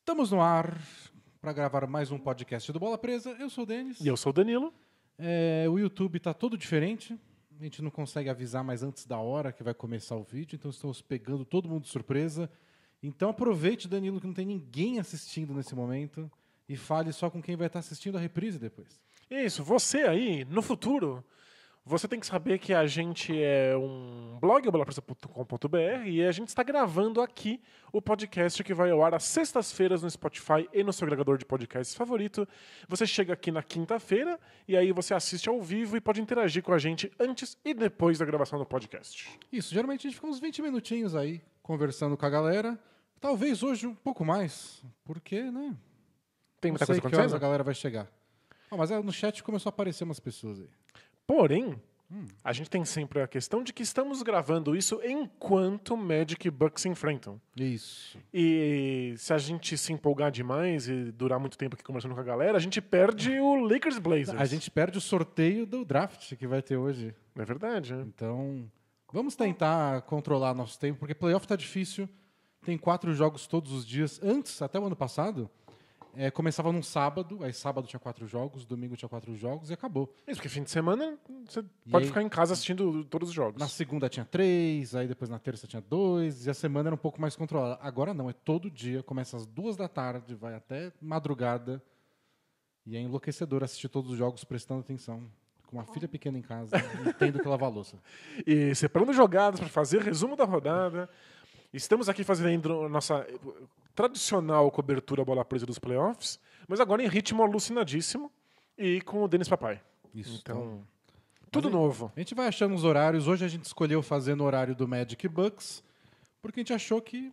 Estamos no ar para gravar mais um podcast do Bola Presa. Eu sou o Denis. E eu sou o Danilo. É, o YouTube está todo diferente. A gente não consegue avisar mais antes da hora que vai começar o vídeo, então estamos pegando todo mundo de surpresa. Então aproveite, Danilo, que não tem ninguém assistindo nesse momento e fale só com quem vai estar assistindo a reprise depois. Isso, você aí, no futuro, você tem que saber que a gente é um blog, bolapresa.com.br, e a gente está gravando aqui o podcast que vai ao ar às sextas-feiras no Spotify e no seu agregador de podcasts favorito. Você chega aqui na quinta-feira e aí você assiste ao vivo e pode interagir com a gente antes e depois da gravação do podcast. Isso, geralmente a gente fica uns 20 minutinhos aí conversando com a galera. Talvez hoje um pouco mais, porque, né? Tem muita Não sei coisa acontecendo. Que horas a galera vai chegar. mas é, no chat começou a aparecer umas pessoas aí. Porém, hum. a gente tem sempre a questão de que estamos gravando isso enquanto Magic e Bucks enfrentam. Isso. E se a gente se empolgar demais e durar muito tempo aqui conversando com a galera, a gente perde o Lakers Blazers. A gente perde o sorteio do draft que vai ter hoje. É verdade. né? Então, vamos tentar controlar nosso tempo, porque playoff está difícil. Tem quatro jogos todos os dias. Antes, até o ano passado, é, começava num sábado, aí sábado tinha quatro jogos, domingo tinha quatro jogos e acabou. Isso, porque fim de semana você e pode aí, ficar em casa assistindo todos os jogos. Na segunda tinha três, aí depois na terça tinha dois, e a semana era um pouco mais controlada. Agora não, é todo dia, começa às duas da tarde, vai até madrugada. E é enlouquecedor assistir todos os jogos prestando atenção. Com uma filha pequena em casa, entendo que lavar a louça. E separando jogadas para fazer resumo da rodada. Estamos aqui fazendo a nossa tradicional cobertura bola presa dos playoffs, mas agora em ritmo alucinadíssimo e com o Denis Papai. Isso. Então, então, tudo a gente, novo. A gente vai achando os horários. Hoje a gente escolheu fazer no horário do Magic Bucks, porque a gente achou que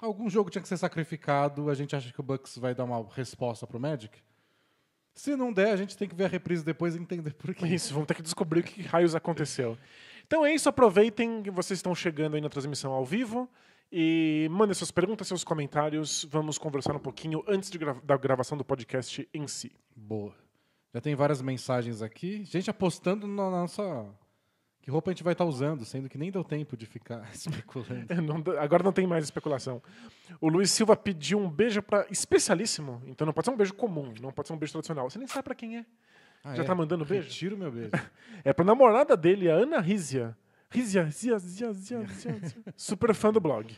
algum jogo tinha que ser sacrificado. A gente acha que o Bucks vai dar uma resposta pro Magic. Se não der, a gente tem que ver a reprise depois e entender por quê. Isso, vamos ter que descobrir o que raios aconteceu. Então é isso, aproveitem que vocês estão chegando aí na transmissão ao vivo. E mandem suas perguntas, seus comentários. Vamos conversar um pouquinho antes gra da gravação do podcast em si. Boa. Já tem várias mensagens aqui. Gente apostando na nossa. Que roupa a gente vai estar tá usando, sendo que nem deu tempo de ficar especulando. é, não, agora não tem mais especulação. O Luiz Silva pediu um beijo para especialíssimo, então não pode ser um beijo comum, não pode ser um beijo tradicional. Você nem sabe para quem é. Ah, Já é? tá mandando beijo? Tiro meu beijo. é para namorada dele, a Ana Rizia. Rizia, zia, zia, zia, zia, Super fã do blog.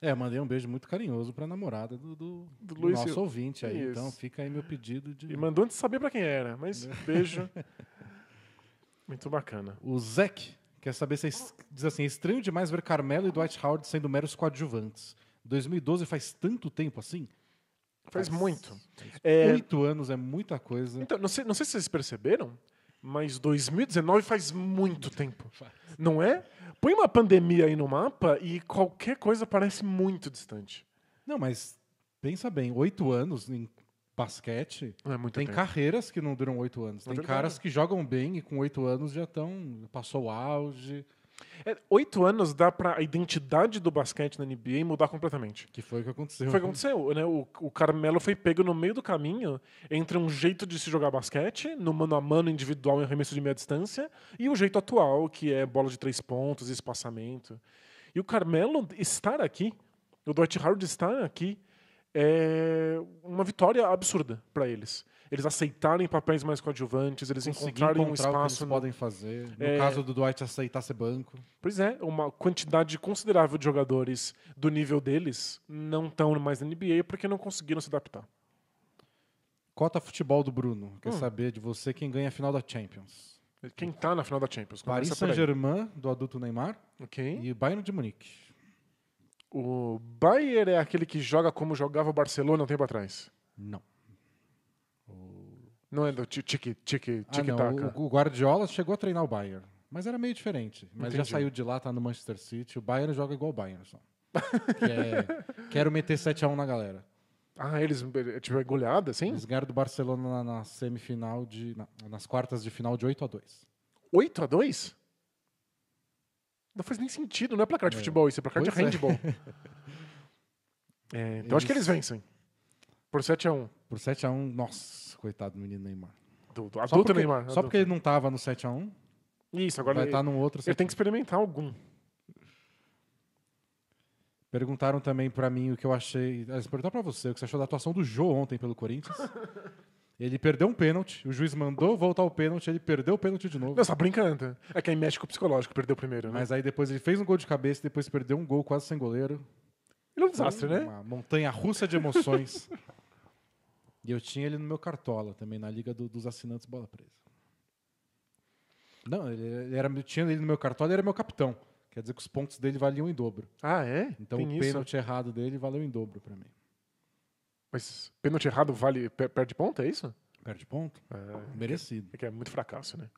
É, mandei um beijo muito carinhoso pra namorada do, do, do, do nosso ouvinte aí. Então, Isso. Então fica aí meu pedido de. E mandou antes saber para quem era, mas beijo. muito bacana. O Zek quer saber se é, diz assim: é estranho demais ver Carmelo e Dwight Howard sendo meros coadjuvantes. 2012 faz tanto tempo assim? Faz, faz muito. É- Oito é... anos é muita coisa. Então, não sei, não sei se vocês perceberam, mas 2019 faz muito tempo. Não é? Põe uma pandemia aí no mapa e qualquer coisa parece muito distante. Não, mas pensa bem, oito anos em basquete. É tem tempo. carreiras que não duram oito anos. tem caras que jogam bem e com oito anos já estão. Passou o auge. É, oito anos dá para a identidade do basquete na NBA mudar completamente. Que foi o que aconteceu. Foi o que aconteceu, né? O, o Carmelo foi pego no meio do caminho entre um jeito de se jogar basquete, no mano a mano individual em arremesso de meia distância, e o jeito atual, que é bola de três pontos, espaçamento. E o Carmelo estar aqui, o Dwight Howard estar aqui, é uma vitória absurda para eles. Eles aceitarem papéis mais coadjuvantes, eles encontrarem um espaço. O no... podem fazer. No é... caso do Dwight aceitar ser banco. Pois é, uma quantidade considerável de jogadores do nível deles não estão mais na NBA porque não conseguiram se adaptar. Cota futebol do Bruno. Quer hum. saber de você quem ganha a final da Champions. Quem está na final da Champions? Paris Saint-Germain, do adulto Neymar. Ok. E Bayern de Munique. O Bayer é aquele que joga como jogava o Barcelona um tempo atrás? Não. Não é do tique tique ah, tique O, Guardiola chegou a treinar o Bayern, mas era meio diferente. Mas Entendi. já saiu de lá, tá no Manchester City. O Bayern joga igual o Bayern só. que é, quero meter 7 a 1 na galera. Ah, eles é, tiveram tipo, é goleada, assim? Eles ganharam do Barcelona na, na semifinal de na, nas quartas de final de 8 a 2. 8 a 2? Não faz nem sentido, não é placar de é. futebol isso, é placar pois de é. handball. É. então eles... acho que eles vencem. Por 7x1. Por 7x1, nossa, coitado do menino Neymar. Do, do adulto porque, Neymar. Só porque ele não estava no 7x1. Isso, agora vai ele, estar tá num outro. Ele tem que experimentar algum. Perguntaram também pra mim o que eu achei. Eles perguntaram pra você o que você achou da atuação do Jô ontem pelo Corinthians. Ele perdeu um pênalti, o juiz mandou voltar o pênalti, ele perdeu o pênalti de novo. Não, só brincando. É que aí México o psicológico, perdeu primeiro, né? Mas aí depois ele fez um gol de cabeça, depois perdeu um gol quase sem goleiro. Ele é um desastre, né? Uma montanha russa de emoções. e eu tinha ele no meu cartola também, na Liga do, dos Assinantes Bola Presa. Não, ele, era, eu tinha ele no meu cartola, ele era meu capitão. Quer dizer que os pontos dele valiam em dobro. Ah, é? Então Tem o pênalti isso. errado dele valeu em dobro para mim. Mas pênalti errado vale perde ponto, é isso? Perde ponto? É, Merecido. É que é muito fracasso, né?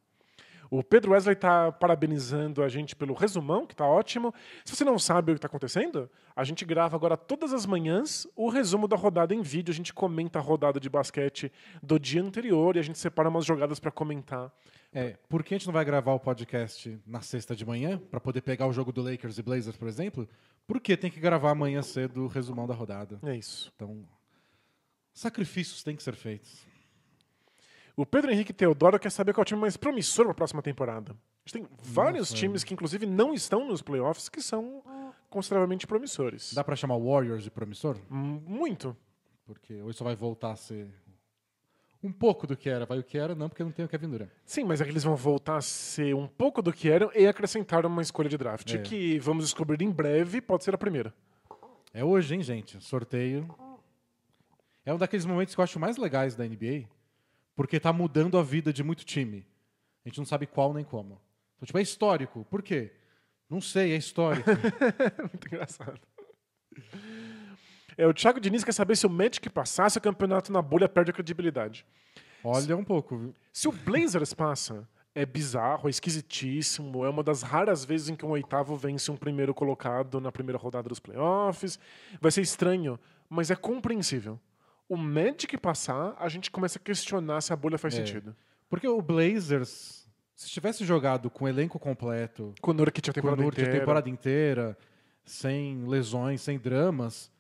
O Pedro Wesley está parabenizando a gente pelo resumão, que está ótimo. Se você não sabe o que está acontecendo, a gente grava agora todas as manhãs o resumo da rodada em vídeo. A gente comenta a rodada de basquete do dia anterior e a gente separa umas jogadas para comentar. É, por que a gente não vai gravar o podcast na sexta de manhã, para poder pegar o jogo do Lakers e Blazers, por exemplo? Porque tem que gravar amanhã cedo o resumão da rodada. É isso. Então, Sacrifícios têm que ser feitos. O Pedro Henrique Teodoro quer saber qual é o time mais promissor para a próxima temporada. A gente tem vários Nossa, times que, inclusive, não estão nos playoffs que são consideravelmente promissores. Dá para chamar Warriors de promissor? Muito. Porque hoje só vai voltar a ser um pouco do que era. Vai o que era, não, porque não tem o Kevin Durant. Sim, mas é que eles vão voltar a ser um pouco do que eram e acrescentar uma escolha de draft, É. que vamos descobrir em breve, pode ser a primeira. É hoje, hein, gente? Sorteio. É um daqueles momentos que eu acho mais legais da NBA, porque está mudando a vida de muito time. A gente não sabe qual nem como. Então, tipo, é histórico. Por quê? Não sei, é histórico. muito engraçado. É, o Thiago Diniz quer saber se o Magic passasse o campeonato na bolha perde a credibilidade. Olha um pouco. Se o Blazers passa, é bizarro, é esquisitíssimo. É uma das raras vezes em que um oitavo vence um primeiro colocado na primeira rodada dos playoffs. Vai ser estranho, mas é compreensível o Magic passar, a gente começa a questionar se a bolha faz é. sentido. Porque o Blazers, se tivesse jogado com o elenco completo, com o Nurkic a temporada, com o temporada inteira, sem lesões, sem dramas,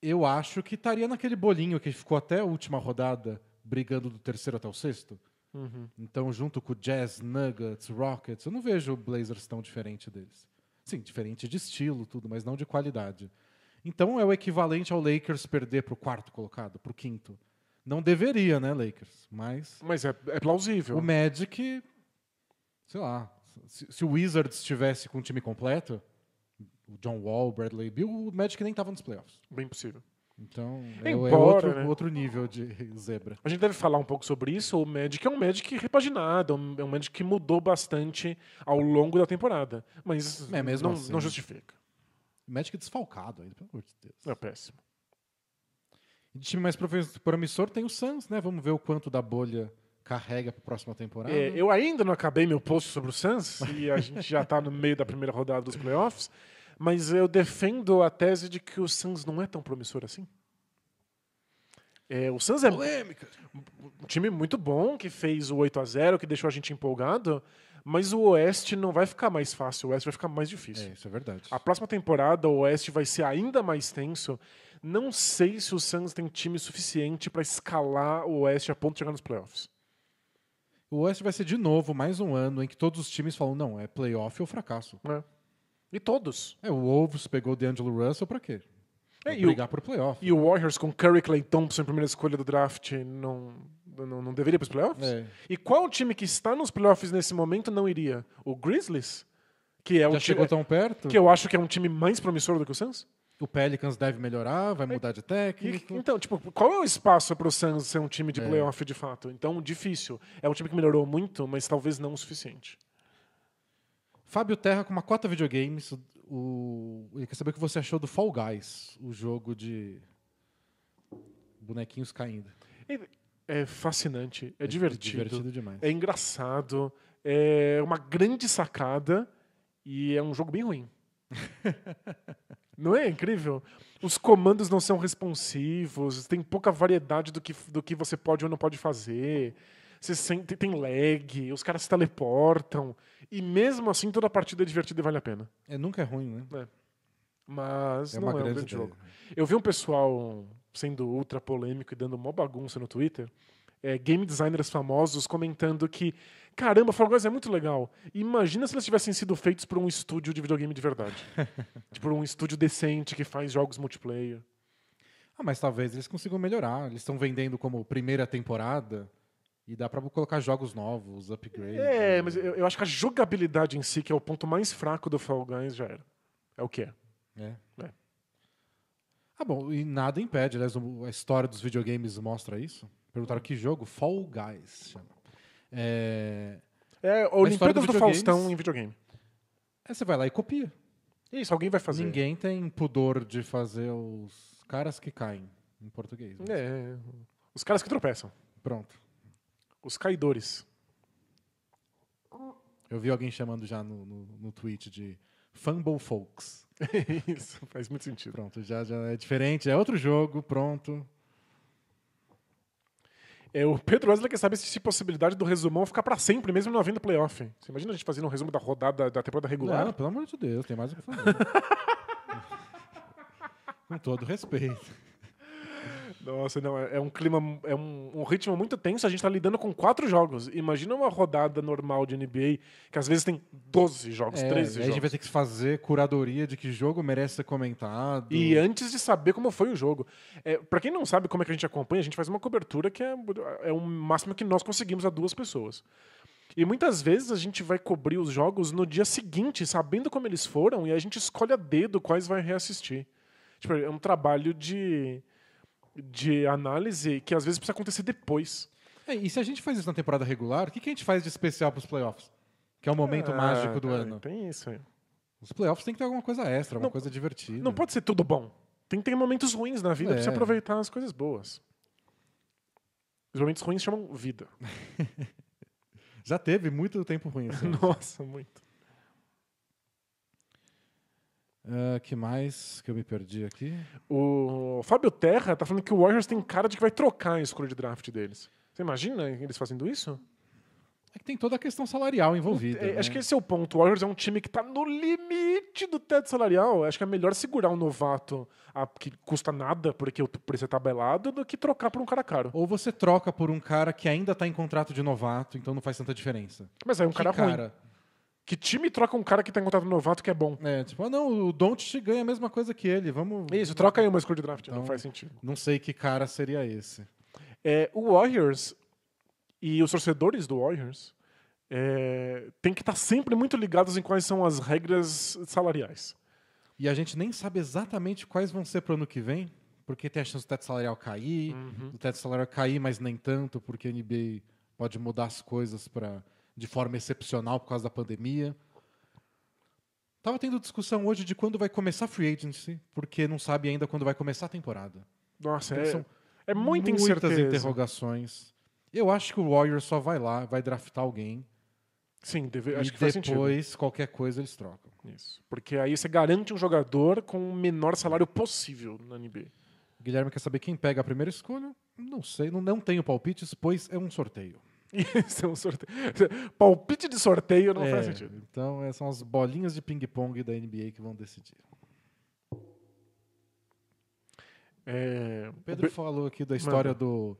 eu acho que estaria naquele bolinho que ficou até a última rodada, brigando do terceiro até o sexto. Uhum. Então, junto com o Jazz, Nuggets, Rockets, eu não vejo o Blazers tão diferente deles. Sim, diferente de estilo, tudo, mas não de qualidade. Então é o equivalente ao Lakers perder para o quarto colocado, para o quinto. Não deveria, né, Lakers? Mas. Mas é, é plausível. O Magic, sei lá. Se, se, o Wizards tivesse com o time completo, o John Wall, o Bradley Bill, o Magic nem estava nos playoffs. Bem possível. Então, é, é Embora, é outro, né? outro, nível de zebra. A gente deve falar um pouco sobre isso. O Magic é um Magic repaginado, é um é Magic que mudou bastante ao longo da temporada. Mas é mesmo não, assim. não justifica. Magic desfalcado ainda, pelo amor de Deus. É péssimo. E de time mais promissor tem o Suns, né? Vamos ver o quanto da bolha carrega para a próxima temporada. É, eu ainda não acabei meu post sobre o Suns e a gente já está no meio da primeira rodada dos playoffs, mas eu defendo a tese de que o Suns não é tão promissor assim. É, o Suns é Polêmica. um time muito bom que fez o 8 a 0 que deixou a gente empolgado, mas o Oeste não vai ficar mais fácil, o Oeste vai ficar mais difícil. É, isso é verdade. A próxima temporada, o Oeste vai ser ainda mais tenso. Não sei se o Suns tem time suficiente para escalar o Oeste a ponto de chegar nos playoffs. O Oeste vai ser de novo mais um ano em que todos os times falam: não, é playoff ou fracasso. É. E todos. É, o Wolves pegou o D'Angelo Russell para quê? É, pra é, brigar o, playoff. E né? o Warriors com Curry Clay Thompson, primeira escolha do draft, não não, não deveria para os playoffs? É. E qual time que está nos playoffs nesse momento não iria? O Grizzlies? Que é Já um chegou é, tão perto? Que eu acho que é um time mais promissor do que o Suns? O Pelicans deve melhorar, vai é, mudar de técnico. então, tipo, qual é o espaço para o Suns ser um time de é. playoff de fato? Então, difícil. É um time que melhorou muito, mas talvez não o suficiente. Fábio Terra com uma cota videogames. O... Ele quer saber o que você achou do Fall Guys, o jogo de bonequinhos caindo é fascinante, é, é divertido, divertido demais. é engraçado, é uma grande sacada e é um jogo bem ruim. não é incrível? Os comandos não são responsivos, tem pouca variedade do que, do que você pode ou não pode fazer. Você sente, tem lag, os caras se teleportam. E mesmo assim, toda a partida é divertida e vale a pena. É, nunca é ruim, né? É. Mas é não é um grande ideia. jogo. Né? Eu vi um pessoal sendo ultra polêmico e dando mó bagunça no Twitter, é, game designers famosos comentando que, caramba, Fall Guys é muito legal. Imagina se eles tivessem sido feitos por um estúdio de videogame de verdade. tipo, um estúdio decente que faz jogos multiplayer. Ah, mas talvez eles consigam melhorar. Eles estão vendendo como primeira temporada e dá para colocar jogos novos, upgrades. É, e... mas eu, eu, acho que a jogabilidade em si, que é o ponto mais fraco do Fall Guys, já era. É o que é. É. Ah, bom, e nada impede, aliás, a história dos videogames mostra isso. Perguntaram que jogo? Fall Guys chama. É, é Olimpíadas do, do Faustão em videogame. É, você vai lá e copia. Isso, alguém vai fazer. Ninguém tem pudor de fazer os caras que caem, em português. Né? É, os caras que tropeçam. Pronto. Os caidores. Eu vi alguém chamando já no, no, no tweet de Fumble Folks. Isso, faz muito sentido. Pronto, já, já é diferente, é outro jogo, pronto. É, o Pedro Wesley quer saber se possibilidade do resumão ficar para sempre, mesmo não havendo playoff. Você imagina a gente fazendo um resumo da rodada da temporada regular? Não, pelo amor de Deus, tem mais o que fazer. Com todo respeito. Nossa, não, é, é um clima, é um, um, ritmo muito tenso. A gente tá lidando com quatro jogos. Imagina uma rodada normal de NBA, que às vezes tem 12 jogos, é, 13 jogos. A gente vai ter que fazer curadoria de que jogo merece ser comentado. E antes de saber como foi o jogo. É, para quem não sabe como é que a gente acompanha, a gente faz uma cobertura que é, é o máximo que nós conseguimos a duas pessoas. E muitas vezes a gente vai cobrir os jogos no dia seguinte, sabendo como eles foram, e a gente escolhe a dedo quais vai reassistir. Tipo, é um trabalho de de análise que às vezes precisa acontecer depois. É, e se a gente faz isso na temporada regular, o que, que a gente faz de especial para os playoffs? Que é o momento ah, mágico do é ano. Tem isso. Os playoffs tem que ter alguma coisa extra, alguma não, coisa divertida. Não pode ser tudo bom. Tem que ter momentos ruins na vida é. para se aproveitar as coisas boas. Os momentos ruins chamam vida. Já teve muito tempo ruim. Assim. Nossa, muito. Uh, que mais que eu me perdi aqui? O Fábio Terra tá falando que o Warriors tem cara de que vai trocar a escolha de draft deles. Você imagina eles fazendo isso? É que tem toda a questão salarial envolvida. É, né? Acho que esse é o ponto. O Warriors é um time que está no limite do teto salarial. Acho que é melhor segurar um novato a, que custa nada, porque o preço é tabelado, do que trocar por um cara caro. Ou você troca por um cara que ainda está em contrato de novato, então não faz tanta diferença. Mas aí é um que cara, cara ruim. Que time troca um cara que tá contrato novato que é bom? É, tipo, ah, não, o Don't ganha a mesma coisa que ele, vamos. Isso, troca aí uma escolha de draft, então, não faz sentido. Não sei que cara seria esse. É, o Warriors e os torcedores do Warriors é, tem que estar tá sempre muito ligados em quais são as regras salariais. E a gente nem sabe exatamente quais vão ser o ano que vem, porque tem a chance do teto salarial cair, uhum. do teto salarial cair, mas nem tanto, porque a NBA pode mudar as coisas para de forma excepcional por causa da pandemia. Tava tendo discussão hoje de quando vai começar a free agency, porque não sabe ainda quando vai começar a temporada. Nossa, então é, são é muita incerteza. Muitas interrogações. Eu acho que o Warriors só vai lá, vai draftar alguém. Sim, deve, acho que faz depois, sentido. depois qualquer coisa eles trocam. Isso. Porque aí você garante um jogador com o menor salário possível na NBA. Guilherme quer saber quem pega a primeira escolha? Não sei, não, não tenho palpites, pois é um sorteio. Isso é um sorteio. Palpite de sorteio não é, faz sentido. Então, é, são as bolinhas de ping-pong da NBA que vão decidir. É, o Pedro falou aqui da história do,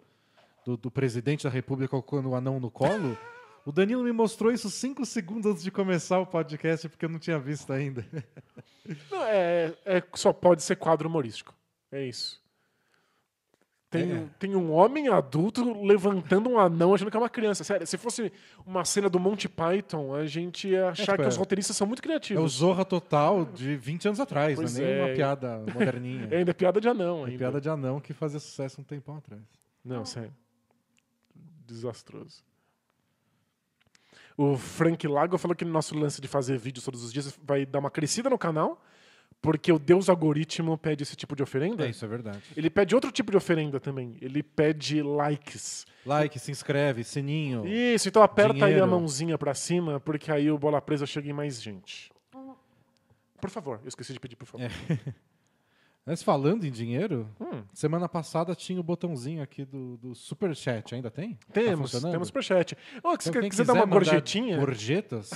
do, do, presidente da República colocando o anão no colo. o Danilo me mostrou isso cinco segundos antes de começar o podcast, porque eu não tinha visto ainda. não, é, é, só pode ser quadro humorístico. É isso. Tem, é. tem um homem adulto levantando um anão achando que é uma criança. Sério, se fosse uma cena do Monty Python, a gente ia achar é, tipo, que os é. roteiristas são muito criativos. É o Zorra total de 20 anos atrás, pois né? é nem uma piada moderninha. é ainda é piada de anão. É ainda. É piada de anão que fazia sucesso um tempão atrás. Não, sério. Desastroso. O Frank Lago falou que no nosso lance de fazer vídeos todos os dias vai dar uma crescida no canal porque o Deus algoritmo pede esse tipo de oferenda. É, isso é verdade. Ele pede outro tipo de oferenda também. Ele pede likes. Like, se inscreve, sininho. Isso, então aperta dinheiro. aí a mãozinha para cima, porque aí o Bola Presa chega em mais gente. Por favor, eu esqueci de pedir, por favor. É. Mas falando em dinheiro, hum. semana passada tinha o botãozinho aqui do, do Superchat, ainda tem? Temos, tá temos Superchat. Oh, se então, quiser, quiser dar uma gorjetinha. Gorjetas?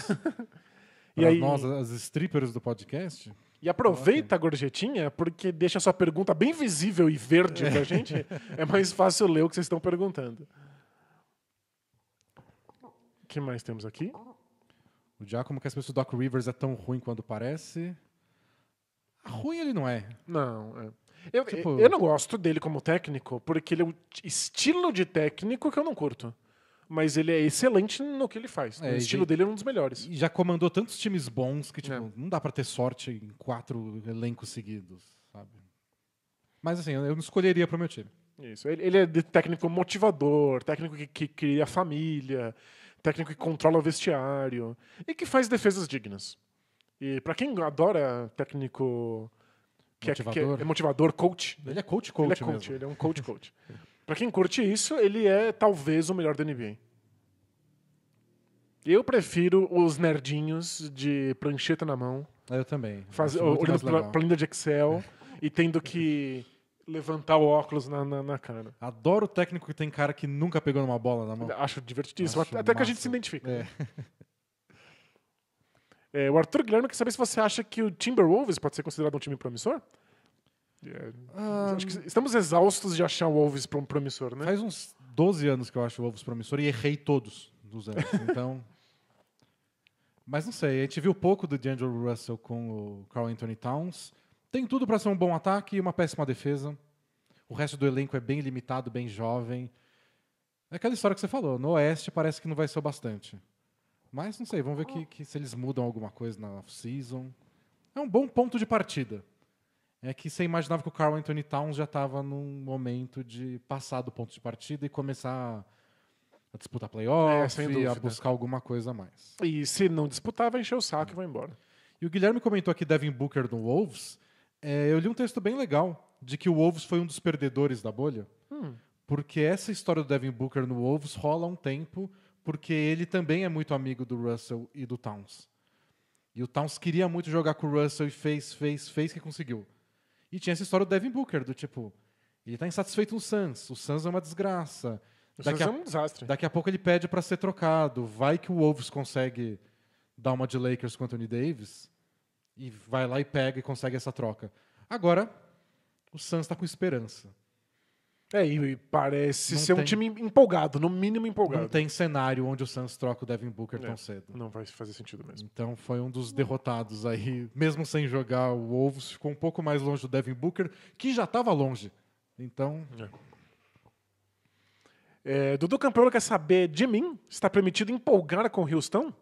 e aí... nós, as strippers do podcast? E aproveita a gorjetinha, porque deixa a sua pergunta bem visível e verde para a gente. É mais fácil ler o que vocês estão perguntando. O que mais temos aqui? O Giacomo que as pessoas do Doc Rivers é tão ruim quanto parece. Ah, ruim ele não é. Não, é. Eu, tipo... eu não gosto dele como técnico, porque ele é um estilo de técnico que eu não curto mas ele é excelente no que ele faz. É, o estilo dele é um dos melhores. E já comandou tantos times bons que tipo, é. não dá para ter sorte em quatro elencos seguidos, sabe? Mas assim, eu não escolheria para o meu time. Isso. Ele, ele é técnico motivador, técnico que, que cria família, técnico que controla o vestiário e que faz defesas dignas. E para quem adora técnico que, motivador. É, que é, é, motivador, coach. Ele é coach coach. Ele é coach, mesmo. ele é um coach coach. Para quem curte isso, ele é talvez o melhor da NBA. Eu prefiro os nerdinhos de prancheta na mão. Ah, eu também. Faz, olhando pra planilha de Excel é. e tendo que levantar o óculos na, na, na, cara. Né? Adoro o técnico que tem cara que nunca pegou numa bola na mão. Acho divertidíssimo. Acho até massa. que a gente se identifica. É. É, o Arthur Guilherme quer saber se você acha que o Timberwolves pode ser considerado um time promissor? É, acho que estamos exaustos de achar o Wolves promissor, né? Faz uns 12 anos que eu acho o Wolves promissor e errei todos dos anos. então. Mas não sei, a gente viu pouco do D'Angelo Russell com o Carl Anthony Towns. Tem tudo para ser um bom ataque e uma péssima defesa. O resto do elenco é bem limitado, bem jovem. É aquela história que você falou, no Oeste parece que não vai ser o bastante. Mas não sei, vamos ver que, que se eles mudam alguma coisa na off-season. É um bom ponto de partida é que você imaginava que o Carl Anthony Towns já estava num momento de passar do ponto de partida e começar a disputar playoffs é, e a buscar alguma coisa a mais. E se não disputar, vai encher o saco é. e vai embora. E o Guilherme comentou aqui Devin Booker no Wolves. É, eu li um texto bem legal de que o Wolves foi um dos perdedores da bolha. Hum. Porque essa história do Devin Booker no Wolves rola um tempo, porque ele também é muito amigo do Russell e do Towns. E o Towns queria muito jogar com o Russell e fez, fez, fez que conseguiu. E tinha essa história do Devin Booker, do tipo, ele está insatisfeito no Suns, o Suns é uma desgraça. O daqui Suns é a, é um desastre. Daqui a pouco ele pede para ser trocado, vai que o Wolves consegue dar uma de Lakers com Anthony Davis, e vai lá e pega e consegue essa troca. Agora, o Suns está com esperança. É, e parece não ser tem... um time empolgado, no mínimo empolgado. Não tem cenário onde o Santos troca o Devin Booker é, tão cedo. Não vai fazer sentido mesmo. Então foi um dos derrotados aí, mesmo sem jogar o Wolves, ficou um pouco mais longe do Devin Booker, que já estava longe. Então. É. É, Dudu Campeão quer saber de mim: está permitido empolgar com o Houston?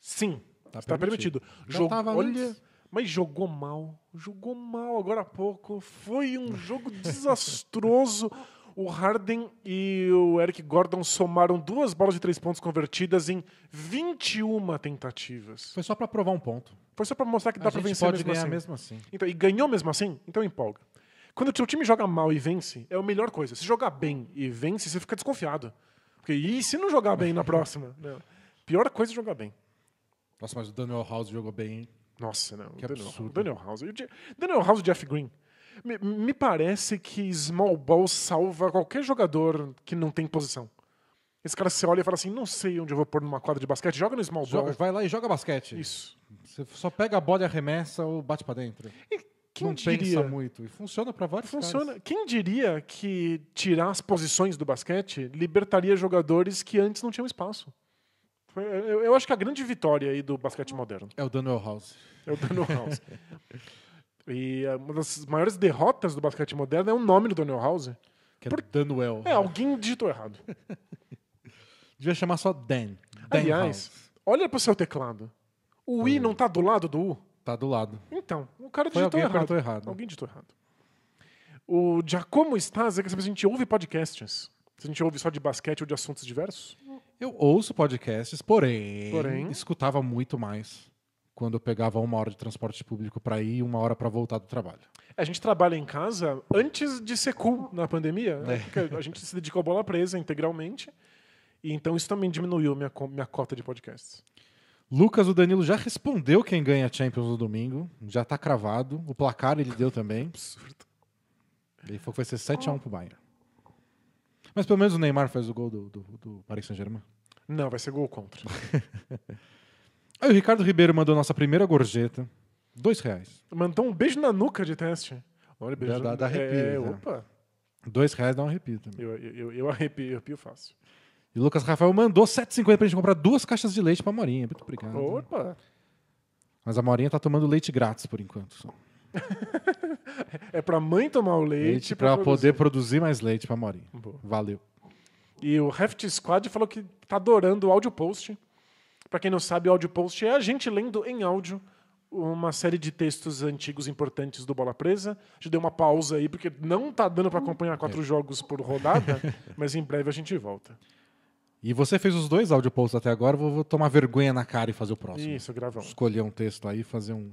Sim, tá está permitido. permitido. Jog... Olha, antes. Mas jogou mal. Jogou mal agora há pouco. Foi um jogo desastroso. O Harden e o Eric Gordon somaram duas bolas de três pontos convertidas em 21 tentativas. Foi só para provar um ponto. Foi só para mostrar que dá para vencer pode mesmo, assim. mesmo assim. Então, e ganhou mesmo assim? Então empolga. Quando o seu time joga mal e vence, é a melhor coisa. Se jogar bem e vence, você fica desconfiado. Porque e se não jogar bem na próxima? Pior coisa é jogar bem. Nossa, mas o Daniel House jogou bem, hein? Nossa, não. Que Daniel, absurdo. Daniel House. Daniel House e Jeff Green. Me, me, parece que Small Ball salva qualquer jogador que não tem posição. Esse cara se olha e fala assim: não sei onde eu vou pôr numa quadra de basquete, joga no Small joga, Ball. Vai lá e joga basquete. Isso. Você só pega a bola e arremessa ou bate para dentro. E quem não diria, pensa muito. E funciona para vários Funciona. Caras. Quem diria que tirar as posições do basquete libertaria jogadores que antes não tinham espaço? Eu, eu acho que a grande vitória aí do basquete moderno. É o Daniel House. É o Daniel House. E eh, uma das maiores derrotas do basquete moderno é o nome do Daniel House. Que é Por... Daniel. É, alguém digitou errado. Devia chamar só Dan. Dan Aliás, House. olha pro seu teclado. O I não tá do lado do U? Tá do lado. Então, o cara Foi digitou alguém errado. errado. Alguém digitou errado. O Giacomo é que a gente ouve podcasts. A gente ouve só de basquete ou de assuntos diversos? Eu ouço podcasts, porém, porém... escutava muito mais quando eu pegava uma hora de transporte público para ir e uma hora para voltar do trabalho. A gente trabalha em casa antes de ser cool na pandemia. Né? É. A gente se dedicou à bola presa integralmente. E então isso também diminuiu minha, minha cota de podcasts. Lucas, o Danilo já respondeu quem ganha a Champions no domingo. Já está cravado. O placar ele deu também. Absurdo. Ele falou que vai ser 7x1 pro Bayern. Mas pelo menos o Neymar faz o gol do, do, do Paris Saint-Germain. Não, vai ser gol contra. Aí o Ricardo Ribeiro mandou nossa primeira gorjeta. Dois reais. Mandou um beijo na nuca de teste. Olha, beijo dá, dá arrepio. É, né? opa. Dois reais dá um arrepio também. Eu, eu, eu arrepio, arrepio fácil. E o Lucas Rafael mandou 7,50 pra gente comprar duas caixas de leite pra Morinha. Muito obrigado. Opa! Mas a Morinha tá tomando leite grátis por enquanto. Só. é pra mãe tomar o leite. Leite pra, pra poder produzir mais leite pra Morinha. Boa. Valeu. E o Heft Squad falou que tá adorando o áudio post. Para quem não sabe, o áudio post é a gente lendo em áudio uma série de textos antigos importantes do Bola Presa. A gente deu uma pausa aí, porque não tá dando para acompanhar quatro é. jogos por rodada, mas em breve a gente volta. E você fez os dois áudio posts até agora, vou, vou tomar vergonha na cara e fazer o próximo. Isso, gravamos. Escolher um texto aí e fazer um,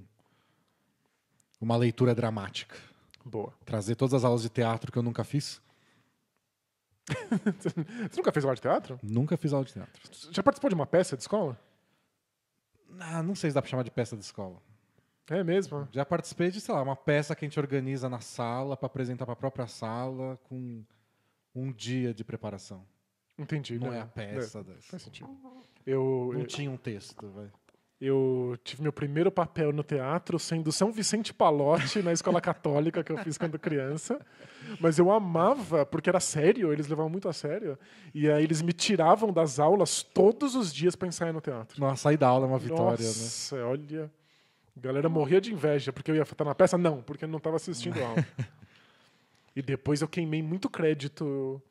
uma leitura dramática. Boa. Trazer todas as aulas de teatro que eu nunca fiz. você nunca fez aula de teatro? Nunca fiz aula de teatro. Já participou de uma peça de escola? não ah, não sei se dá pra chamar de peça de escola. É mesmo? Já participei de, sei lá, uma peça que a gente organiza na sala para apresentar para a própria sala com um dia de preparação. Entendi. Não né? é a peça é, dessa. Faz sentido. Eu, não eu... tinha um texto, vai. Eu tive meu primeiro papel no teatro sendo São Vicente Palotti na escola católica que eu fiz quando criança. Mas eu amava, porque era sério, eles levavam muito a sério. E aí eles me tiravam das aulas todos os dias para ensaiar no teatro. Nossa, sair da aula é uma vitória, né? Nossa, né? olha. A galera morria de inveja porque eu ia estar na peça? Não, porque eu não estava assistindo a aula. e depois eu queimei muito crédito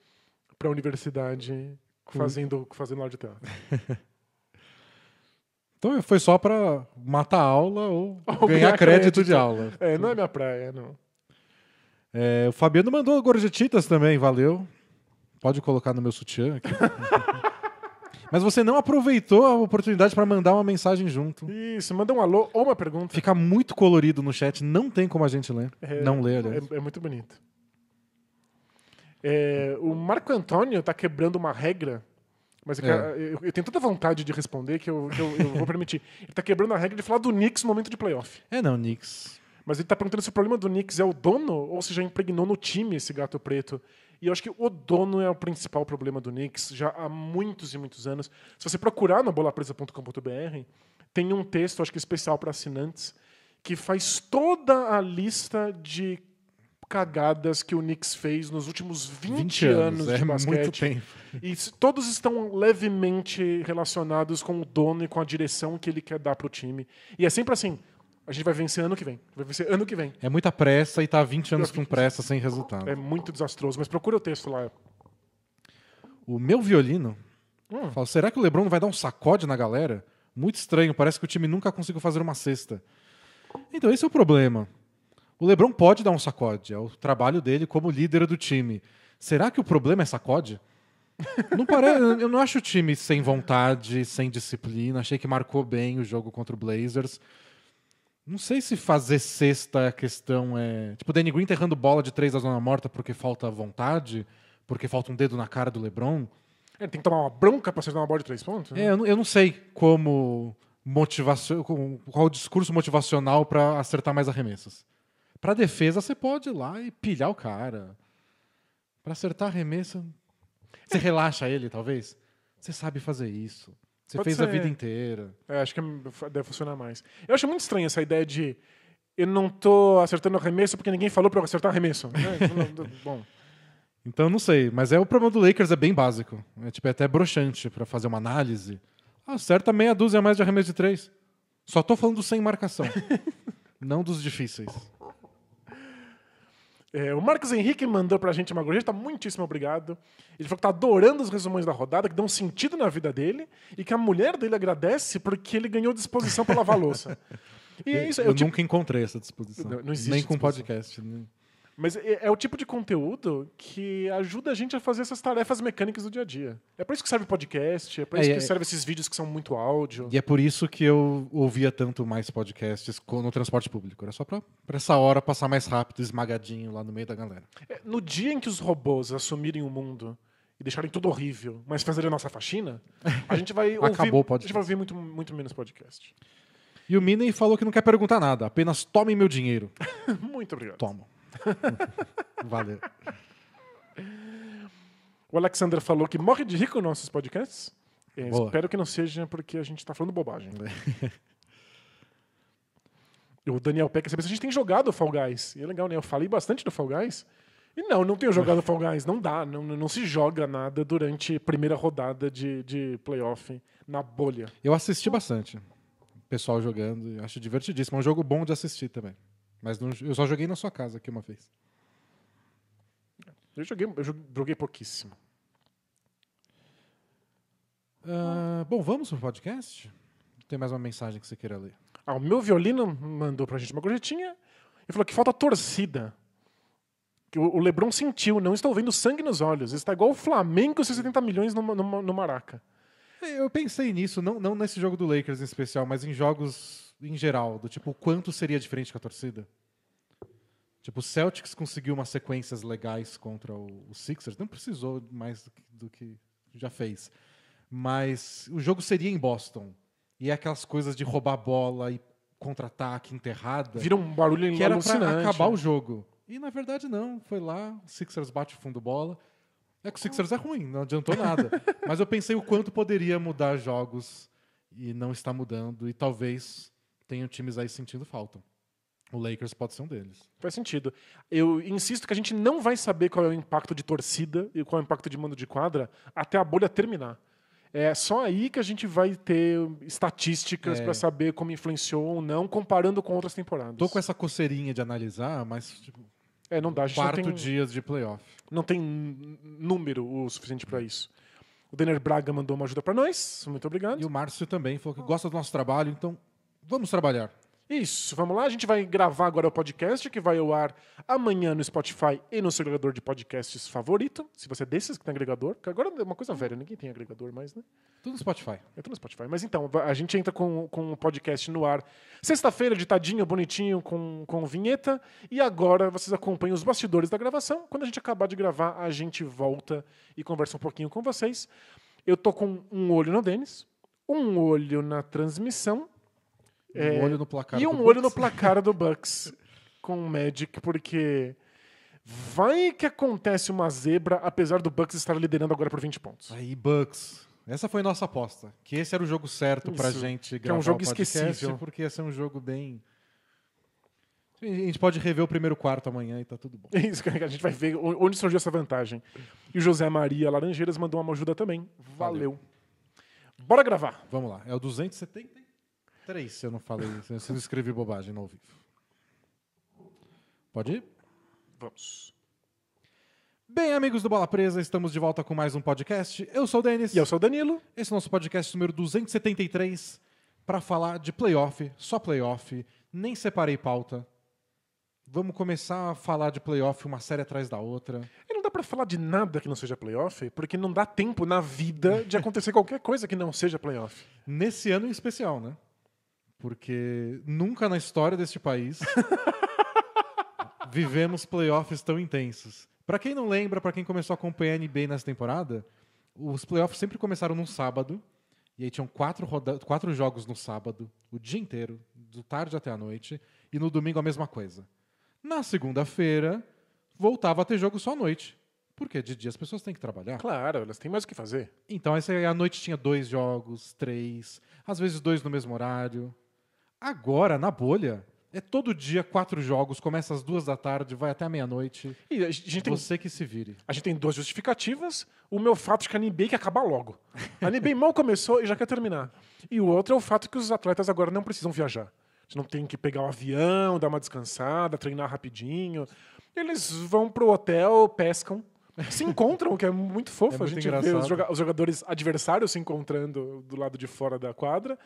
para a universidade fazendo, fazendo aula de teatro. Então foi só para matar a aula ou, ou ganhar, ganhar crédito, crédito, de aula. É, não é minha praia, não. É, o Fabiano mandou gorjetitas também, valeu. Pode colocar no meu sutiã aqui. Mas você não aproveitou a oportunidade para mandar uma mensagem junto. Isso, manda um alô ou uma pergunta. Fica muito colorido no chat, não tem como a gente ler. É, não ler, aliás. É, é muito bonito. É, o Marco Antônio está quebrando uma regra mas é que, eu, eu, tenho tanta vontade de responder que eu, que eu, eu vou permitir. Ele está quebrando a regra de falar do Knicks no momento de playoff. É, não, Knicks. Mas ele está perguntando se o problema do Knicks é o dono ou se já impregnou no time esse gato preto. E eu acho que o dono é o principal problema do Knicks já há muitos e muitos anos. Se você procurar na bolapresa.com.br, tem um texto, acho que especial para assinantes, que faz toda a lista de cagadas que o Knicks fez nos últimos 20, 20 anos, anos, de é basquete. Muito tempo. E todos estão levemente relacionados com o dono e com a direção que ele quer dar pro time. E é sempre assim, a gente vai vencer ano que vem. Vai vencer ano que vem. É muita pressa e tá 20 anos com pressa sem resultado. É muito desastroso, mas procura o texto lá. O meu violino hum. fala, será que o LeBron vai dar um sacode na galera? Muito estranho, parece que o time nunca conseguiu fazer uma cesta. Então esse é o problema. O LeBron pode dar um sacode, é o trabalho dele como líder do time. Será que o problema é sacode? não parece, eu não acho o time sem vontade, sem disciplina. Achei que marcou bem o jogo contra o Blazers. Não sei se fazer sexta a é questão é. Tipo, o Danny Green errando bola de três da zona morta porque falta vontade, porque falta um dedo na cara do LeBron. Ele tem que tomar uma bronca pra acertar uma bola de três pontos? Né? É, eu não, eu não sei como motivação, qual o discurso motivacional para acertar mais arremessos. Para defesa, você pode ir lá e pilhar o cara. Para acertar a remessa, você é. relaxa ele, talvez. Você sabe fazer isso. Você pode fez ser. a vida inteira. É, acho que deve funcionar mais. Eu acho muito estranha essa ideia de eu não tô acertando o arremesso porque ninguém falou para eu acertar o arremesso. Né? Tipo, bom. Então não sei, mas é o problema do Lakers é bem básico. É tipo é até broxante para fazer uma análise. Ah, acerta meia dúzia a mais de arremesso de três. Só tô falando sem marcação, não dos difíceis. É, o Marcos Henrique mandou pra gente uma gorjeta, tá muitíssimo obrigado. Ele falou que tá adorando os resumões da rodada, que dão sentido na vida dele e que a mulher dele agradece porque ele ganhou disposição para lavar louça. E é isso, eu, eu tipo... nunca encontrei essa disposição. Não, não existe. Nem com podcast. Né? Mas é, é, o tipo de conteúdo que ajuda a gente a fazer essas tarefas mecânicas do dia a dia. É para isso que serve podcast, é para isso é, que é, serve esses vídeos que são muito áudio. E é por isso que eu ouvia tanto mais podcasts no transporte público. Era só para essa hora passar mais rápido, esmagadinho lá no meio da galera. É, no dia em que os robôs assumirem o mundo e deixarem tudo horrível, mas fazerem a nossa faxina, a gente vai ouvir, o podcast. A gente vai ouvir muito, muito menos podcast. E o Miney falou que não quer perguntar nada, apenas tome meu dinheiro. muito obrigado. Toma. Valeu. O Alexander falou que morre de rico nossos podcasts. É, espero que não seja porque a gente está falando bobagem. o Daniel Peck, a gente tem jogado Fall Guys. E é legal, né? Eu falei bastante do Fall Guys. E não, não tenho jogado Fall Guys. Não dá, não, não se joga nada durante a primeira rodada de, de playoff na bolha. Eu assisti bastante. Pessoal jogando, acho divertidíssimo. É um jogo bom de assistir também. Mas não, eu só joguei na sua casa aqui uma vez. Eu joguei, eu joguei pouquíssimo. Uh, bom, vamos pro podcast? Tem mais uma mensagem que você queira ler? Ah, o meu violino mandou pra gente uma gorjetinha e falou que falta torcida. Que o Lebron sentiu, não estou vendo sangue nos olhos. Está igual o Flamengo 70 milhões no, no, no Maraca. Eu pensei nisso, não, não nesse jogo do Lakers em especial, mas em jogos em geral, do tipo, quanto seria diferente com a torcida? Tipo, o Celtics conseguiu umas sequências legais contra o, o Sixers, não precisou mais do que, do que já fez. Mas o jogo seria em Boston. E é aquelas coisas de roubar bola e contra-ataque, enterrada. Vira um barulho Que era pra acabar o jogo. E na verdade não, foi lá, o Sixers bate o fundo bola. É que o Sixers é ruim, não adiantou nada. Mas eu pensei o quanto poderia mudar jogos e não está mudando, e talvez tenham times aí sentindo falta. O Lakers pode ser um deles. Faz sentido. Eu insisto que a gente não vai saber qual é o impacto de torcida e qual é o impacto de mando de quadra até a bolha terminar. É só aí que a gente vai ter estatísticas é. para saber como influenciou ou não, comparando com outras temporadas. Tô com essa coceirinha de analisar, mas tipo, é, não dá. A gente quarto tem... dias de playoff não tem número o suficiente para isso. O Denner Braga mandou uma ajuda para nós, muito obrigado. E o Márcio também falou que gosta do nosso trabalho, então vamos trabalhar. Isso, vamos lá. A gente vai gravar agora o podcast que vai ao ar amanhã no Spotify e no seu agregador de podcasts favorito. Se você é desses que tem agregador, que agora é uma coisa velha, ninguém tem agregador mais, né? Tudo no Spotify. É tudo no Spotify. Mas então, a gente entra com, com o podcast no ar sexta-feira, ditadinho, bonitinho, com, com vinheta. E agora vocês acompanham os bastidores da gravação. Quando a gente acabar de gravar, a gente volta e conversa um pouquinho com vocês. Eu tô com um olho no Denis, um olho na transmissão é, um olho no placar. E um olho Bucks. no placar do Bucks com o Magic, porque vai que acontece uma zebra, apesar do Bucks estar liderando agora por 20 pontos. Aí, Bucks. Essa foi nossa aposta, que esse era o jogo certo para pra gente gravar. Que é um jogo esquecível, porque ia ser um jogo bem a gente pode rever o primeiro quarto amanhã e tá tudo bom. Isso, a gente vai ver onde surgiu essa vantagem. E o José Maria Laranjeiras mandou uma ajuda também. Valeu. Valeu. Bora gravar. Vamos lá. É o 270. Três, se eu não falei, se eu não escrevi bobagem no ao vivo. Pode ir? Vamos. Bem, amigos do Bola Presa, estamos de volta com mais um podcast. Eu sou o Denis. E eu sou o Danilo. Esse é o nosso podcast número 273 para falar de playoff, só playoff, nem separei pauta. Vamos começar a falar de playoff uma série atrás da outra. E não dá para falar de nada que não seja playoff, porque não dá tempo na vida de acontecer qualquer coisa que não seja playoff. Nesse ano em especial, né? Porque nunca na história deste país vivemos playoffs tão intensos. Para quem não lembra, para quem começou a acompanhar a NBA nessa temporada, os playoffs sempre começaram num sábado. E aí tinham quatro, roda quatro jogos no sábado, o dia inteiro, do tarde até a noite. E no domingo a mesma coisa. Na segunda-feira, voltava a ter jogo só à noite. Porque de dia as pessoas têm que trabalhar. Claro, elas têm mais o que fazer. Então, essa, à noite tinha dois jogos, três, às vezes dois no mesmo horário. Agora, na bolha, é todo dia quatro jogos, começa às duas da tarde, vai até meia-noite. E a gente você tem, que se vire. A gente tem duas justificativas. O meu fato de que a NBA quer acaba logo. A NBA mal começou e já quer terminar. E o outro é o fato que os atletas agora não precisam viajar. Eles não tem que pegar o um avião, dar uma descansada, treinar rapidinho. Eles vão pro hotel, pescam, se encontram, o que é muito fofo. É muito a gente engraçado. vê os, joga os jogadores adversários se encontrando do lado de fora da quadra.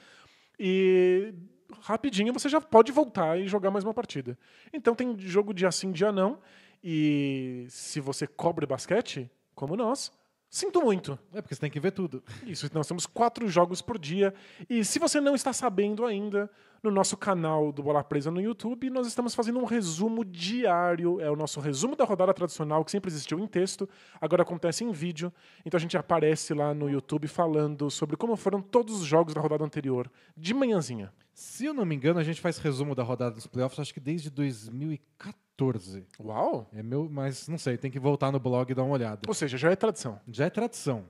E rapidinho você já pode voltar e jogar mais uma partida. Então tem jogo dia sim, dia não. E se você cobre basquete, como nós, Sinto muito. É porque você tem que ver tudo. Isso, nós temos quatro jogos por dia. E se você não está sabendo ainda, no nosso canal do Bola Presa no YouTube, nós estamos fazendo um resumo diário. É o nosso resumo da rodada tradicional, que sempre existiu em texto, agora acontece em vídeo. Então a gente aparece lá no YouTube falando sobre como foram todos os jogos da rodada anterior, de manhãzinha. Se eu não me engano, a gente faz resumo da rodada dos playoffs, acho que desde 2014. Uau! É meu, mas não sei, tem que voltar no blog e dar uma olhada. Ou seja, já é tradição. Já é tradição.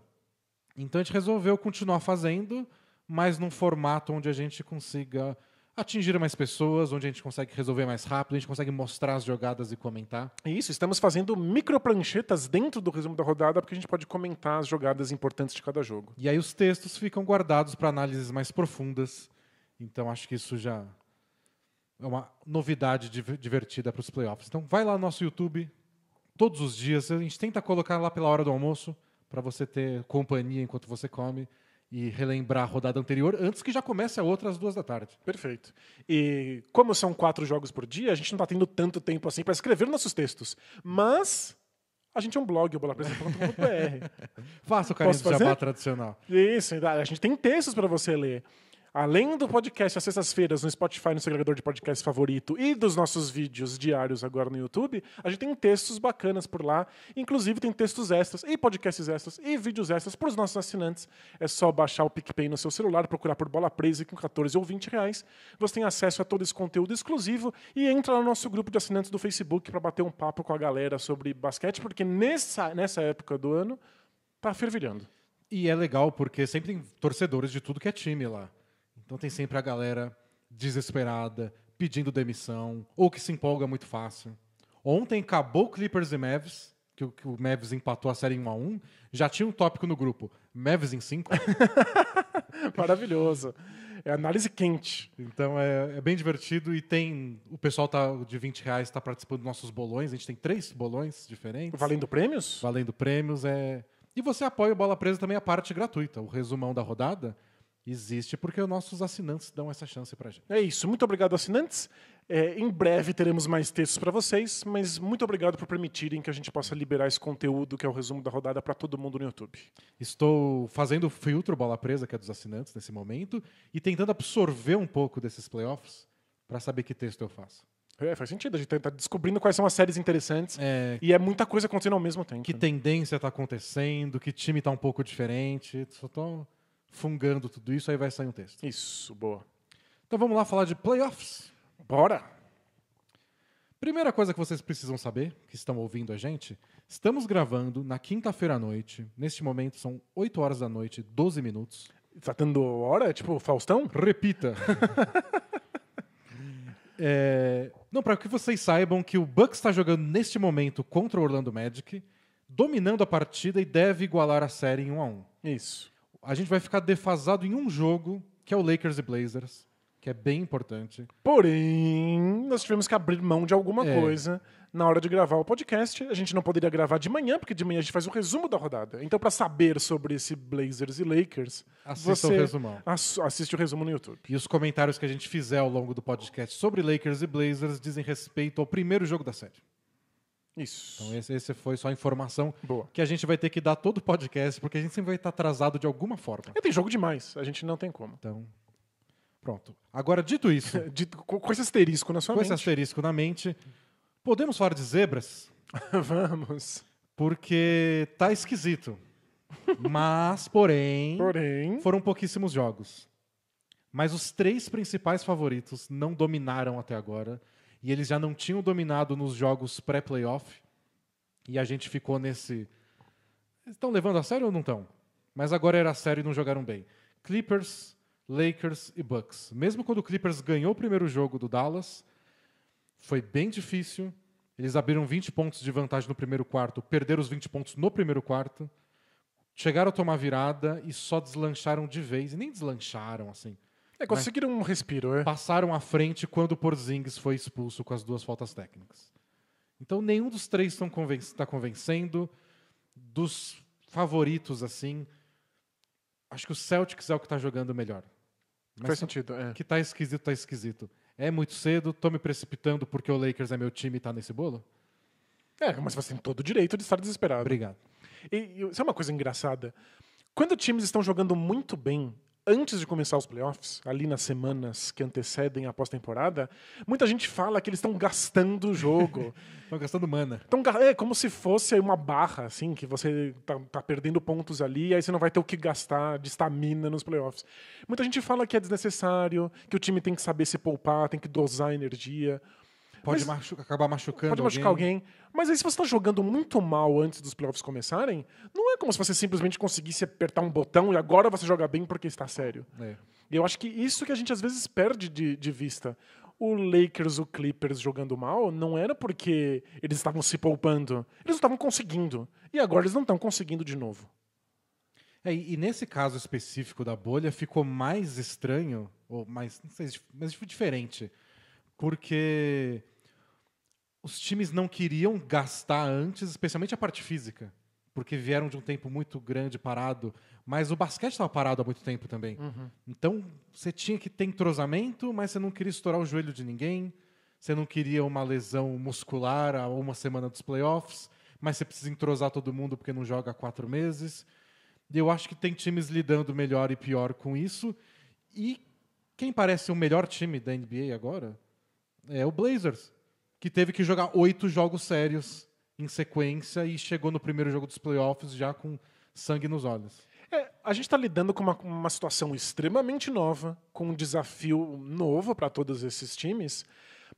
Então a gente resolveu continuar fazendo, mas num formato onde a gente consiga atingir mais pessoas, onde a gente consegue resolver mais rápido, a gente consegue mostrar as jogadas e comentar. Isso, estamos fazendo micro pranchetas dentro do resumo da rodada, porque a gente pode comentar as jogadas importantes de cada jogo. E aí os textos ficam guardados para análises mais profundas. Então acho que isso já é uma novidade divertida para os playoffs. Então vai lá no nosso YouTube todos os dias, a gente tenta colocar lá pela hora do almoço para você ter companhia enquanto você come e relembrar a rodada anterior antes que já comece a outra às duas da tarde. Perfeito. E como são quatro jogos por dia, a gente não está tendo tanto tempo assim para escrever nossos textos. Mas a gente é um blog, o bolapresa.com.br. Faça o carinho de jabá tradicional. Isso, a gente tem textos para você ler além do podcast às sextas-feiras no Spotify, no seu agregador de podcast favorito e dos nossos vídeos diários agora no YouTube, a gente tem textos bacanas por lá. Inclusive, tem textos extras e podcasts extras e vídeos extras para os nossos assinantes. É só baixar o PicPay no seu celular, procurar por Bola Presa com 14 ou 20 reais você tem acesso a todo esse conteúdo exclusivo e entra no nosso grupo de assinantes do Facebook para bater um papo com a galera sobre basquete, porque nessa, nessa época do ano tá fervilhando. E é legal porque sempre tem torcedores de tudo que é time lá. Então tem sempre a galera desesperada, pedindo demissão, ou que se empolga muito fácil. Ontem acabou Clippers e Mavs, que, que o Mavs empatou a série em 1 a 1 já tinha um tópico no grupo, Mavs em 5. Maravilhoso. É análise quente. Então é, é, bem divertido e tem. O pessoal tá, de 20 reais está participando dos nossos bolões. A gente tem três bolões diferentes. Valendo prêmios? Valendo prêmios, é. E você apoia o Bola Presa também a parte gratuita, o resumão da rodada. Existe porque os nossos assinantes dão essa chance para gente. É isso. Muito obrigado, assinantes. É, em breve teremos mais textos para vocês, mas muito obrigado por permitirem que a gente possa liberar esse conteúdo que é o resumo da rodada para todo mundo no YouTube. Estou fazendo o filtro bola presa, que é dos assinantes nesse momento, e tentando absorver um pouco desses playoffs para saber que texto eu faço. É, faz sentido, a gente está descobrindo quais são as séries interessantes é, e é muita coisa acontecendo ao mesmo tempo. Que tendência está acontecendo, que time está um pouco diferente. Só tô fungando tudo isso, aí vai sair um texto. Isso, boa. Então vamos lá falar de playoffs. Bora! Primeira coisa que vocês precisam saber, que estão ouvindo a gente, estamos gravando na quinta-feira à noite. Neste momento são 8 horas da noite, 12 minutos. Tá dando hora? Tipo, Faustão? Repita. é... Não, para que vocês saibam que o Bucks está jogando neste momento contra o Orlando Magic, dominando a partida e deve igualar a série em 1 a 1 Isso a gente vai ficar defasado em um jogo, que é o Lakers e Blazers, que é bem importante. Porém, nós tivemos que abrir mão de alguma é. coisa na hora de gravar o podcast. A gente não poderia gravar de manhã, porque de manhã a gente faz o um resumo da rodada. Então, para saber sobre esse Blazers e Lakers, Assista você o resumão. Ass assiste o resumo no YouTube. E os comentários que a gente fizer ao longo do podcast sobre Lakers e Blazers dizem respeito ao primeiro jogo da série. Isso. Então, esse, esse foi só a informação Boa. que a gente vai ter que dar todo o podcast, porque a gente sempre vai estar atrasado de alguma forma. É, tem jogo demais, a gente não tem como. Então, pronto. Agora, dito isso. dito, com, com esse asterisco na sua com mente. Com esse asterisco na mente, podemos falar de zebras? Vamos. Porque tá esquisito. Mas, porém, porém, foram pouquíssimos jogos. Mas os três principais favoritos não dominaram até agora e eles já não tinham dominado nos jogos pré-playoff. E a gente ficou nesse. Estão levando a sério ou não estão? Mas agora era sério e não jogaram bem. Clippers, Lakers e Bucks. Mesmo quando o Clippers ganhou o primeiro jogo do Dallas, foi bem difícil. Eles abriram 20 pontos de vantagem no primeiro quarto, perderam os 20 pontos no primeiro quarto, chegaram a tomar virada e só deslancharam de vez. E nem deslancharam, assim. É, conseguiram né? um respiro, é. Passaram à frente quando o Porzingis foi expulso com as duas faltas técnicas. Então nenhum dos três está convencendo. Dos favoritos, assim, acho que o Celtics é o que está jogando melhor. Mas Faz tá- sentido, é. Que está esquisito, está esquisito. É muito cedo, estou me precipitando porque o Lakers é meu time e tá nesse bolo? É, mas você tem todo o direito de estar desesperado. Obrigado. E, e é uma coisa engraçada? Quando times estão jogando muito bem, antes de começar os playoffs, ali nas semanas que antecedem a pós-temporada, muita gente fala que eles estão gastando o jogo. Estão gastando mana. Tão, é como se fosse uma barra, assim, que você tá, tá perdendo pontos ali, e aí você não vai ter o que gastar de estamina nos playoffs. Muita gente fala que é desnecessário, que o time tem que saber se poupar, tem que dosar energia. Pode mas, machu acabar machucando Pode machucar alguém. alguém. Mas aí, se você tá jogando muito mal antes dos playoffs começarem, não é como se você simplesmente conseguisse apertar um botão e agora você joga bem porque está sério. É. E eu acho que isso que a gente às vezes perde de, de vista o Lakers, o Clippers jogando mal não era porque eles estavam se poupando. Eles não estavam conseguindo. E agora eles não estão conseguindo de novo. É, e nesse caso específico da bolha ficou mais estranho, ou mais, não sei, mas diferente. Porque os times não queriam gastar antes, especialmente a parte física, porque vieram de um tempo muito grande parado, mas o basquete estava parado há muito tempo também. Uhum. Então você tinha que ter entrosamento, mas você não queria estourar o joelho de ninguém, você não queria uma lesão muscular a uma semana dos playoffs, mas você precisa entrosar todo mundo porque não joga há quatro meses. E Eu acho que tem times lidando melhor e pior com isso. E quem parece o melhor time da NBA agora é o Blazers que teve que jogar oito jogos sérios em sequência e chegou no primeiro jogo dos playoffs já com sangue nos olhos. É, a gente está lidando com uma, uma, situação extremamente nova, com um desafio novo para todos esses times,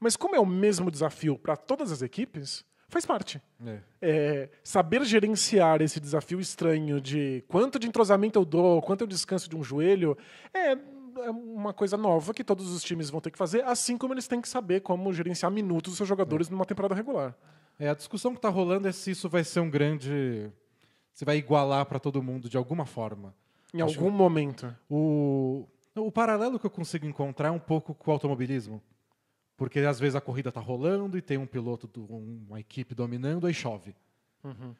mas como é o mesmo desafio para todas as equipes, faz parte. É. É, saber gerenciar esse desafio estranho de quanto de entrosamento eu dou, quanto eu descanso de um joelho, é é uma coisa nova que todos os times vão ter que fazer, assim como eles têm que saber como gerenciar minutos dos seus jogadores é. numa temporada regular. É, a discussão que está rolando é se isso vai ser um grande. se vai igualar para todo mundo de alguma forma. Em Acho algum momento. O, o paralelo que eu consigo encontrar é um pouco com o automobilismo. Porque às vezes a corrida está rolando e tem um piloto, uma equipe dominando, aí chove. Uhum.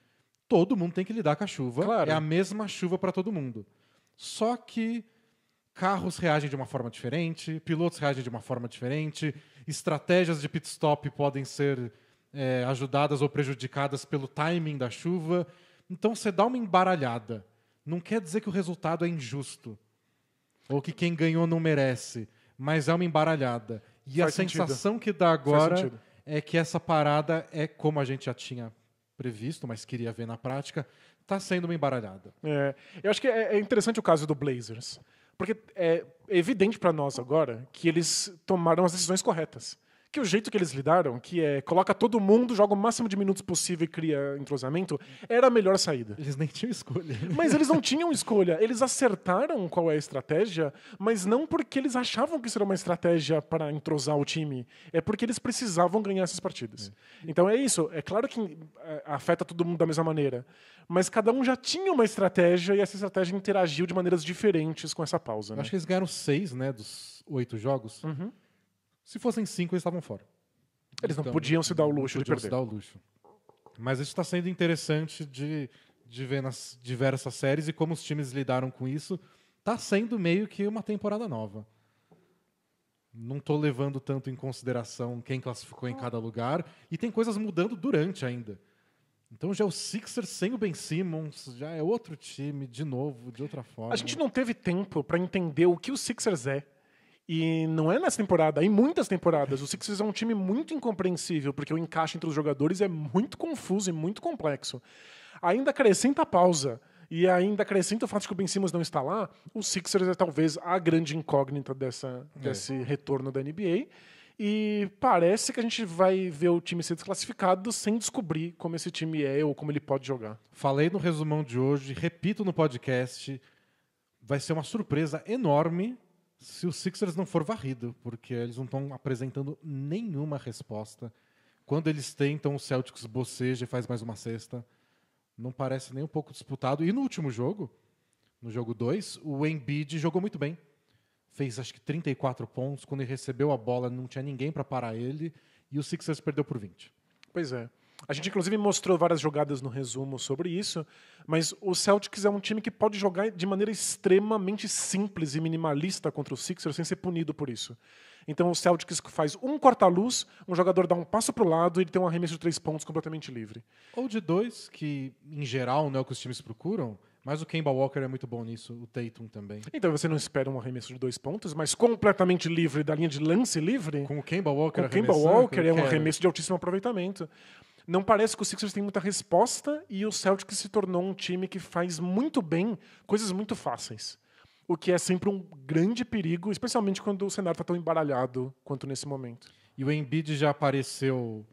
Todo mundo tem que lidar com a chuva. Claro. É a mesma chuva para todo mundo. Só que carros reagem de uma forma diferente, pilotos reagem de uma forma diferente, estratégias de pit stop podem ser é, ajudadas ou prejudicadas pelo timing da chuva. Então você dá uma embaralhada. Não quer dizer que o resultado é injusto ou que quem ganhou não merece, mas é uma embaralhada. E Faz a sentido. sensação que dá agora é que essa parada é como a gente já tinha previsto, mas queria ver na prática, está sendo uma embaralhada. É, eu acho que é, é interessante o caso do Blazers. Porque é evidente para nós agora que eles tomaram as decisões corretas que o jeito que eles lidaram, que é coloca todo mundo, joga o máximo de minutos possível e cria entrosamento, era a melhor saída. Eles nem tinham escolha. Mas eles não tinham escolha. Eles acertaram qual é a estratégia, mas não porque eles achavam que isso era uma estratégia para entrosar o time. É porque eles precisavam ganhar essas partidas. É. Então é isso. É claro que é, afeta todo mundo da mesma maneira. Mas cada um já tinha uma estratégia e essa estratégia interagiu de maneiras diferentes com essa pausa. Né? Acho que eles ganharam seis, né, dos oito jogos. Uhum. Se fossem cinco, eles estavam fora. Eles então, não podiam se dar o luxo de perder. Se dar o luxo. Mas isso está sendo interessante de, de ver nas diversas séries e como os times lidaram com isso. Está sendo meio que uma temporada nova. Não estou levando tanto em consideração quem classificou em cada lugar. E tem coisas mudando durante ainda. Então já é o Sixers sem o Ben Simmons, já é outro time, de novo, de outra forma. A gente não teve tempo para entender o que o Sixers é e não é nessa temporada, é em muitas temporadas. O Sixers é um time muito incompreensível, porque o encaixe entre os jogadores é muito confuso e muito complexo. Ainda acrescenta a pausa e ainda acrescenta o fato de que o Ben Simmons não está lá, o Sixers é talvez a grande incógnita dessa, é. desse retorno da NBA. E parece que a gente vai ver o time ser desclassificado sem descobrir como esse time é ou como ele pode jogar. Falei no resumão de hoje, repito no podcast, vai ser uma surpresa enorme se o Sixers não for varrido, porque eles não estão apresentando nenhuma resposta. Quando eles tentam, o Celtics boceja e faz mais uma cesta. Não parece nem um pouco disputado. E no último jogo, no jogo 2, o Embiid jogou muito bem. Fez acho que 34 pontos. Quando ele recebeu a bola, não tinha ninguém para parar ele. E o Sixers perdeu por 20. Pois é. A gente, inclusive, mostrou várias jogadas no resumo sobre isso, mas o Celtics é um time que pode jogar de maneira extremamente simples e minimalista contra o Sixers sem ser punido por isso. Então, o Celtics faz um corta-luz, um jogador dá um passo para o lado e ele tem um arremesso de três pontos completamente livre. Ou de dois, que em geral não é o que os times procuram, mas o Kemba Walker é muito bom nisso, o Tatum também. Então você não espera um arremesso de dois pontos, mas completamente livre da linha de lance livre? Com o Kemba Walker Com o Kemba Walker é um arremesso de altíssimo aproveitamento. Não parece que o Sixers tem muita resposta e o Celtics se tornou um time que faz muito bem coisas muito fáceis. O que é sempre um grande perigo, especialmente quando o cenário está tão embaralhado quanto nesse momento. E o Embiid já apareceu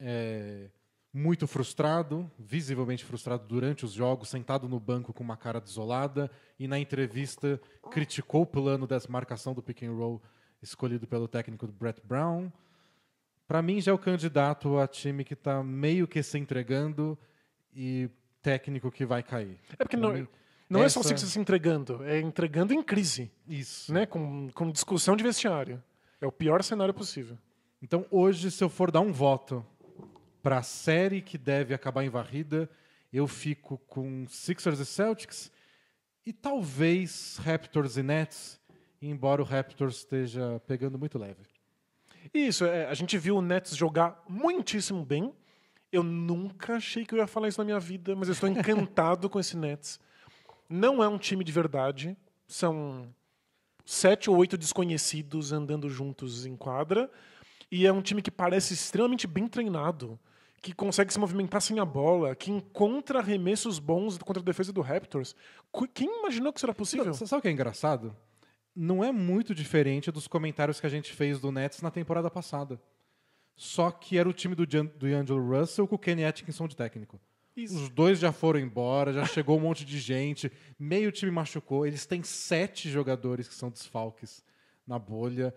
é, muito frustrado, visivelmente frustrado durante os jogos, sentado no banco com uma cara desolada e na entrevista criticou o plano dessa marcação do pick and roll escolhido pelo técnico Brett Brown. Para mim, já é o candidato a time que está meio que se entregando e técnico que vai cair. É porque não, não, não essa... é só assim se entregando, é entregando em crise. Isso. Né? Com, com discussão de vestiário. É o pior cenário possível. Então, hoje, se eu for dar um voto para a série que deve acabar em varrida, eu fico com Sixers e Celtics e talvez Raptors e Nets, embora o Raptors esteja pegando muito leve. Isso, é, a gente viu o Nets jogar muitíssimo bem. Eu nunca achei que eu ia falar isso na minha vida, mas eu estou encantado com esse Nets. Não é um time de verdade. São sete ou oito desconhecidos andando juntos em quadra. E é um time que parece extremamente bem treinado, que consegue se movimentar sem a bola, que encontra arremessos bons contra a defesa do Raptors. Quem imaginou que isso era possível? Sabe o que é engraçado? não é muito diferente dos comentários que a gente fez do Nets na temporada passada. Só que era o time do, Gian, do Angelo Russell com o Kenny Atkinson de técnico. Isso. Os dois já foram embora, já chegou um monte de gente, meio time machucou. Eles têm sete jogadores que são desfalques na bolha.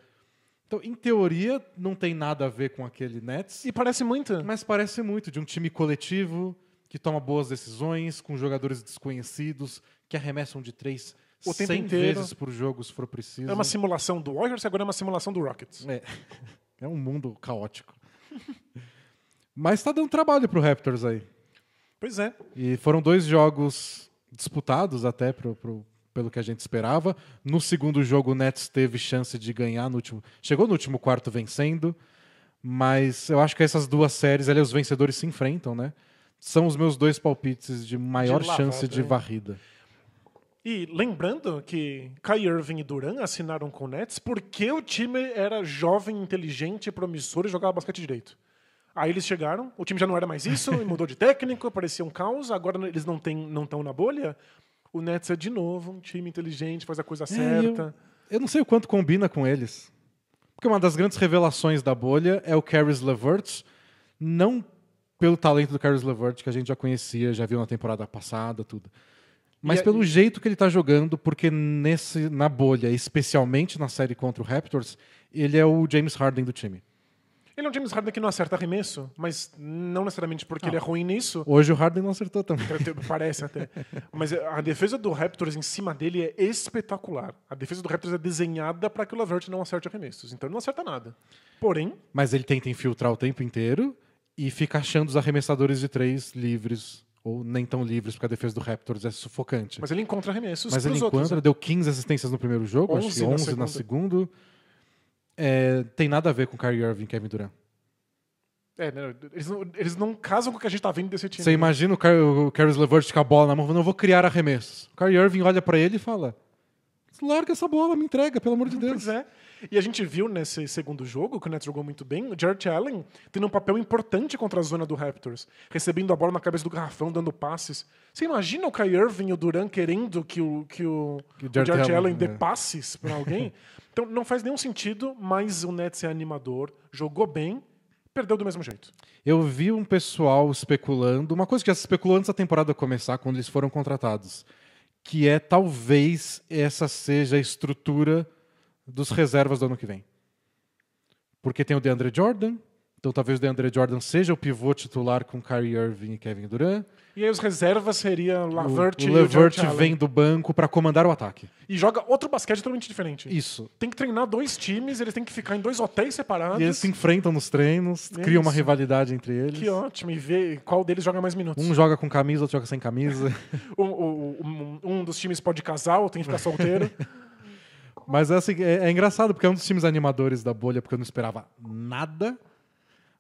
Então, em teoria, não tem nada a ver com aquele Nets. E parece muito. Mas parece muito, de um time coletivo, que toma boas decisões, com jogadores desconhecidos, que arremessam de três o tempo 100 inteiro. vezes por jogo, se for preciso. É uma simulação do Warriors, agora é uma simulação do Rockets. É, é um mundo caótico. Mas está dando trabalho para o Raptors aí. Pois é. E foram dois jogos disputados até pro, pro, pelo que a gente esperava. No segundo jogo, o Nets teve chance de ganhar no último. Chegou no último quarto vencendo. Mas eu acho que essas duas séries, ali, os vencedores se enfrentam, né? São os meus dois palpites de maior de lavada, chance de é. varrida. E lembrando que Kai Irving e Duran assinaram com o Nets porque o time era jovem, inteligente, promissor e jogava basquete direito. Aí eles chegaram, o time já não era mais isso, mudou de técnico, parecia um caos, agora eles não estão não na bolha. O Nets é de novo um time inteligente, faz a coisa é, certa. Eu, eu, não sei o quanto combina com eles. Porque uma das grandes revelações da bolha é o Caris LeVert, não pelo talento do Caris LeVert, que a gente já conhecia, já viu na temporada passada, tudo mas e pelo a... jeito que ele está jogando, porque nesse, na bolha, especialmente na série contra o Raptors, ele é o James Harden do time. Ele é um James Harden que não acerta arremesso, mas não necessariamente porque ele é ruim nisso. Hoje o Harden não acertou também. Parece até. mas é, a defesa do Raptors em cima dele é espetacular. A defesa do Raptors é desenhada para que o Lavert não acerte arremessos. Então ele não acerta nada. Porém. Mas ele tenta infiltrar o tempo inteiro e fica achando os arremessadores de três livres ou nem tão livres, porque a defesa do Raptors é sufocante. Mas ele encontra arremessos. Mas ele encontra, outros, né? deu 15 assistências no primeiro jogo, 11 acho que 11 na, na segunda. É, tem nada a ver com Kyrie Irving e Kevin Durant. É, né? eles, não, eles não casam com o que a gente tá vendo desse time. Você né? imagina o Caris Levert com a bola na mão, não, eu vou criar arremessos. O Kyrie Irving olha para ele e fala: larga essa bola, me entrega, pelo amor de Deus. Pois é. E a gente viu nesse segundo jogo, que o Nets jogou muito bem, o Jarrett Allen tendo um papel importante contra a zona do Raptors, recebendo a bola na cabeça do garrafão, dando passes. Você imagina o Kai Irving e o Duran querendo que o, que o, que o o Allen, Allen dê é. passes para alguém? então não faz nenhum sentido, mas o Nets é animador, jogou bem, perdeu do mesmo jeito. Eu vi um pessoal especulando, uma coisa que já se especulou antes da temporada começar, quando eles foram contratados que é talvez essa seja a estrutura dos reservas do ano que vem. Porque tem o DeAndre Jordan, então talvez o DeAndre Jordan seja o pivô titular com Kyrie Irving e Kevin Durant. E aí os reservas seriam Lavert o, o Levert o vem do banco para comandar o ataque. E joga outro basquete totalmente diferente. Isso. Tem que treinar dois times, eles têm que ficar em dois hotéis separados. E eles se enfrentam nos treinos, Isso. É criam uma rivalidade entre eles. Que ótimo. E ver qual deles joga mais minutos. Um joga com camisa, outro joga sem camisa. um, um, um, dos times pode casar, ou tem que ficar solteiro. Mas é assim, é, é engraçado, porque é um dos times animadores da bolha, porque eu não esperava nada.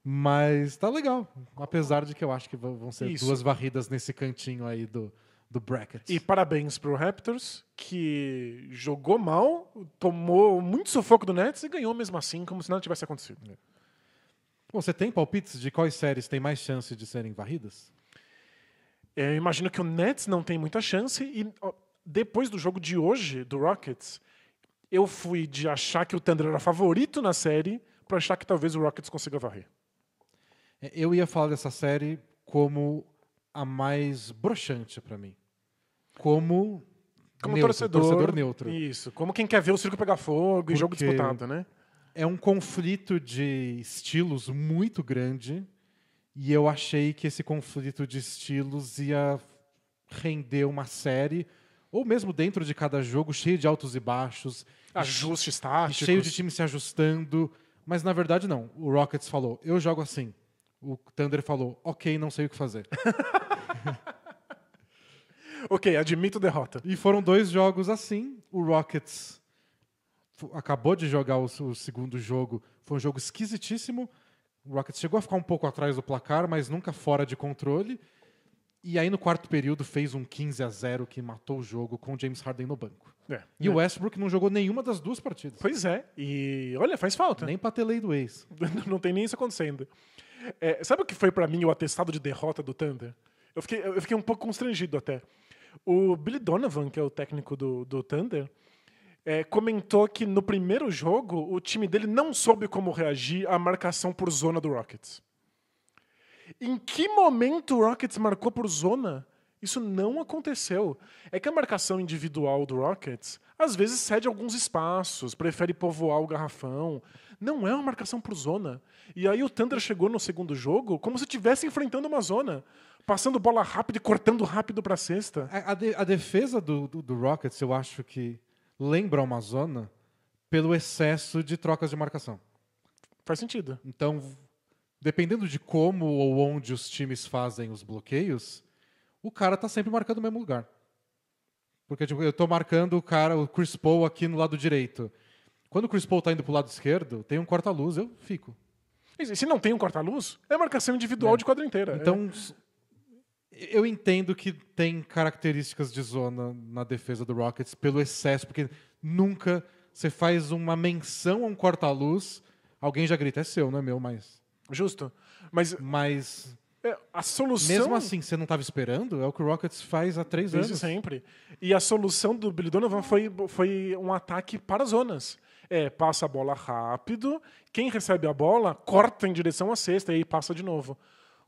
Mas tá legal. Apesar de que eu acho que vão ser Isso. duas varridas nesse cantinho aí do, do bracket. E parabéns pro Raptors, que jogou mal, tomou muito sufoco do Nets e ganhou mesmo assim, como se nada tivesse acontecido. É. você tem palpites de quais séries têm mais chance de serem varridas? É, eu imagino que o Nets não tem muita chance e depois do jogo de hoje, do Rockets, eu fui de achar que o Thunder era favorito na série para achar que talvez o Rockets consiga varrer. É, eu ia falar dessa série como a mais broxante para mim. Como como neutro, torcedor, torcedor, neutro. Isso, como quem quer ver o circo pegar fogo e jogo disputado, né? É um conflito de estilos muito grande e eu achei que esse conflito de estilos ia render uma série ou mesmo dentro de cada jogo cheio de altos e baixos, ajustes táticos, cheio de time se ajustando, mas na verdade não. O Rockets falou: "Eu jogo assim o Thunder falou: ok, não sei o que fazer. ok, admito derrota. E foram dois jogos assim. O Rockets acabou de jogar o, o, segundo jogo, foi um jogo esquisitíssimo. O Rockets chegou a ficar um pouco atrás do placar, mas nunca fora de controle. E aí no quarto período fez um 15 a 0 que matou o jogo com o James Harden no banco. É, e o é. Westbrook não jogou nenhuma das duas partidas. Pois é. E olha, faz falta. Nem patelei do ex. não tem nem isso acontecendo. É, sabe o que foi para mim o atestado de derrota do Thunder? Eu fiquei, eu fiquei um pouco constrangido até. O Billy Donovan, que é o técnico do, do Thunder, é, comentou que no primeiro jogo o time dele não soube como reagir à marcação por zona do Rockets. Em que momento o Rockets marcou por zona? Isso não aconteceu. É que a marcação individual do Rockets às vezes cede alguns espaços, prefere povoar o garrafão. Não é uma marcação por zona. E aí o Thunder chegou no segundo jogo como se estivesse enfrentando uma zona. Passando bola rápida e cortando rápido para a cesta. É, a, de, a defesa do, do, do Rockets, eu acho que lembra uma zona pelo excesso de trocas de marcação. Faz sentido. Então, dependendo de como ou onde os times fazem os bloqueios, o cara tá sempre marcando o mesmo lugar. Porque tipo, eu tô marcando o cara, o Chris Paul aqui no lado direito. Quando o Chris Paul está indo para o lado esquerdo, tem um corta-luz, eu fico. Se não tem um corta-luz, é marcação individual é. de quadra inteira. Então, é. eu entendo que tem características de zona na defesa do Rockets pelo excesso, porque nunca você faz uma menção a um corta-luz, alguém já grita, é seu, não é meu, mas... Justo. Mas... mas é, a solução... Mesmo assim, você não estava esperando? É o que o Rockets faz há três Desde anos. sempre. E a solução do Billy Donovan foi, foi um ataque para zonas é passa a bola rápido, quem recebe a bola corta em direção à cesta e aí passa de novo.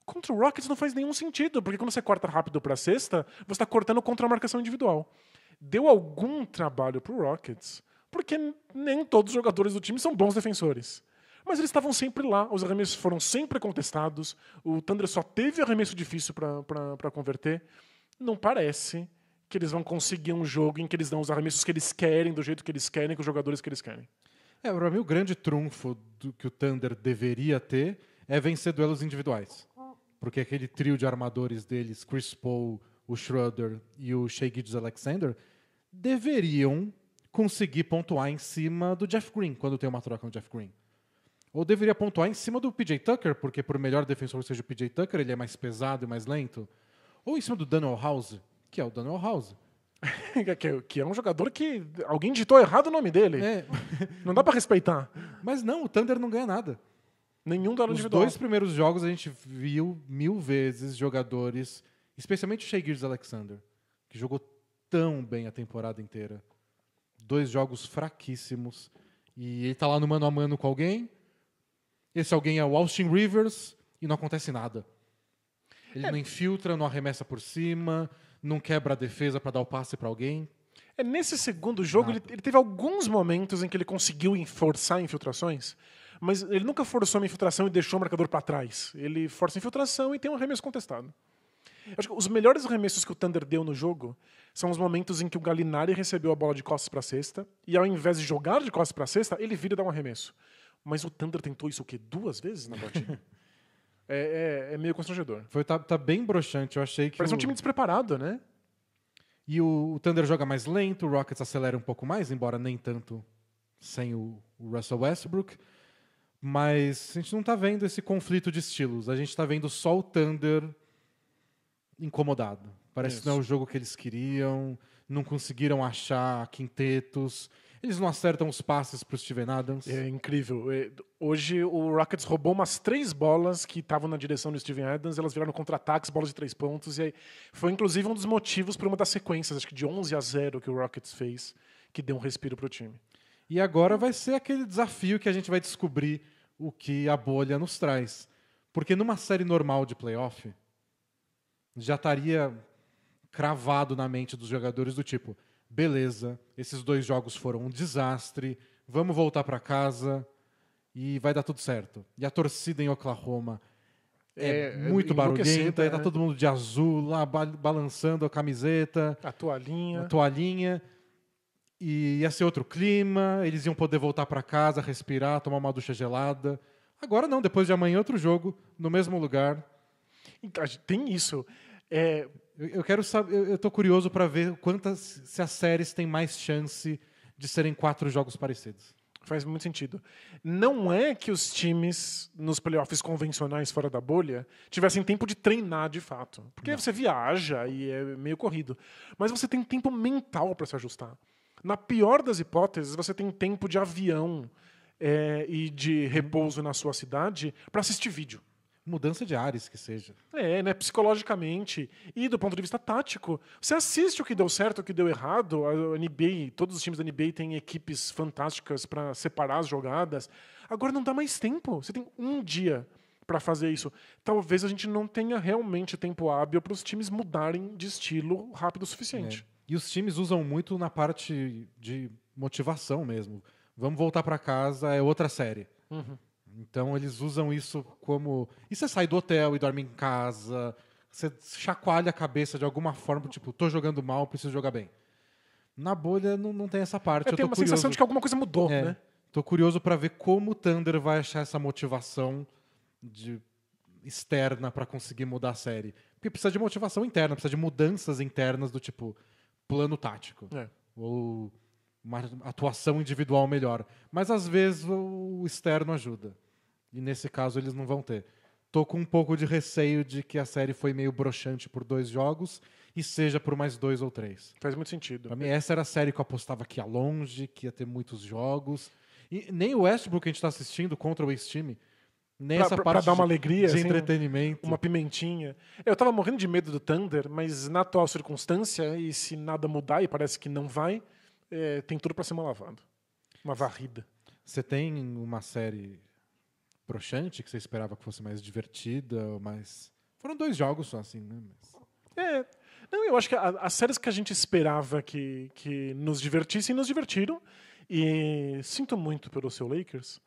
Contra o Rockets não faz nenhum sentido, porque quando você corta rápido para a cesta, você está cortando contra a marcação individual. Deu algum trabalho para o Rockets, porque nem todos os jogadores do time são bons defensores mas eles estavam sempre lá, os arremessos foram sempre contestados, o Thunder só teve arremesso difícil para converter. Não parece que eles vão conseguir um jogo em que eles dão os arremessos que eles querem, do jeito que eles querem, com os jogadores que eles querem. É, para mim o grande trunfo do que o Thunder deveria ter é vencer duelos individuais. Porque aquele trio de armadores deles, Chris Paul, o Schroeder e o Shea Giddes Alexander, deveriam conseguir pontuar em cima do Jeff Green, quando tem uma troca no Jeff Green. Ou deveria pontuar em cima do PJ Tucker, porque por melhor defensor que seja o PJ Tucker, ele é mais pesado e mais lento. Ou em cima do Daniel House, que é o Daniel House. que é um jogador que alguém digitou errado o nome dele. É. Não dá para respeitar. Mas não, o Thunder não ganha nada. Nenhum da Os individual. dois primeiros jogos a gente viu mil vezes jogadores, especialmente o Shea Alexander, que jogou tão bem a temporada inteira. Dois jogos fraquíssimos. E ele tá lá no mano a mano com alguém. Esse alguém é o Austin Rivers e não acontece nada. Ele é. não infiltra, não arremessa por cima, não quebra a defesa para dar o passe para alguém. É, nesse segundo jogo, ele, ele, teve alguns momentos em que ele conseguiu forçar infiltrações, mas ele nunca forçou uma infiltração e deixou o marcador para trás. Ele força a infiltração e tem um arremesso contestado. Eu acho que os melhores arremessos que o Thunder deu no jogo são os momentos em que o Galinari recebeu a bola de costas para a cesta e ao invés de jogar de costas para a cesta, ele vira e dá um arremesso. Mas o Thunder tentou isso o quê? Duas vezes na partida? É, é, é meio constrangedor. Foi, tá, tá bem broxante, eu achei que. Parece o... um time despreparado, né? E o, o, Thunder joga mais lento, o Rockets acelera um pouco mais, embora nem tanto sem o, o Russell Westbrook. Mas a gente não tá vendo esse conflito de estilos. A gente tá vendo só o Thunder incomodado. Parece Isso. que não é o jogo que eles queriam, não conseguiram achar quintetos. Eles não acertam os passes para o Steven Adams. É incrível. É, hoje o Rockets roubou umas três bolas que estavam na direção do Steven Adams, elas viraram contra-ataques, bolas de três pontos. E aí foi inclusive um dos motivos para uma das sequências, acho que de 11 a 0 que o Rockets fez, que deu um respiro para o time. E agora vai ser aquele desafio que a gente vai descobrir o que a bolha nos traz. Porque numa série normal de playoff, já estaria cravado na mente dos jogadores do tipo, beleza, esses dois jogos foram um desastre, vamos voltar para casa e vai dar tudo certo. E a torcida em Oklahoma é, é muito barulhenta, tá né? tá todo mundo de azul lá balançando a camiseta, a toalhinha, a toalhinha. E ia ser outro clima, eles iam poder voltar para casa, respirar, tomar uma ducha gelada. Agora não, depois de amanhã outro jogo, no mesmo lugar. Então, tem isso. É, eu, eu quero saber, eu, eu tô curioso para ver quantas se as séries têm mais chance de serem quatro jogos parecidos. Faz muito sentido. Não é que os times nos playoffs convencionais fora da bolha tivessem tempo de treinar de fato. Porque Não. você viaja e é meio corrido. Mas você tem tempo mental para se ajustar. Na pior das hipóteses, você tem tempo de avião é, e de repouso na sua cidade para assistir vídeo mudança de ares que seja. É, né? Psicologicamente e do ponto de vista tático. Você assiste o que deu certo, o que deu errado. A NBA, todos os times da NBA têm equipes fantásticas para separar as jogadas. Agora não dá mais tempo. Você tem um dia para fazer isso. Talvez a gente não tenha realmente tempo hábil para os times mudarem de estilo rápido o suficiente. É. E os times usam muito na parte de motivação mesmo. Vamos voltar para casa, é outra série. Uhum. Então eles usam isso como. E você sai do hotel e dorme em casa, você chacoalha a cabeça de alguma forma, tipo, tô jogando mal, preciso jogar bem. Na bolha não, não tem essa parte. É, eu tenho uma curioso... sensação de que alguma coisa mudou, é, né? Tô curioso para ver como o Thunder vai achar essa motivação de externa para conseguir mudar a série. Porque precisa de motivação interna, precisa de mudanças internas do tipo plano tático. É. Ou uma atuação individual melhor. Mas às vezes o externo ajuda. E nesse caso eles não vão ter. Tô com um pouco de receio de que a série foi meio broxante por dois jogos e seja por mais dois ou três. Faz muito sentido. mim, essa era a série que eu apostava que ia longe, que ia ter muitos jogos. E nem o Westbrook que a gente tá assistindo contra o ex-time. Nem pra, pra, parte pra dar uma alegria, de assim, entretenimento. Uma pimentinha. Eu tava morrendo de medo do Thunder, mas na atual circunstância, e se nada mudar, e parece que não vai, é, tem tudo para ser uma lavada. Uma varrida. Você tem uma série broxante, que você esperava que fosse mais divertida, mas Foram dois jogos só, assim, né? Mas... É. Não, eu acho que a, as séries que a gente esperava que, que nos divertissem, nos divertiram. E sinto muito pelo seu Lakers,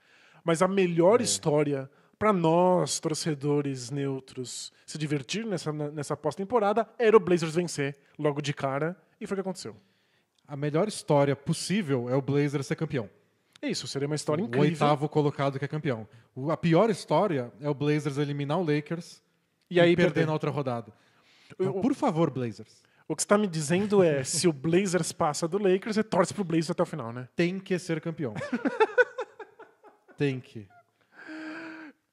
mas a melhor é. história para nós, torcedores neutros, se divertir nessa, nessa pós-temporada era o Blazers vencer logo de cara, e foi o que aconteceu. A melhor história possível é o Blazers ser campeão. É isso, seria uma história incrível. O oitavo colocado que é campeão. O, a pior história é o Blazers eliminar o Lakers e, e aí perder, perder na outra rodada. Então, o, por favor, Blazers. O que está me dizendo é, se o Blazers passa do Lakers, você torce pro Blazers até o final, né? Tem que ser campeão. Tem que.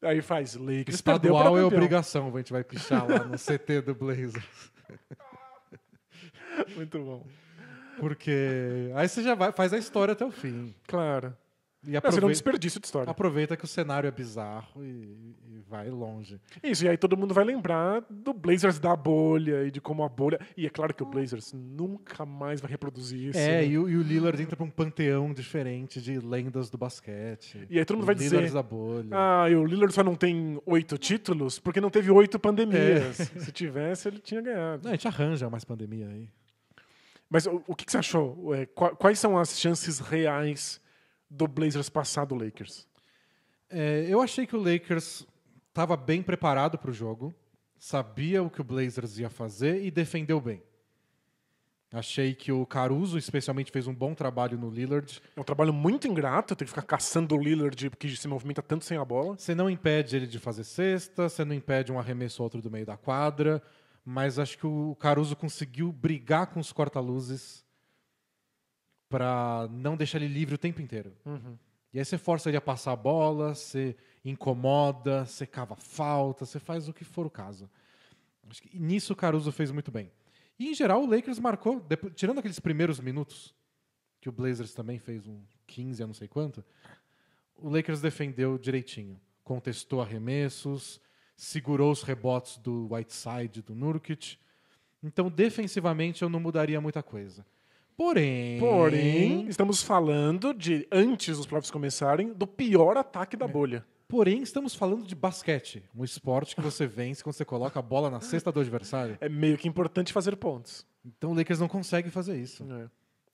Aí faz Lakers. Estadual é obrigação, a gente vai pichar lá no CT do Blazers. Muito bom. Porque aí você já vai, faz a história até o fim. Claro. E aproveita, não, senão um desperdício de história. Aproveita que o cenário é bizarro e, e, vai longe. Isso, e aí todo mundo vai lembrar do Blazers da bolha e de como a bolha. E é claro que o Blazers nunca mais vai reproduzir isso. É, né? e, o, e o Lillard entra pra um panteão diferente de lendas do basquete. E aí todo mundo vai Lillard dizer. da bolha. Ah, e o Lillard só não tem oito títulos porque não teve oito pandemias. É. Se tivesse, ele tinha ganhado. Não, a gente arranja mais pandemia aí. Mas o, o que, que, você achou? É, quais são as chances reais do Blazers passar do Lakers? É, eu achei que o Lakers estava bem preparado para o jogo, sabia o que o Blazers ia fazer e defendeu bem. Achei que o Caruso, especialmente, fez um bom trabalho no Lillard. É um trabalho muito ingrato, tem que ficar caçando o Lillard porque se movimenta tanto sem a bola. Você não impede ele de fazer cesta, você não impede um arremesso ou outro do meio da quadra mas acho que o Caruso conseguiu brigar com os corta-luzes para não deixar ele livre o tempo inteiro. Uhum. E aí você força ele a passar a bola, você incomoda, você cava falta, você faz o que for o caso. Acho que nisso o Caruso fez muito bem. E em geral o Lakers marcou, depois, tirando aqueles primeiros minutos, que o Blazers também fez um 15 a não sei quanto, o Lakers defendeu direitinho. Contestou arremessos, segurou os rebotes do Whiteside, do Nurkic. Então, defensivamente, eu não mudaria muita coisa. Porém. Porém, estamos falando de, antes dos playoffs começarem, do pior ataque da é. bolha. Porém, estamos falando de basquete, um esporte que você vence quando você coloca a bola na cesta do adversário. É meio que importante fazer pontos. Então o Lakers não consegue fazer isso. É.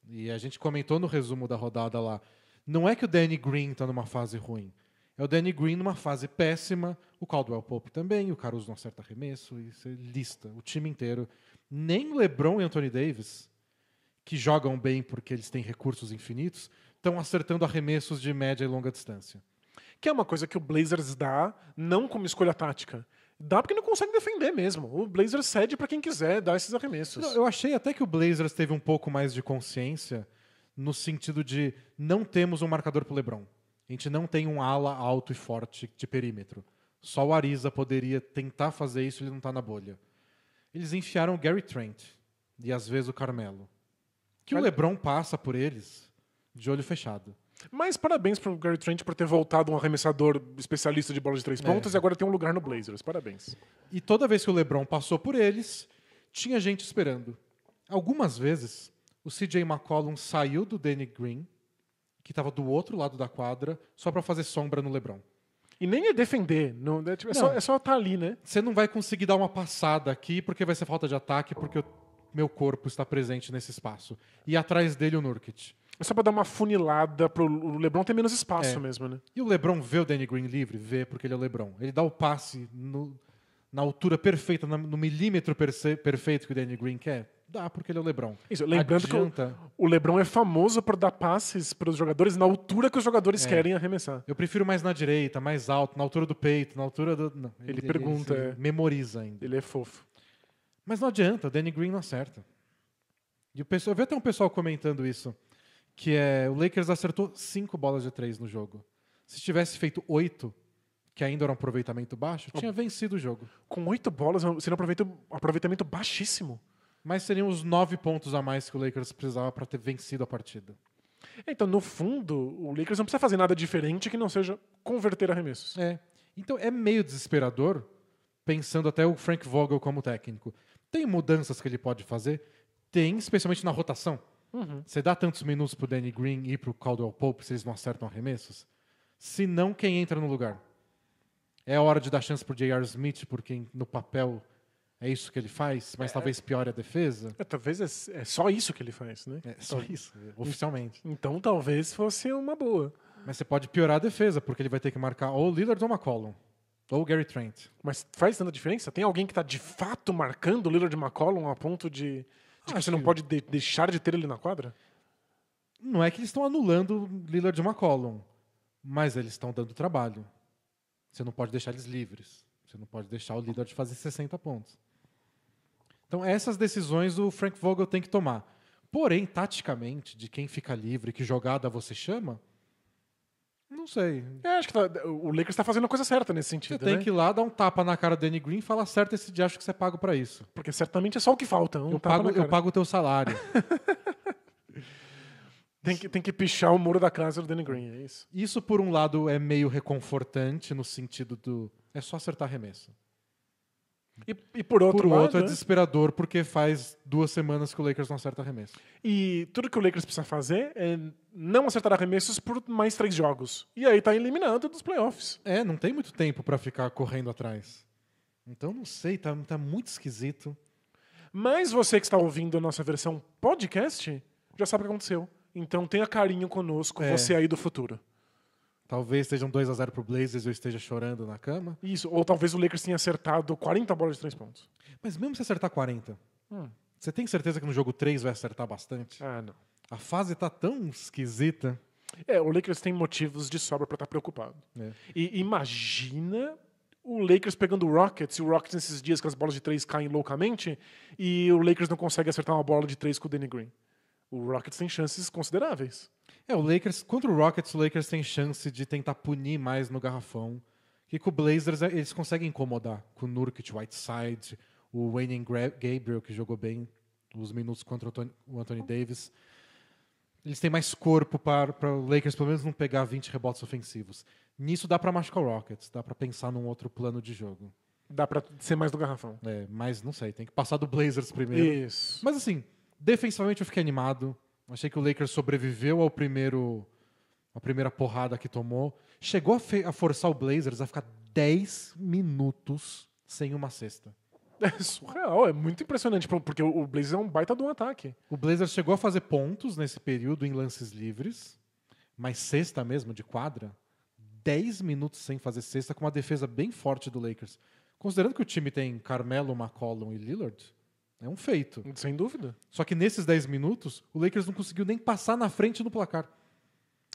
E a gente comentou no resumo da rodada lá. Não é que o Danny Green está numa fase ruim. É o Danny Green numa fase péssima, o Caldwell Pope também, o Caruso não acerta arremesso, e você lista o time inteiro. Nem LeBron e Anthony Davis, que jogam bem porque eles têm recursos infinitos, estão acertando arremessos de média e longa distância. Que é uma coisa que o Blazers dá, não como escolha tática. Dá porque não consegue defender mesmo. O Blazers cede para quem quiser dar esses arremessos. Eu achei até que o Blazers teve um pouco mais de consciência no sentido de não temos um marcador pro LeBron. A gente não tem um ala alto e forte de perímetro. Só o Ariza poderia tentar fazer isso, ele não está na bolha. Eles enfiaram o Gary Trent e às vezes o Carmelo. Que Mas... o LeBron passa por eles de olho fechado. Mas parabéns para o Gary Trent por ter voltado um arremessador especialista de bola de três pontos é. e agora tem um lugar no Blazers. Parabéns. E toda vez que o LeBron passou por eles, tinha gente esperando. Algumas vezes, o CJ McCollum saiu do Danny Green, que estava do outro lado da quadra, só para fazer sombra no LeBron. E nem é defender, não, é, tipo, é só, é só estar tá ali, né? Você não vai conseguir dar uma passada aqui porque vai ser falta de ataque, porque o meu corpo está presente nesse espaço. E atrás dele o Nurkic. É só pra dar uma funilada pro o LeBron ter menos espaço é. mesmo, né? E o LeBron vê o Danny Green livre? Vê, porque ele é o LeBron. Ele dá o passe no, na altura perfeita, no milímetro perfeito que o Danny Green quer? Dá, porque ele é o Lebron. Isso, lembrando Adianta. que o, Lebron é famoso por dar passes para os jogadores na altura que os jogadores é. querem arremessar. Eu prefiro mais na direita, mais alto, na altura do peito, na altura do. Não, ele, ele, pergunta. Ele é. memoriza ainda. Ele é fofo. Mas não adianta, o Danny Green não acerta. E o pessoal, eu vi até um pessoal comentando isso, que é o Lakers acertou cinco bolas de três no jogo. Se tivesse feito oito, que ainda era um aproveitamento baixo, tinha vencido o jogo. Com oito bolas, é seria um aproveitamento baixíssimo mas seriam os nove pontos a mais que o Lakers precisava para ter vencido a partida. Então, no fundo, o Lakers não precisa fazer nada diferente que não seja converter arremessos. É. Então é meio desesperador, pensando até o Frank Vogel como técnico. Tem mudanças que ele pode fazer? Tem, especialmente na rotação. Uhum. Você dá tantos minutos pro Danny Green e pro Caldwell Pope se eles não acertam arremessos? Se não, quem entra no lugar? É hora de dar chance pro J.R. Smith, porque no papel é isso que ele faz, mas é, talvez piore a defesa? É, talvez é, é, só isso que ele faz, né? É só isso, oficialmente. Então talvez fosse uma boa. Mas você pode piorar a defesa, porque ele vai ter que marcar ou Lillard ou McCollum. Ou Gary Trent. Mas faz tanta diferença? Tem alguém que está de fato marcando o Lillard e McCollum a ponto de, de ah, que você não pode de deixar de ter ele na quadra? Não é que eles estão anulando Lillard e McCollum, mas eles estão dando trabalho. Você não pode deixar eles livres. Você não pode deixar o Lillard fazer 60 pontos. Então, essas decisões o Frank Vogel tem que tomar. Porém, taticamente, de quem fica livre, que jogada você chama, não sei. É, acho que tá, o Lakers está fazendo a coisa certa nesse sentido. Você tem né? que ir lá dar um tapa na cara do Danny Green e falar certo esse dia, acho que você é pago para isso. Porque certamente é só o que falta. Um eu, pago, eu pago o teu salário. tem, que, tem que pichar o muro da casa do Danny Green, é isso. Isso, por um lado, é meio reconfortante no sentido do. É só acertar remessa. E, e, por outro por lado, outro é desesperador porque faz duas semanas que o Lakers não acerta arremesso. E tudo que o Lakers precisa fazer é não acertar arremessos por mais três jogos. E aí tá eliminando dos playoffs. É, não tem muito tempo para ficar correndo atrás. Então não sei, tá, tá muito esquisito. Mas você que está ouvindo a nossa versão podcast já sabe o que aconteceu. Então tenha carinho conosco, é. você aí do futuro. Talvez estejam 2 a 0 pro Blazers e eu esteja chorando na cama. Isso, ou talvez o Lakers tenha acertado 40 bolas de 3 pontos. Mas mesmo se acertar 40, hum. você tem certeza que no jogo 3 vai acertar bastante? Ah, não. A fase tá tão esquisita. É, o Lakers tem motivos de sobra para estar tá preocupado. É. E imagina o Lakers pegando o Rockets, e o Rockets nesses dias que as bolas de três caem loucamente, e o Lakers não consegue acertar uma bola de três com o Danny Green. O Rockets tem chances consideráveis. É, o Lakers, contra o Rockets, o Lakers tem chance de tentar punir mais no garrafão. E com o Blazers, é, eles conseguem incomodar. Com o Nurkic, Whiteside, o Wayne Gabriel, que jogou bem os minutos contra o Anthony, Davis. Eles têm mais corpo para o Lakers, pelo menos, não pegar 20 rebotes ofensivos. Nisso dá para machucar o Rockets, dá para pensar num outro plano de jogo. Dá para ser mais do garrafão. É, mas não sei, tem que passar do Blazers primeiro. Isso. Mas assim, defensivamente eu fiquei animado. Achei que o Lakers sobreviveu ao primeiro, à primeira porrada que tomou. Chegou a, a forçar o Blazers a ficar 10 minutos sem uma cesta. É surreal, é muito impressionante, porque o Blazers é um baita de um ataque. O Blazers chegou a fazer pontos nesse período em lances livres, mas cesta mesmo, de quadra, 10 minutos sem fazer cesta, com uma defesa bem forte do Lakers. Considerando que o time tem Carmelo, McCollum e Lillard, é um feito. Sem dúvida. Só que nesses 10 minutos, o Lakers não conseguiu nem passar na frente no placar.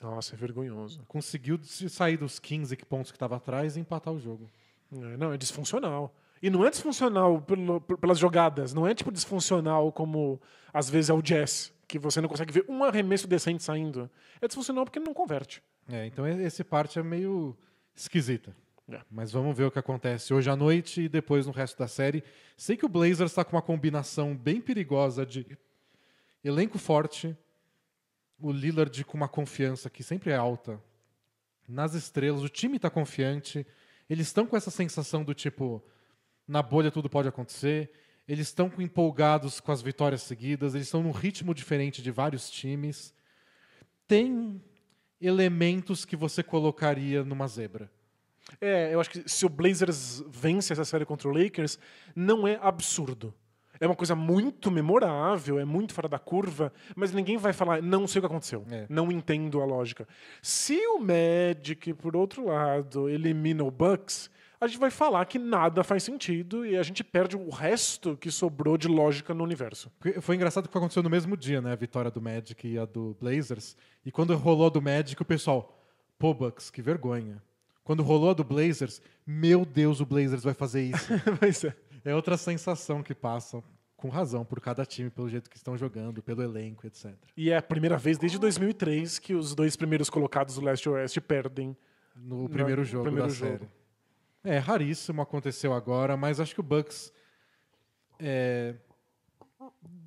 Nossa, é vergonhoso. Conseguiu sair dos 15 pontos que estava atrás e empatar o jogo. É, não, é disfuncional. E não é disfuncional pelo, pelas jogadas, não é tipo disfuncional como às vezes é o Jazz, que você não consegue ver um arremesso decente saindo. É disfuncional porque não converte. É, então esse parte é meio esquisita. Mas vamos ver o que acontece hoje à noite e depois no resto da série. Sei que o Blazers está com uma combinação bem perigosa de elenco forte, o Lillard com uma confiança que sempre é alta nas estrelas, o time está confiante, eles estão com essa sensação do tipo na bolha tudo pode acontecer, eles estão empolgados com as vitórias seguidas, eles estão num ritmo diferente de vários times. Tem elementos que você colocaria numa zebra é, eu acho que se o Blazers vence essa série contra o Lakers, não é absurdo. É uma coisa muito memorável, é muito fora da curva, mas ninguém vai falar, não sei o que aconteceu, é. não entendo a lógica. Se o Magic, por outro lado, elimina o Bucks, a gente vai falar que nada faz sentido e a gente perde o resto que sobrou de lógica no universo. Foi engraçado que aconteceu no mesmo dia, né? A vitória do Magic e a do Blazers. E quando rolou a do Magic, o pessoal, pô, Bucks, que vergonha. Quando rolou a do Blazers, meu Deus, o Blazers vai fazer isso. é. é outra sensação que passa com razão por cada time, pelo jeito que estão jogando, pelo elenco, etc. E é a primeira vez desde 2003 que os dois primeiros colocados do leste oeste perdem no primeiro no jogo primeiro da jogo. série. É raríssimo aconteceu agora, mas acho que o Bucks é,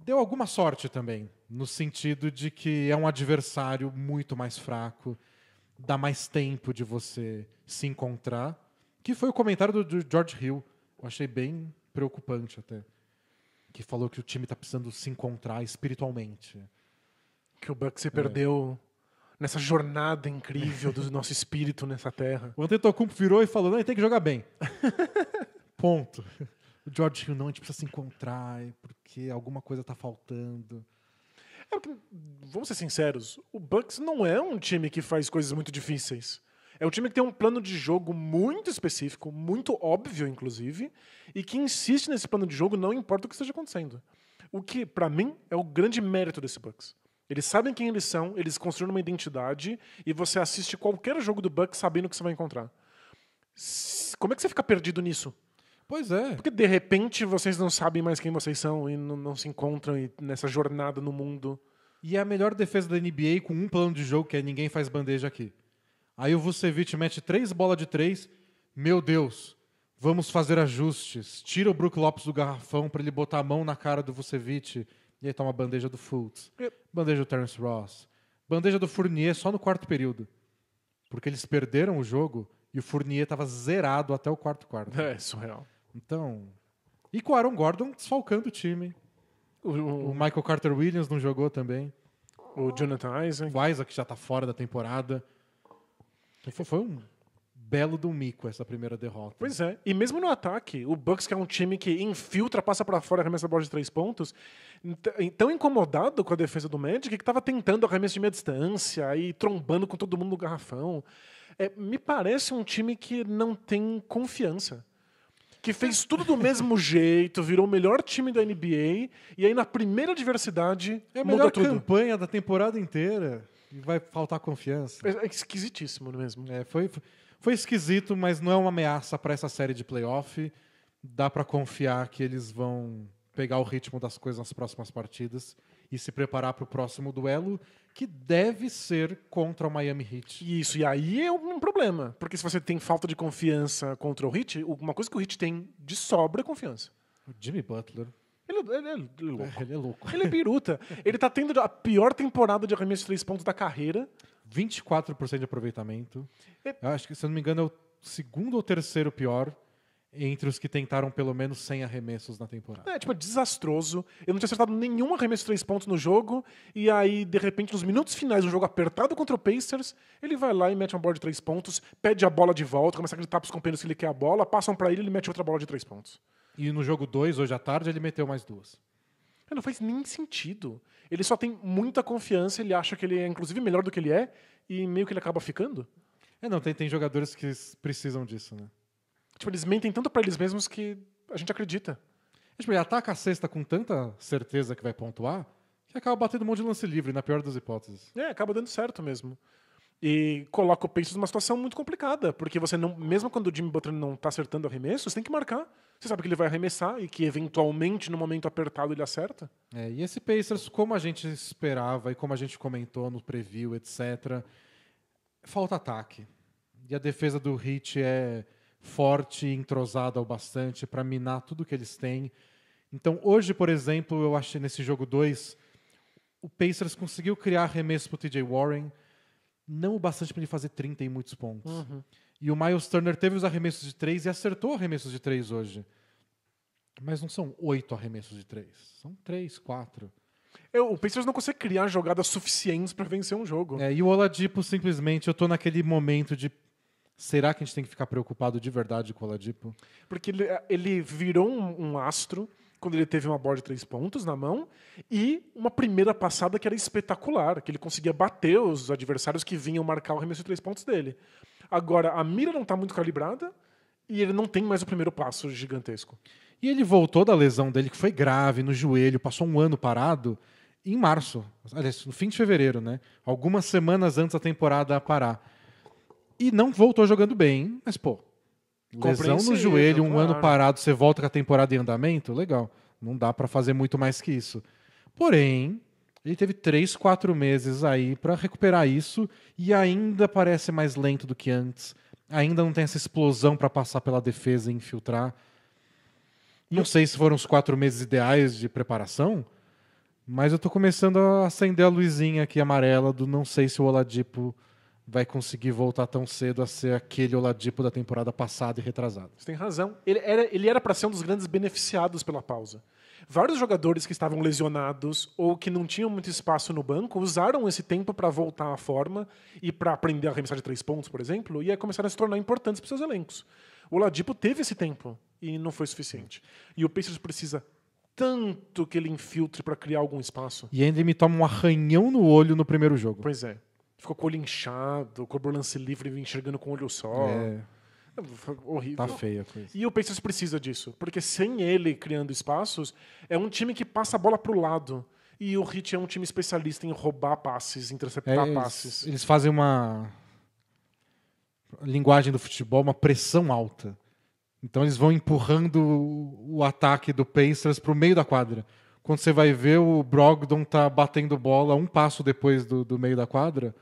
deu alguma sorte também, no sentido de que é um adversário muito mais fraco dá mais tempo de você se encontrar. Que foi o comentário do, George Hill. Eu achei bem preocupante até. Que falou que o time está precisando se encontrar espiritualmente. Que o Buck se é. perdeu é. nessa jornada incrível do nosso espírito nessa terra. O Antetokounmpo virou e falou, não, tem que jogar bem. Ponto. O George Hill, não, a gente precisa se encontrar é porque alguma coisa está faltando. É porque, vamos ser sinceros, o Bucks não é um time que faz coisas muito difíceis. É um time que tem um plano de jogo muito específico, muito óbvio, inclusive, e que insiste nesse plano de jogo, não importa o que esteja acontecendo. O que, para mim, é o grande mérito desse Bucks. Eles sabem quem eles são, eles construíram uma identidade, e você assiste qualquer jogo do Bucks sabendo o que você vai encontrar. Como é que você fica perdido nisso? Pois é. Porque de repente vocês não sabem mais quem vocês são e não, não se encontram e, nessa jornada no mundo. E é a melhor defesa da NBA com um plano de jogo que é ninguém faz bandeja aqui. Aí o Vucevic mete três bolas de três. Meu Deus, vamos fazer ajustes. Tira o Brook Lopes do garrafão para ele botar a mão na cara do Vucevic. E aí toma bandeja do Fultz, é. bandeja do Terence Ross, bandeja do Fournier só no quarto período. Porque eles perderam o jogo e o Fournier estava zerado até o quarto quarto. É, surreal. Então. E com o Aaron Gordon desfalcando o time. O, o Michael Carter Williams não jogou também. O Jonathan Isaac. O Isaac já está fora da temporada. Foi, foi um belo do mico essa primeira derrota. Pois é. E mesmo no ataque, o Bucks, que é um time que infiltra, passa para fora, arremessa a bola de três pontos, tão incomodado com a defesa do Magic que estava tentando arremesso de meia distância e trombando com todo mundo no garrafão. É, me parece um time que não tem confiança que fez tudo do mesmo jeito, virou o melhor time da NBA, e aí na primeira diversidade, É a melhor muda tudo. campanha da temporada inteira. E vai faltar confiança. É, é esquisitíssimo mesmo. É, foi, foi esquisito, mas não é uma ameaça para essa série de playoff. Dá para confiar que eles vão pegar o ritmo das coisas nas próximas partidas e se preparar para o próximo duelo, que deve ser contra o Miami Heat. Isso, e aí é um problema, porque se você tem falta de confiança contra o Heat, uma coisa que o Heat tem de sobra é confiança. O Jimmy Butler. Ele, é, ele, é, louco. Ele é louco. Ele é biruta. ele tá tendo a pior temporada de arremesso de três pontos da carreira. 24% de aproveitamento. É. Acho que, se eu não me engano, é o segundo ou terceiro pior entre os que tentaram pelo menos 100 arremessos na temporada. É, tipo, desastroso. Eu não tinha acertado nenhum arremesso de três pontos no jogo, e aí, de repente, nos minutos finais, um jogo apertado contra o Pacers, ele vai lá e mete uma bola de três pontos, pede a bola de volta, começa a gritar pros companheiros que ele quer a bola, passam para ele, e ele mete outra bola de três pontos. E no jogo 2, hoje à tarde, ele meteu mais duas. É, não faz nem sentido. Ele só tem muita confiança, ele acha que ele é, inclusive, melhor do que ele é, e meio que ele acaba ficando. É, não, tem, tem jogadores que precisam disso, né? Tipo, eles mentem tanto para eles mesmos que a gente acredita. É, tipo, ele ataca a cesta com tanta certeza que vai pontuar que acaba batendo um monte de lance livre, na pior das hipóteses. É, acaba dando certo mesmo. E coloca o Pacers numa situação muito complicada, porque você não, mesmo quando o Jimmy Butler não está acertando o arremesso, você tem que marcar. Você sabe que ele vai arremessar e que eventualmente no momento apertado ele acerta. É, e esse Pacers, como a gente esperava e como a gente comentou no preview, etc, falta ataque. E a defesa do Heat é forte, entrosado ao bastante para minar tudo que eles têm. Então, hoje, por exemplo, eu achei nesse jogo 2, o Pacers conseguiu criar arremesso para o TJ Warren, não o bastante para ele fazer 30 e muitos pontos. Uhum. E o Miles Turner teve os arremessos de 3 e acertou arremessos de 3 hoje. Mas não são oito arremessos de três, são três, quatro. Eu, o Pacers não consegue criar jogadas suficientes para vencer um jogo. É, e o Oladipo simplesmente, eu tô naquele momento de Será que a gente tem que ficar preocupado de verdade com o Oladipo? Porque ele, ele virou um, um, astro quando ele teve uma bola de três pontos na mão e uma primeira passada que era espetacular, que ele conseguia bater os adversários que vinham marcar o arremesso de três pontos dele. Agora, a mira não está muito calibrada e ele não tem mais o primeiro passo gigantesco. E ele voltou da lesão dele, que foi grave, no joelho, passou um ano parado, em março, aliás, no fim de fevereiro, né? Algumas semanas antes da temporada parar e não voltou jogando bem, mas pô, lesão no joelho, um ano parado, você volta com a temporada em andamento, legal. Não dá para fazer muito mais que isso. Porém, ele teve três, quatro meses aí para recuperar isso e ainda parece mais lento do que antes. Ainda não tem essa explosão para passar pela defesa e infiltrar. Não sei se foram os quatro meses ideais de preparação, mas eu tô começando a acender a luzinha aqui amarela do não sei se o Oladipo vai conseguir voltar tão cedo a ser aquele Oladipo da temporada passada e retrasada. Você tem razão. Ele era ele era para ser um dos grandes beneficiados pela pausa. Vários jogadores que estavam lesionados ou que não tinham muito espaço no banco usaram esse tempo para voltar à forma e para aprender a arremessar de três pontos, por exemplo, e começaram a se tornar importantes para seus elencos. O Ladipo teve esse tempo e não foi suficiente. E o Pacers precisa tanto que ele infiltre para criar algum espaço. E ainda me toma um arranhão no olho no primeiro jogo. Pois é. Ficou com o olho inchado, com o lance livre enxergando com o olho só. É. Horrível. Tá feia a coisa. E o Pacers precisa disso, porque sem ele criando espaços, é um time que passa a bola pro lado. E o Heat é um time especialista em roubar passes, interceptar é, passes. Eles, eles fazem uma linguagem do futebol, uma pressão alta. Então eles vão empurrando o ataque do Pacers pro meio da quadra. Quando você vai ver, o Brogdon tá batendo bola um passo depois do, do meio da quadra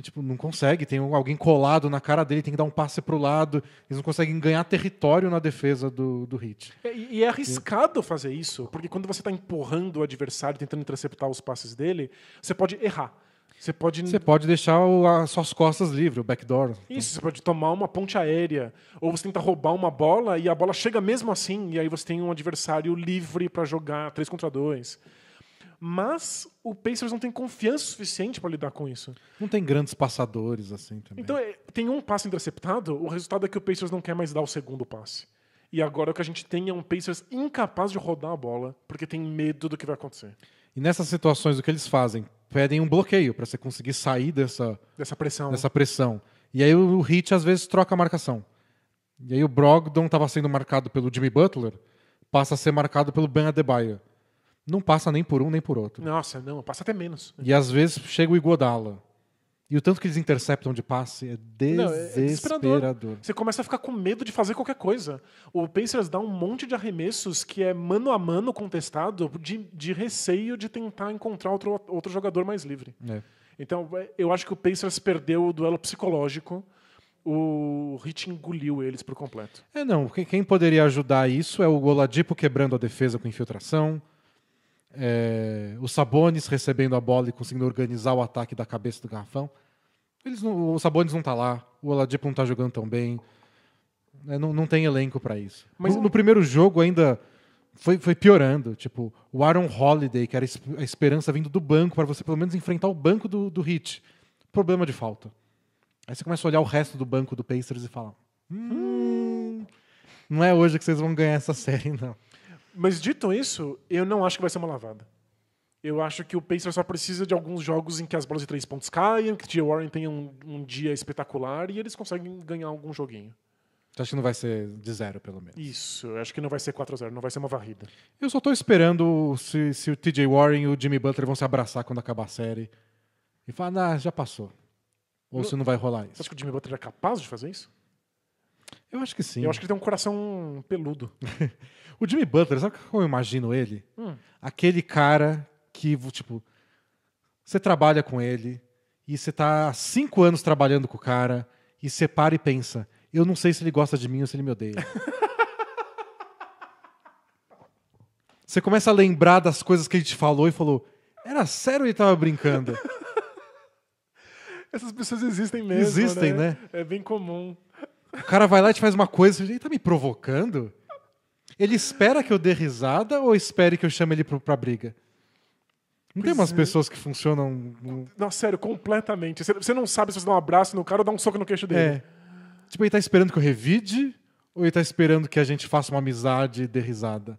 Tipo, não consegue, tem alguém colado na cara dele, tem que dar um passe pro lado. Eles não conseguem ganhar território na defesa do, do hit. É, e, e é arriscado fazer isso, porque quando você está empurrando o adversário, tentando interceptar os passes dele, você pode errar. Você pode... Você pode deixar o, as suas costas livres, o backdoor. Isso, você pode tomar uma ponte aérea. Ou você tenta roubar uma bola e a bola chega mesmo assim, e aí você tem um adversário livre para jogar 3 contra 2 mas o Pacers não tem confiança suficiente para lidar com isso. Não tem grandes passadores assim também. Então, é, tem um passe interceptado, o resultado é que o Pacers não quer mais dar o segundo passe. E agora o é que a gente tem é um Pacers incapaz de rodar a bola, porque tem medo do que vai acontecer. E nessas situações, o que eles fazem? Pedem um bloqueio para você conseguir sair dessa, dessa, pressão. dessa pressão. E aí o Hit às vezes troca a marcação. E aí o Brogdon estava sendo marcado pelo Jimmy Butler, passa a ser marcado pelo Ben Adebayo não passa nem por um nem por outro. Nossa, não, passa até menos. E às vezes chega o Igodala. E o tanto que eles interceptam de passe é desesperador. Não, é desesperador. Você começa a ficar com medo de fazer qualquer coisa. O Pacers dá um monte de arremessos que é mano a mano contestado de, de receio de tentar encontrar outro, outro jogador mais livre. É. Então, é, eu acho que o Pacers perdeu o duelo psicológico. O Hit engoliu eles por completo. É, não. Quem poderia ajudar isso é o Goladipo quebrando a defesa com infiltração é, os Sabones recebendo a bola e conseguindo organizar o ataque da cabeça do garrafão. Eles não, o Sabones não está lá, o Oladipo não está jogando tão bem. É, não, não tem elenco para isso. Mas no, no, primeiro jogo ainda foi, foi piorando. Tipo, o Aaron Holiday, que era a esperança vindo do banco para você pelo menos enfrentar o banco do, do Hit. Problema de falta. Aí você começa a olhar o resto do banco do Pacers e fala: hum, não é hoje que vocês vão ganhar essa série, não. Mas dito isso, eu não acho que vai ser uma lavada. Eu acho que o Pacers só precisa de alguns jogos em que as bolas de três pontos caiam, que o T. Warren tenha um, um, dia espetacular e eles conseguem ganhar algum joguinho. Você então, acha que não vai ser de zero, pelo menos? Isso, eu acho que não vai ser 4 a 0 não vai ser uma varrida. Eu só estou esperando se, se o TJ Warren e o Jimmy Butler vão se abraçar quando acabar a série e falar, ah, já passou. Ou não, se não vai rolar isso. Você acha que o Jimmy Butler é capaz de fazer isso? Eu acho que sim. Eu acho que ele tem um coração peludo. o Jimmy Butler, sabe como eu imagino ele? Hum. Aquele cara que, tipo, você trabalha com ele e você tá há cinco anos trabalhando com o cara e você para e pensa, eu não sei se ele gosta de mim ou se ele me odeia. você começa a lembrar das coisas que ele te falou e falou, era sério ele tava brincando. Essas pessoas existem mesmo. Existem, né? né? É bem comum. O cara vai lá e te faz uma coisa, ele tá me provocando? Ele espera que eu dê risada ou espere que eu chame ele pra, briga? Não pois tem umas é. pessoas que funcionam. No... Não, sério, completamente. Você não sabe se você dá um abraço no cara ou dá um soco no queixo dele. É. Tipo, ele tá esperando que eu revide ou ele tá esperando que a gente faça uma amizade e dê risada?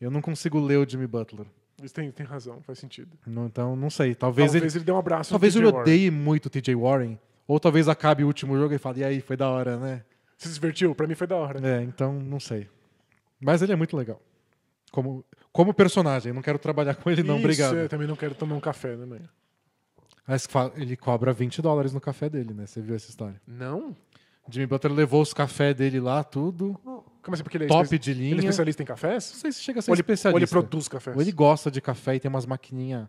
Eu não consigo ler o Jimmy Butler. Isso tem, tem razão, faz sentido. Não, então, não sei. Talvez, talvez ele, ele dê um abraço Talvez ele odeie Warren. muito o TJ Warren ou talvez acabe o último jogo e fale, e aí, foi da hora, né? se divertiu? Pra mim foi da hora. É, então, não sei. Mas ele é muito legal. Como, como personagem, não quero trabalhar com ele, não, Isso, obrigado. Eu também não quero tomar um café, né, mãe? Mas ele cobra 20 dólares no café dele, né? Você viu essa história? Não. Jimmy Butler levou os cafés dele lá, tudo. Como assim? Porque ele é top de linha. Ele é especialista em cafés? Não sei se chega a ser ou ele, especialista. Ou ele produz cafés. Ou ele gosta de café e tem umas maquininhas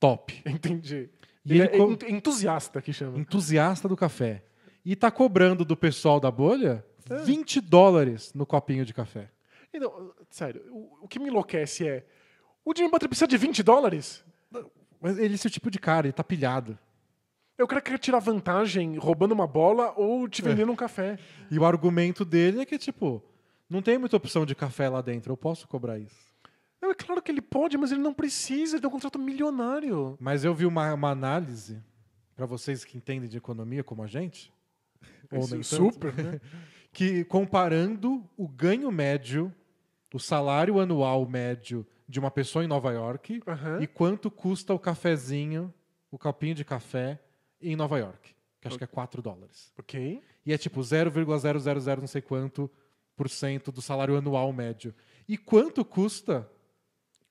top. Entendi. Ele é co... entusiasta que chama. Entusiasta do café. E tá cobrando do pessoal da bolha é. 20 dólares no copinho de café. Então, sério, o, o que me enlouquece é. O Jimmy Butler precisa de 20 dólares? Mas ele é esse tipo de cara, ele tá pilhado. Eu quero tirar vantagem roubando uma bola ou te é. vendendo é. um café. E o argumento dele é que, tipo, não tem muita opção de café lá dentro, eu posso cobrar isso. É claro que ele pode, mas ele não precisa, ele tem um contrato milionário. Mas eu vi uma, uma análise, para vocês que entendem de economia como a gente, ou nem é super, né? que comparando o ganho médio, o salário anual médio de uma pessoa em Nova York uhum. e quanto custa o cafezinho, o copinho de café em Nova York, que acho que é 4 dólares. Ok. E é tipo 0,000 não sei quanto por cento do salário anual médio. E quanto custa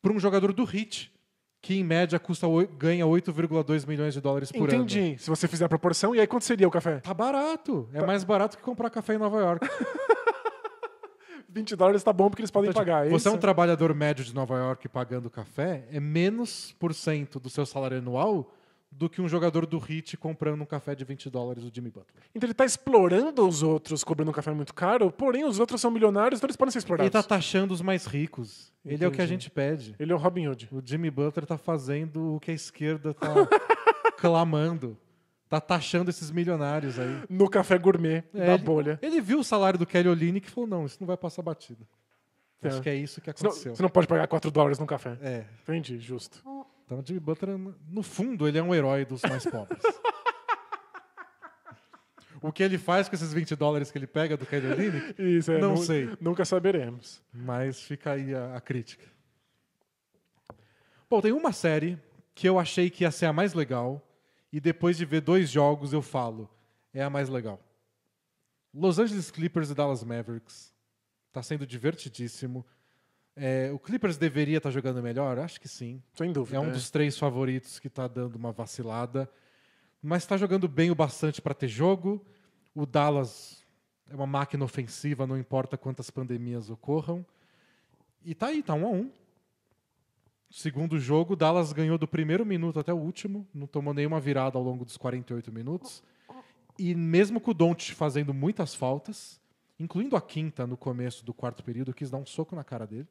para um jogador do Heat, que em média custa, ganha 8,2 milhões de dólares por Entendi. ano. Entendi. Se você fizer a proporção, e aí quanto seria o café? Tá barato. É tá. mais barato que comprar café em Nova York. 20 dólares tá bom porque eles podem então, tipo, pagar. É você isso? é um trabalhador médio de Nova York pagando café, é menos por cento do seu salário anual do que um jogador do Heat comprando um café de 20 dólares do Jimmy Butler. Então ele está explorando os outros, cobrando um café muito caro, porém os outros são milionários, então eles podem ser tá explorados. Ele está taxando os mais ricos. Ele é o que a gente pede. Ele é o Robin Hood. O Jimmy Butler está fazendo o que a esquerda está clamando. Tá taxando esses milionários aí. No café gourmet é, da bolha. Ele viu o salário do Kelly Olynyk e falou, não, isso não vai passar batido. É. Acho que é isso que aconteceu. Você não, você não pode pagar 4 dólares num café. É. Entendi, justo. Então, então, Jimmy Butler, no fundo, ele é um herói dos mais pobres. o que ele faz com esses 20 dólares que ele pega do Kylie Linick, Isso, é, não nu sei. Nunca saberemos. Mas fica aí a, a crítica. Bom, tem uma série que eu achei que ia ser a mais legal, e depois de ver dois jogos eu falo, é a mais legal. Los Angeles Clippers e Dallas Mavericks. Tá sendo divertidíssimo. É, o Clippers deveria estar tá jogando melhor? Acho que sim. Sem dúvida. É um é. dos três favoritos que está dando uma vacilada. Mas está jogando bem o bastante para ter jogo. O Dallas é uma máquina ofensiva, não importa quantas pandemias ocorram. E tá aí, tá um a um. Segundo jogo, o Dallas ganhou do primeiro minuto até o último, não tomou nenhuma virada ao longo dos 48 minutos. E mesmo com o Doncic fazendo muitas faltas, incluindo a quinta no começo do quarto período, quis dar um soco na cara dele.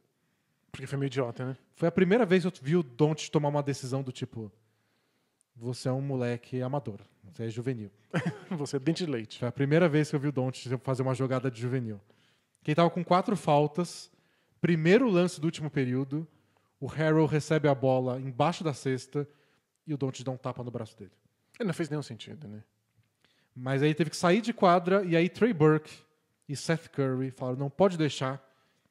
Porque foi meio idiota, né? Foi a primeira vez que eu vi o Don't tomar uma decisão do tipo: você é um moleque amador, você é juvenil. você é dente de leite. Foi a primeira vez que eu vi o Don't fazer uma jogada de juvenil. Quem tava com quatro faltas, primeiro lance do último período, o Harrell recebe a bola embaixo da cesta e o Don't dá um tapa no braço dele. Ele não fez nenhum sentido, né? Mas aí teve que sair de quadra e aí Trey Burke e Seth Curry falaram: não pode deixar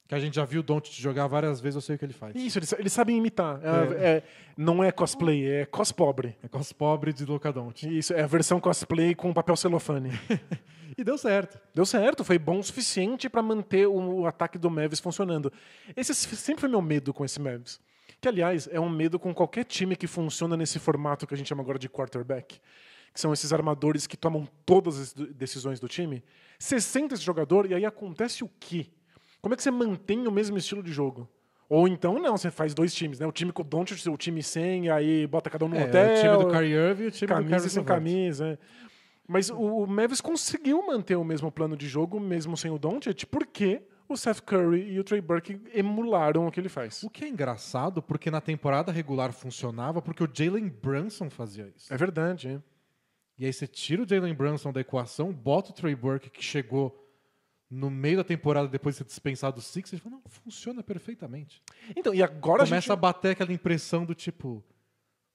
que a gente já viu o Don't jogar várias vezes, eu sei o que ele faz. Isso, eles, eles sabem imitar. É, é. É, não é cosplay, é cospobre. É cospobre de Docadonte. Isso, é a versão cosplay com papel celofane. e deu certo. Deu certo, foi bom o suficiente para manter o, o, ataque do Mavis funcionando. Esse sempre foi meu medo com esse Mavis. Que, aliás, é um medo com qualquer time que funciona nesse formato que a gente chama agora de quarterback. Que são esses armadores que tomam todas as decisões do time. Você senta esse jogador e aí acontece o quê? Como é que você mantém o mesmo estilo de jogo? Ou então, não, você faz dois times, né? O time com o Doncic, o time sem, aí bota cada um no é, hotel. O time do Kyrie Irving e o time camisa do Camisa sem camisa. É. Mas o Mavis conseguiu manter o mesmo plano de jogo, mesmo sem o Doncic, porque o Seth Curry e o Trey Burke emularam o que ele faz. O que é engraçado, porque na temporada regular funcionava, porque o Jalen Brunson fazia isso. É verdade. Hein? É. E aí você tira o Jalen Brunson da equação, bota o Trey Burke, que chegou no meio da temporada, depois de ser dispensado do Sixers, falou, não, funciona perfeitamente. Então, e agora Começa a, gente... a bater aquela impressão do tipo,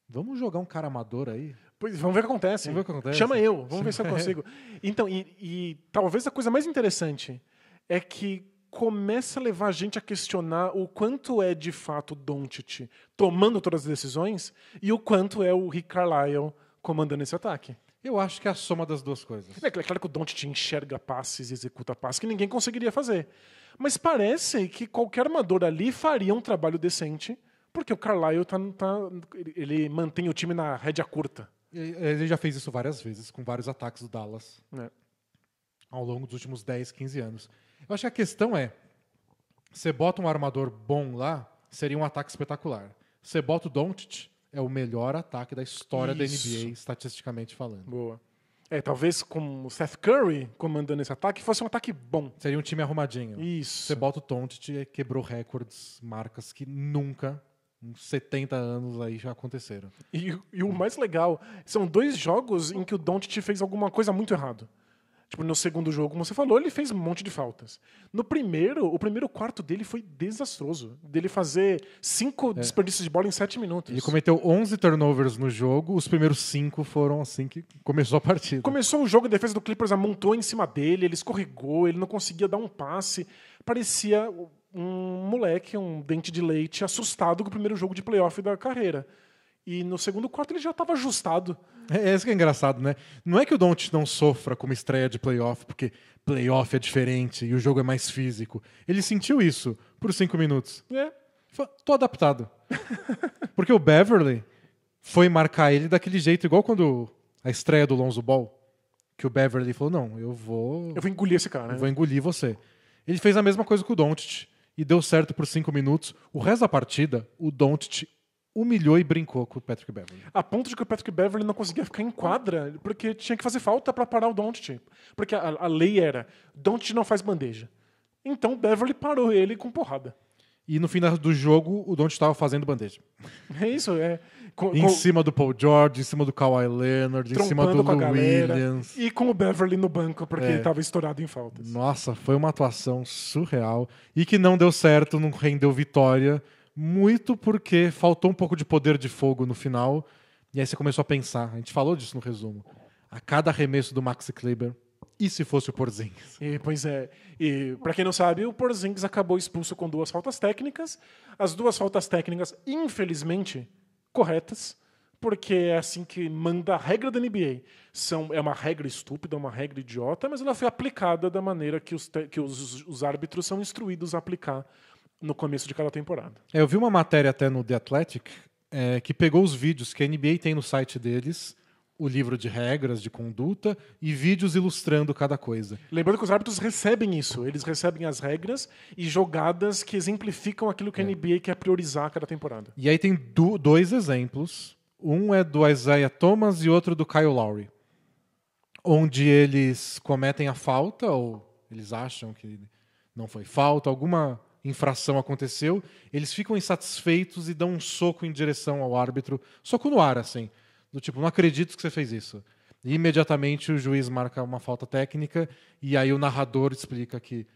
vamos jogar um cara amador aí? Pois, vamos ver o que acontece. Vamos ver o que acontece. Chama eu, vamos ver se eu consigo. Então, e, e talvez a coisa mais interessante é que começa a levar a gente a questionar o quanto é de fato Doncic tomando todas as decisões e o quanto é o Rick Carlisle comandando esse ataque. Eu acho que é a soma das duas coisas. É, é claro que o Don't te enxerga passes e executa passes que ninguém conseguiria fazer. Mas parece que qualquer armador ali faria um trabalho decente, porque o Carlyle tá, tá, ele mantém o time na rédea curta. Ele já fez isso várias vezes, com vários ataques do Dallas. É. Ao longo dos últimos 10, 15 anos. Eu acho que a questão é: você bota um armador bom lá, seria um ataque espetacular. Você bota o Doncic, é o melhor ataque da história Isso. da NBA, estatisticamente falando. Boa. É, talvez com o Seth Curry comandando esse ataque, fosse um ataque bom. Seria um time arrumadinho. Isso. Você bota o Tontit quebrou recordes, marcas que nunca, uns 70 anos aí, já aconteceram. E, e o mais legal, são dois jogos em que o Tontit fez alguma coisa muito errado. Tipo, no segundo jogo, como você falou, ele fez um monte de faltas. No primeiro, o primeiro quarto dele foi desastroso. Dele fazer cinco é. desperdícios de bola em sete minutos. Ele cometeu 11 turnovers no jogo, os primeiros cinco foram assim que começou a partida. Começou o jogo, a defesa do Clippers amontou em cima dele, ele escorregou, ele não conseguia dar um passe. Parecia um moleque, um dente de leite assustado com o primeiro jogo de playoff da carreira. E no segundo quarto ele já estava ajustado. É, é, isso que é engraçado, né? Não é que o Don't não sofra como estreia de playoff, porque playoff é diferente e o jogo é mais físico. Ele sentiu isso por cinco minutos. É. Fala, Tô adaptado. porque o Beverly foi marcar ele daquele jeito, igual quando a estreia do Lonzo Ball, que o Beverly falou: não, eu vou. Eu vou engolir esse cara, né? Eu vou engolir você. Ele fez a mesma coisa com o Doncic e deu certo por cinco minutos. O resto da partida, o Doncic humilhou e brincou com o Patrick Beverly. A ponto de que o Patrick Beverly não conseguia ficar em quadra porque tinha que fazer falta para parar o Don't. Porque a, a lei era, Don't não faz bandeja. Então o Beverly parou ele com porrada. E no final do jogo, o Don't estava fazendo bandeja. É isso, é. Com, em com... cima do Paul George, em cima do Kawhi Leonard, Trompando em cima do Lou Williams. E com o Beverly no banco, porque é. ele estava estourado em faltas. Nossa, foi uma atuação surreal. E que não deu certo, não rendeu vitória muito porque faltou um pouco de poder de fogo no final. E aí você começou a pensar. A gente falou disso no resumo. A cada arremesso do Max Kleber, e se fosse o Porzingis? E, pois é. E para quem não sabe, o Porzingis acabou expulso com duas faltas técnicas. As duas faltas técnicas, infelizmente, corretas, porque é assim que manda a regra da NBA. São, é uma regra estúpida, uma regra idiota, mas ela foi aplicada da maneira que os, que os, os árbitros são instruídos a aplicar no começo de cada temporada. É, eu vi uma matéria até no The Athletic é, que pegou os vídeos que a NBA tem no site deles, o livro de regras, de conduta e vídeos ilustrando cada coisa. Lembrando que os árbitros recebem isso, eles recebem as regras e jogadas que exemplificam aquilo que é. a NBA quer priorizar cada temporada. E aí tem do, dois exemplos. Um é do Isaiah Thomas e outro do Kyle Lowry. Onde eles cometem a falta, ou eles acham que não foi falta, alguma infração aconteceu, eles ficam insatisfeitos e dão um soco em direção ao árbitro, soco no ar, assim, do tipo, não acredito que você fez isso. E imediatamente o juiz marca uma falta técnica e aí o narrador explica que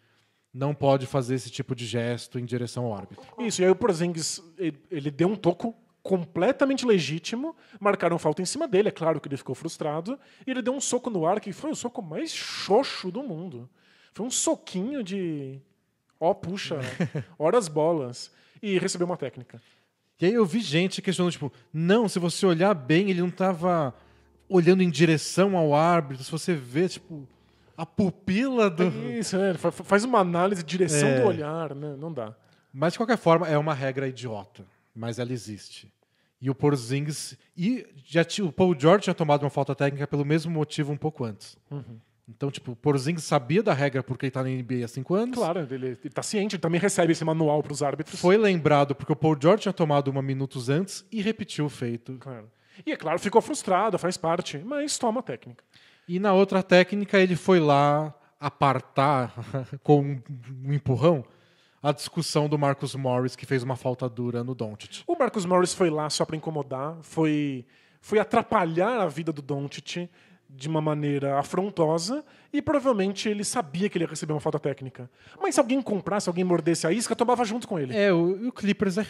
não pode fazer esse tipo de gesto em direção ao árbitro. Isso, e aí o Porzingis, ele deu um toco completamente legítimo, marcaram falta em cima dele, é claro que ele ficou frustrado, e ele deu um soco no ar que foi o soco mais xoxo do mundo. Foi um soquinho de Ó, oh, puxa, horas bolas. E recebeu uma técnica. E aí eu vi gente questionando, tipo, não, se você olhar bem, ele não estava olhando em direção ao árbitro. Se você vê, tipo, a pupila do. É isso, é, faz uma análise de direção é. do olhar, né? Não dá. Mas de qualquer forma, é uma regra idiota. Mas ela existe. E o Porzingis. E já o Paul George tinha tomado uma falta técnica pelo mesmo motivo um pouco antes. Uhum. Então, tipo, o Porzing sabia da regra porque ele está na NBA há cinco anos. Claro, ele, está ciente, ele também recebe esse manual para os árbitros. Foi lembrado porque o Paul George tinha tomado uma minutos antes e repetiu o feito. Claro. E é claro, ficou frustrado, faz parte, mas toma a técnica. E na outra técnica ele foi lá apartar com um empurrão a discussão do Marcus Morris que fez uma falta dura no Doncic. O Marcus Morris foi lá só para incomodar, foi foi atrapalhar a vida do Doncic de uma maneira afrontosa e provavelmente ele sabia que ele ia receber uma falta técnica. Mas se alguém comprasse, alguém mordesse a isca, tomava junto com ele. É, o, o Clippers é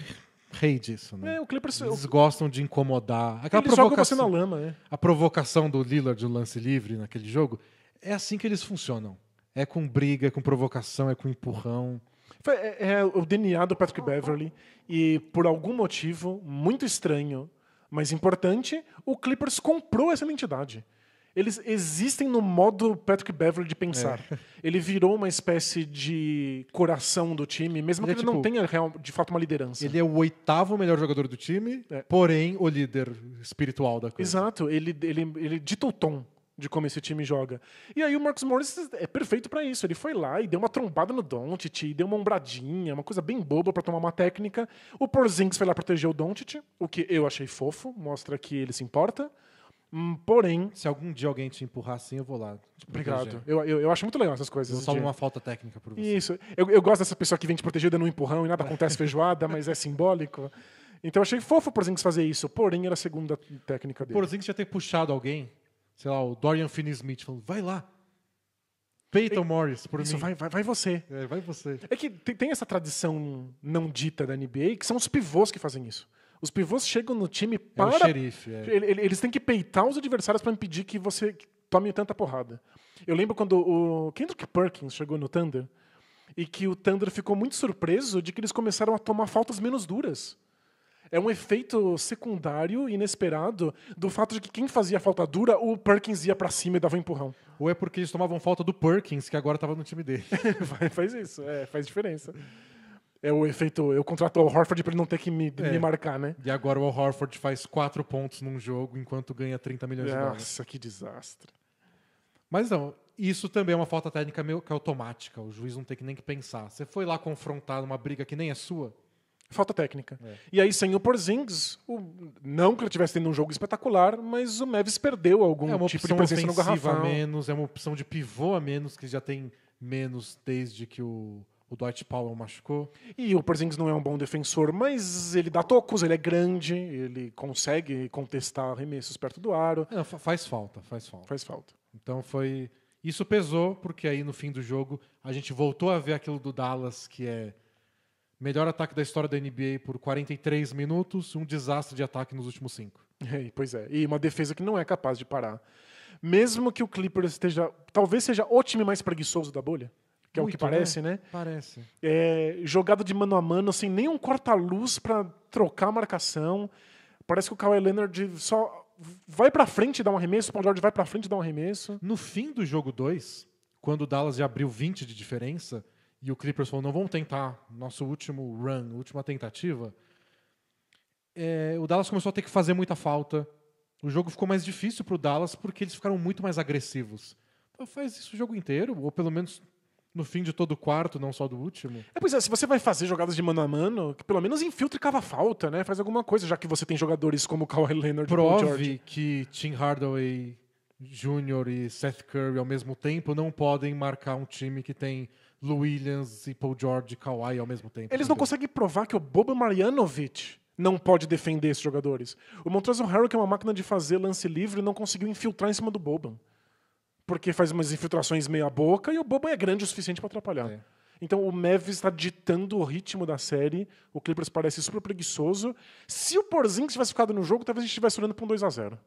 rei disso, né? É, o Clippers... É eles gostam de incomodar. Aquela eles provocação, jogam você na lama, é. A provocação do Lillard do lance livre naquele jogo, é assim que eles funcionam. É com briga, é com provocação, é com empurrão. É, é o DNA do Patrick Beverly e por algum motivo muito estranho mas importante, o Clippers comprou essa identidade eles existem no modo Patrick Beverly de pensar. É. Ele virou uma espécie de coração do time, mesmo ele que é, ele tipo, não tenha real, de fato uma liderança. Ele é o oitavo melhor jogador do time, é. porém o líder espiritual da coisa. Exato, ele, ele, ele dita o tom de como esse time joga. E aí o Marcus Morris é perfeito para isso. Ele foi lá e deu uma trombada no Doncic, deu uma ombradinha, uma coisa bem boba para tomar uma técnica. O Porzingis foi lá proteger o Doncic, o que eu achei fofo, mostra que ele se importa. Hum, porém, se algum dia alguém te empurrar assim, eu vou lá. Obrigado. Eu, eu, eu, acho muito legal essas coisas. Eu só uma falta técnica por você. Isso. Eu, eu gosto dessa pessoa que vem te proteger dando um empurrão e nada acontece feijoada, mas é simbólico. Então eu achei fofo o Porzingis fazer isso, porém era a segunda técnica dele. Porzingis já ter puxado alguém, sei lá, o Dorian Finney-Smith, falando, vai lá, Peyton Morris, por Isso, mim. Vai, vai, vai você. É, vai você. É que tem, tem, essa tradição não dita da NBA que são os pivôs que fazem isso. Os pivôs chegam no time é para. É xerife, é. Eles têm que peitar os adversários para impedir que você tome tanta porrada. Eu lembro quando o Kendrick Perkins chegou no Thunder e que o Thunder ficou muito surpreso de que eles começaram a tomar faltas menos duras. É um efeito secundário, inesperado, do fato de que quem fazia falta dura, o Perkins ia para cima e dava um empurrão. Ou é porque eles tomavam falta do Perkins, que agora estava no time dele. faz isso, é, faz diferença é o efeito. Eu contrato o Horford para ele não ter que me, é. me, marcar, né? E agora o Horford faz quatro pontos num jogo enquanto ganha 30 milhões Nossa, de dólares. Nossa, que desastre. Mas não, isso também é uma falta técnica meio que automática. O juiz não tem que nem que pensar. Você foi lá confrontar numa briga que nem é sua. Falta técnica. É. E aí, sem o Porzingis, o, não que ele tivesse tendo um jogo espetacular, mas o Mavis perdeu algum é tipo de presença no garrafão. a menos, é uma opção de pivô a menos, que já tem menos desde que o o Dwight Powell machucou. E o Porzingis não é um bom defensor, mas ele dá tocos, ele é grande, ele consegue contestar arremessos perto do aro. Não, é, faz falta, faz falta. Faz falta. Então foi. Isso pesou, porque aí no fim do jogo a gente voltou a ver aquilo do Dallas, que é melhor ataque da história da NBA por 43 minutos, um desastre de ataque nos últimos cinco. É, pois é, e uma defesa que não é capaz de parar. Mesmo que o Clippers esteja. Talvez seja o time mais preguiçoso da bolha que é o que né? parece, né? né? Parece. É, jogado de mano a mano, sem nenhum corta-luz para trocar a marcação. Parece que o Kawhi Leonard só vai para frente e dá um arremesso, o Paul George vai para frente e dá um arremesso. No fim do jogo 2, quando o Dallas já abriu 20 de diferença e o Clippers falou, não vamos tentar nosso último run, última tentativa, é, o Dallas começou a ter que fazer muita falta. O jogo ficou mais difícil para o Dallas porque eles ficaram muito mais agressivos. Então, faz isso o jogo inteiro, ou pelo menos no fim de todo o quarto, não só do último. É, pois é, se você vai fazer jogadas de mano a mano, que pelo menos infiltre e cava falta, né? Faz alguma coisa, já que você tem jogadores como Kawhi Leonard e Prove que Tim Hardaway Jr. e Seth Curry ao mesmo tempo não podem marcar um time que tem Lou Williams e Paul George e Kawhi ao mesmo tempo. Eles né, não entendeu? conseguem provar que o Boba Marjanovic não pode defender esses jogadores. O Montrezl Harrell, que é uma máquina de fazer lance livre, não conseguiu infiltrar em cima do Boban porque faz umas infiltrações meia boca e o Boban é grande o suficiente para atrapalhar. É. Então o Mavis está ditando o ritmo da série. O Clippers parece super preguiçoso. Se o Porzingis tivesse ficado no jogo, talvez a gente estivesse olhando para um 2 a 0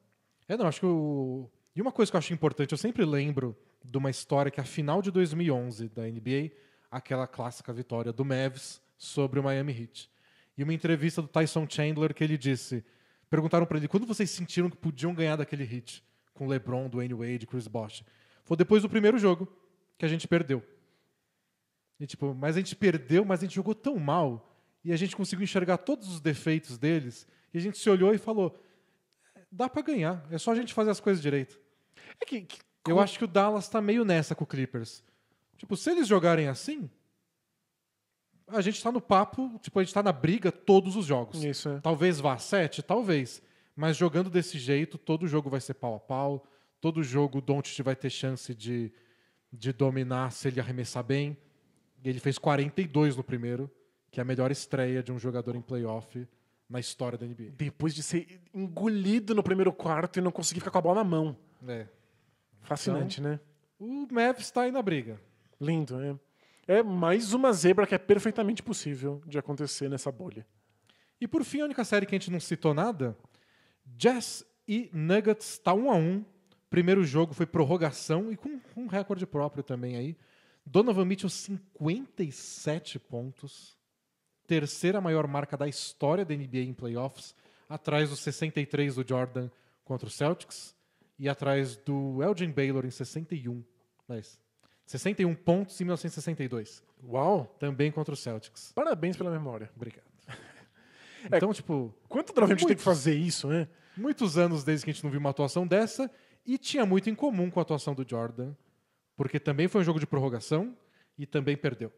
É, não, acho que o... E uma coisa que eu acho importante, eu sempre lembro de uma história que é a final de 2011 da NBA, aquela clássica vitória do Mavis sobre o Miami Heat. E uma entrevista do Tyson Chandler que ele disse, perguntaram para ele, quando vocês sentiram que podiam ganhar daquele Heat? com LeBron, Dwayne Wade, Chris Bosh. Foi depois do primeiro jogo que a gente perdeu. E, tipo, mas a gente perdeu, mas a gente jogou tão mal e a gente conseguiu enxergar todos os defeitos deles e a gente se olhou e falou: dá para ganhar, é só a gente fazer as coisas direito. É que, que eu acho que o Dallas tá meio nessa com o Clippers. Tipo, se eles jogarem assim, a gente tá no papo, tipo, a gente tá na briga todos os jogos. Isso, é. Talvez vá sete, talvez. Mas jogando desse jeito, todo jogo vai ser pau a pau, todo jogo o Doncic vai ter chance de, de dominar se ele arremessar bem. Ele fez 42 no primeiro, que é a melhor estreia de um jogador em playoff na história da NBA. Depois de ser engolido no primeiro quarto e não conseguir ficar com a bola na mão. É. Fascinante, então, né? O Mavs está aí na briga. Lindo, né? É mais uma zebra que é perfeitamente possível de acontecer nessa bolha. E por fim, a única série que a gente não citou nada Jazz e Nuggets está 1 a 1. Primeiro jogo foi prorrogação e com um recorde próprio também aí. Donovan Mitchell 57 pontos, terceira maior marca da história da NBA em playoffs, atrás dos 63 do Jordan contra o Celtics e atrás do Elgin Baylor em 61. Mas 61 pontos em 1962. Uau! Também contra o Celtics. Parabéns pela memória. Obrigado. É então, tipo. Quanto drama a gente tem que fazer isso, né? Muitos anos desde que a gente não viu uma atuação dessa, e tinha muito em comum com a atuação do Jordan, porque também foi um jogo de prorrogação e também perdeu.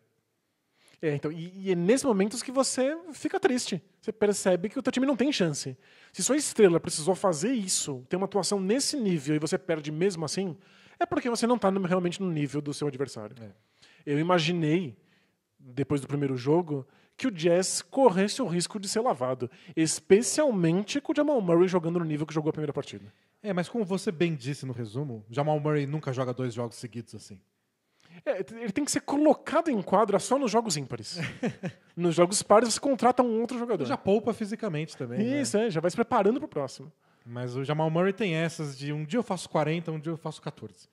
É, então, e, e é nesses momentos que você fica triste. Você percebe que o teu time não tem chance. Se sua estrela precisou fazer isso, ter uma atuação nesse nível e você perde mesmo assim, é porque você não está realmente no nível do seu adversário. É. Eu imaginei, depois do primeiro jogo, que o Jazz corresse o risco de ser lavado, especialmente com o Jamal Murray jogando no nível que jogou a primeira partida. É, mas como você bem disse no resumo, Jamal Murray nunca joga dois jogos seguidos assim. É, ele tem que ser colocado em quadra só nos jogos ímpares. nos jogos pares você contrata um outro jogador. Já poupa fisicamente também. Né? Isso, né? é, já vai se preparando para o próximo. Mas o Jamal Murray tem essas de um dia eu faço 40, um dia eu faço 14.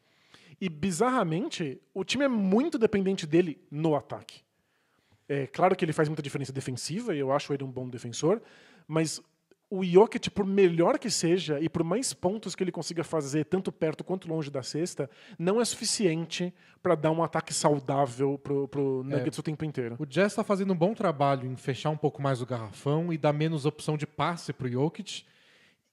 E bizarramente, o time é muito dependente dele no ataque. É claro que ele faz muita diferença defensiva, e eu acho ele um bom defensor, mas o Jokic, por melhor que seja, e por mais pontos que ele consiga fazer, tanto perto quanto longe da cesta, não é suficiente para dar um ataque saudável pro, pro Nuggets é. o tempo inteiro. O Jazz está fazendo um bom trabalho em fechar um pouco mais o garrafão e dar menos opção de passe pro Jokic.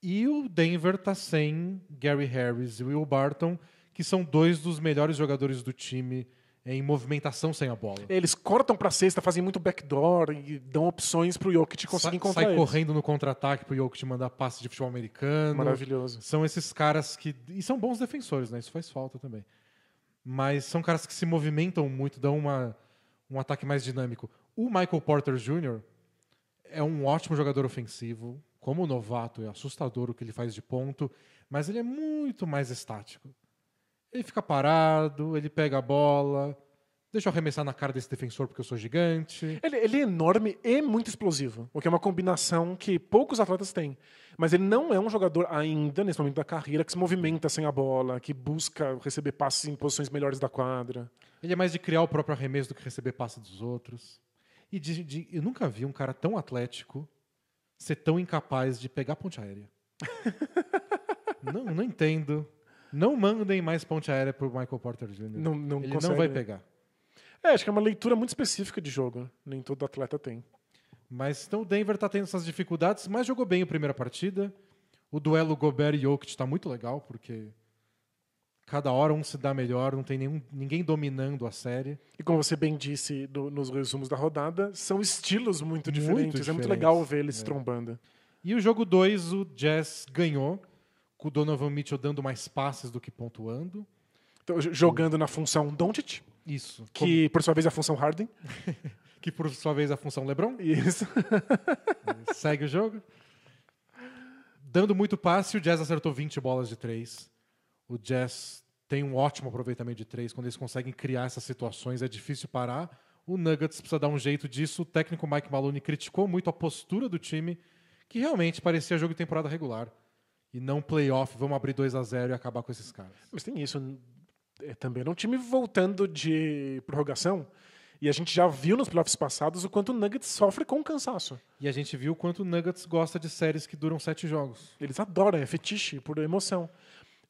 E o Denver tá sem Gary Harris e Will Barton, que são dois dos melhores jogadores do time em movimentação sem a bola. Eles cortam para cesta, fazem muito backdoor e dão opções para o Jokic conseguir Sa Sai eles. correndo no contra-ataque para o Jokic mandar passe de futebol americano. Maravilhoso. São esses caras que e são bons defensores, né? Isso faz falta também. Mas são caras que se movimentam muito, dão uma um ataque mais dinâmico. O Michael Porter Jr. é um ótimo jogador ofensivo, como novato, é assustador o que ele faz de ponto, mas ele é muito mais estático. Ele fica parado, ele pega a bola, deixa eu arremessar na cara desse defensor porque eu sou gigante. Ele, ele, é enorme e muito explosivo, o que é uma combinação que poucos atletas têm. Mas ele não é um jogador ainda, nesse momento da carreira, que se movimenta sem a bola, que busca receber passes em posições melhores da quadra. Ele é mais de criar o próprio arremesso do que receber passe dos outros. E de, de, eu nunca vi um cara tão atlético ser tão incapaz de pegar a ponte aérea. não, não entendo. Não mandem mais ponte aérea pro Michael Porter Jr. Não, não Ele consegue, não vai né? pegar. É, acho que é uma leitura muito específica de jogo. Né? Nem todo atleta tem. Mas então o Denver está tendo essas dificuldades, mas jogou bem a primeira partida. O duelo Gobert e Jokic está muito legal, porque cada hora um se dá melhor, não tem nenhum, ninguém dominando a série. E como você bem disse do, nos resumos da rodada, são estilos muito, muito diferentes. diferentes. É muito legal ver eles é. trombando. E o jogo 2, o Jazz ganhou com o Donovan Mitchell dando mais passes do que pontuando. Então, jogando na função Doncic. Isso. Que, como... por sua vez, é a função Harden. que, por sua vez, é a função LeBron. Isso. Segue o jogo. Dando muito passe, o Jazz acertou 20 bolas de três. O Jazz tem um ótimo aproveitamento de três. Quando eles conseguem criar essas situações, é difícil parar. O Nuggets precisa dar um jeito disso. O técnico Mike Maloney criticou muito a postura do time, que realmente parecia jogo de temporada regular e não playoff, vamos abrir 2 a 0 e acabar com esses caras. Mas tem isso é, também. Era é um time voltando de prorrogação. E a gente já viu nos playoffs passados o quanto o Nuggets sofre com o cansaço. E a gente viu o quanto o Nuggets gosta de séries que duram sete jogos. Eles adoram, é fetiche por emoção.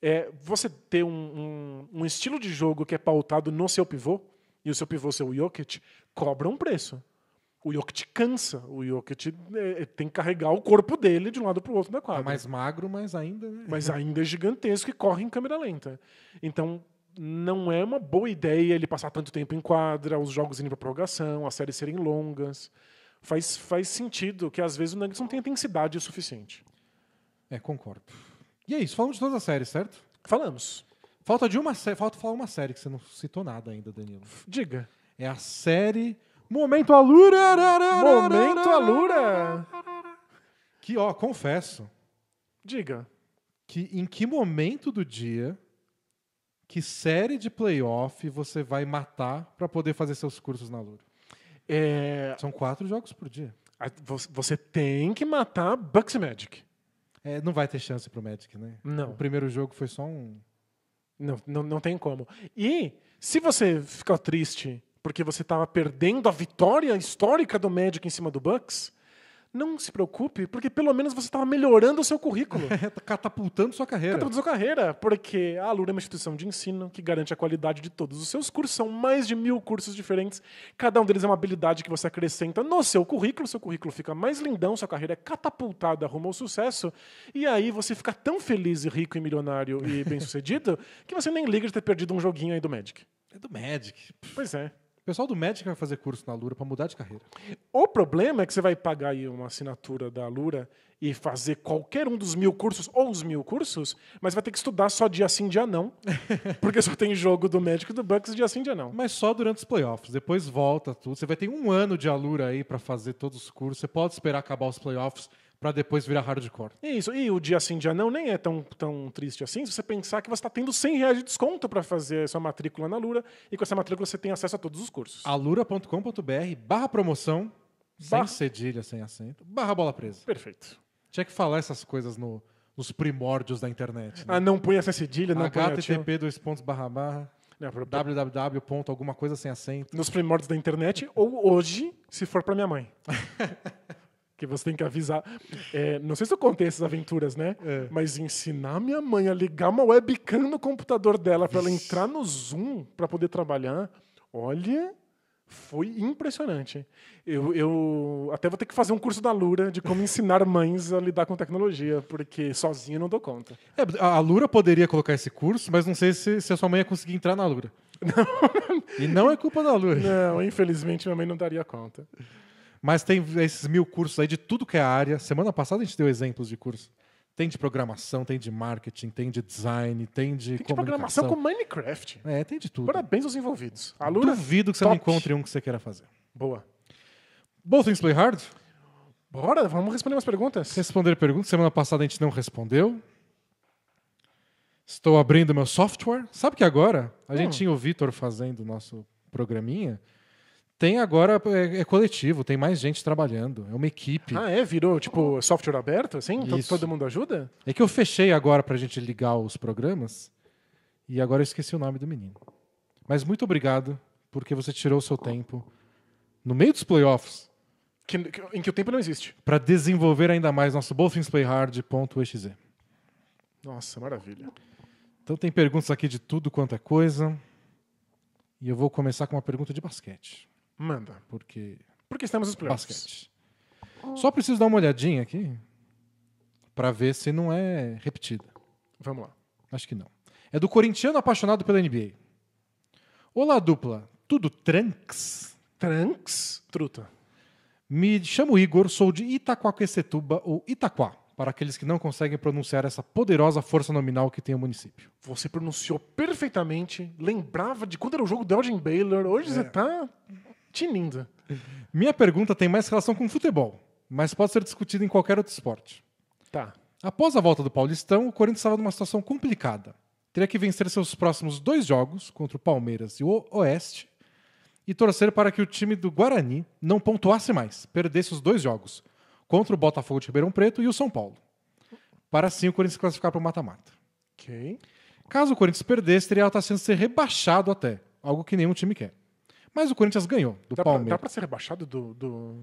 É, você ter um, um, um estilo de jogo que é pautado no seu pivô, e o seu pivô ser o Jokic, cobra um preço. O Jokic cansa. O Jokic é, é, tem que carregar o corpo dele de um lado para o outro da quadra. É mais magro, mas ainda... Né? Mas ainda é gigantesco e corre em câmera lenta. Então, não é uma boa ideia ele passar tanto tempo em quadra, os jogos irem para prorrogação, as séries serem longas. Faz, faz sentido que, às vezes, o Nuggets não tem intensidade o suficiente. É, concordo. E é isso. Falamos de todas as séries, certo? Falamos. Falta de uma série. Falta falar uma série que você não citou nada ainda, Danilo. Diga. É a série Momento Alura! Momento Alura! Que, ó, confesso. Diga. Que em que momento do dia, que série de playoff você vai matar para poder fazer seus cursos na Alura? É... São quatro jogos por dia. Você tem que matar Bucks e Magic. É, não vai ter chance pro Magic, né? Não. O primeiro jogo foi só um. Não, não, não tem como. E se você ficar triste porque você estava perdendo a vitória histórica do Magic em cima do Bucks, não se preocupe, porque pelo menos você estava melhorando o seu currículo. Catapultando sua carreira. Catapultando sua carreira, porque a Alura é uma instituição de ensino que garante a qualidade de todos os seus cursos. São mais de mil cursos diferentes. Cada um deles é uma habilidade que você acrescenta no seu currículo. Seu currículo fica mais lindão, sua carreira é catapultada rumo ao sucesso. E aí você fica tão feliz e rico e milionário e bem-sucedido que você nem liga de ter perdido um joguinho aí do Magic. É do Magic. Pois é. O pessoal do Magic vai fazer curso na Lura para mudar de carreira. O problema é que você vai pagar aí uma assinatura da Lura e fazer qualquer um dos mil cursos ou os mil cursos, mas vai ter que estudar só dia sim, dia não, porque só tem jogo do Magic e do Bucks dia sim, dia não. Mas só durante os playoffs, depois volta tudo. Você vai ter um ano de alura aí para fazer todos os cursos, você pode esperar acabar os playoffs para depois virar hardcore. É isso, e o dia sim, dia não nem é tão, tão triste assim, se você pensar que você está tendo 100 reais de desconto para fazer a sua matrícula na Lura, e com essa matrícula você tem acesso a todos os cursos. alura.com.br barra promoção, sem cedilha, sem acento, barra bola presa. Perfeito. Tinha que falar essas coisas no, nos primórdios da internet. Né? Ah, não põe essa cedilha, não põe HTTP, dois pontos, barra, barra. www. Ponto, alguma coisa sem acento. Nos primórdios da internet, ou hoje, se for para minha mãe. que você tem que avisar. É, não sei se eu contei essas aventuras, né? É. Mas ensinar minha mãe a ligar uma webcam no computador dela para ela entrar no Zoom para poder trabalhar. Olha, foi impressionante. Eu, eu, até vou ter que fazer um curso da Lura de como ensinar mães a lidar com tecnologia, porque sozinho não dou conta. É, a Lura poderia colocar esse curso, mas não sei se, se a sua mãe ia conseguir entrar na Lura. Não. E não é culpa da Lura. Não, infelizmente minha mãe não daria conta. Mas tem esses mil cursos aí de tudo que é área. Semana passada a gente deu exemplos de curso. Tem de programação, tem de marketing, tem de design, tem de tem de programação com Minecraft. É, tem de tudo. Parabéns aos envolvidos. A Duvido que você top. não encontre um que você queira fazer. Boa. Both Things Play Hard? Bora, vamos responder umas perguntas. Responder perguntas. Semana passada a gente não respondeu. Estou abrindo meu software. Sabe que agora a hum. gente tinha o Vitor fazendo o nosso programinha tem agora é, é, coletivo, tem mais gente trabalhando, é uma equipe. Ah, é? Virou tipo software aberto, assim? Então Isso. todo mundo ajuda? É que eu fechei agora pra gente ligar os programas e agora eu esqueci o nome do menino. Mas muito obrigado, porque você tirou o seu tempo no meio dos playoffs. Que, que, em que o tempo não existe. Para desenvolver ainda mais nosso bolfinsplay.hard.exe. Nossa, maravilha. Então tem perguntas aqui de tudo quanto é coisa. E eu vou começar com uma pergunta de basquete. Manda, porque. Porque estamos os playoffs. Basquete. Só preciso dar uma olhadinha aqui para ver se não é repetida. Vamos lá. Acho que não. É do corintiano apaixonado pela NBA. Olá, dupla. Tudo tranks? Tranks? Truta. Me chamo Igor, sou de Itaquaquecetuba ou Itaquá, para aqueles que não conseguem pronunciar essa poderosa força nominal que tem o município. Você pronunciou perfeitamente, lembrava de quando era o jogo do Elgin Baylor, hoje é. você tá lindo. Minha pergunta tem mais relação com futebol, mas pode ser discutida em qualquer outro esporte. Tá. Após a volta do Paulistão, o Corinthians estava numa situação complicada. Teria que vencer seus próximos dois jogos contra o Palmeiras e o Oeste e torcer para que o time do Guarani não pontuasse mais, perdesse os dois jogos contra o Botafogo de Ribeirão Preto e o São Paulo. Para assim o Corinthians classificar para o mata-mata. Ok. Caso o Corinthians perdesse, teria a chance de ser rebaixado até, algo que nenhum time quer. Mas o Corinthians ganhou do dá Palmeiras. Pra, dá para ser rebaixado do, do,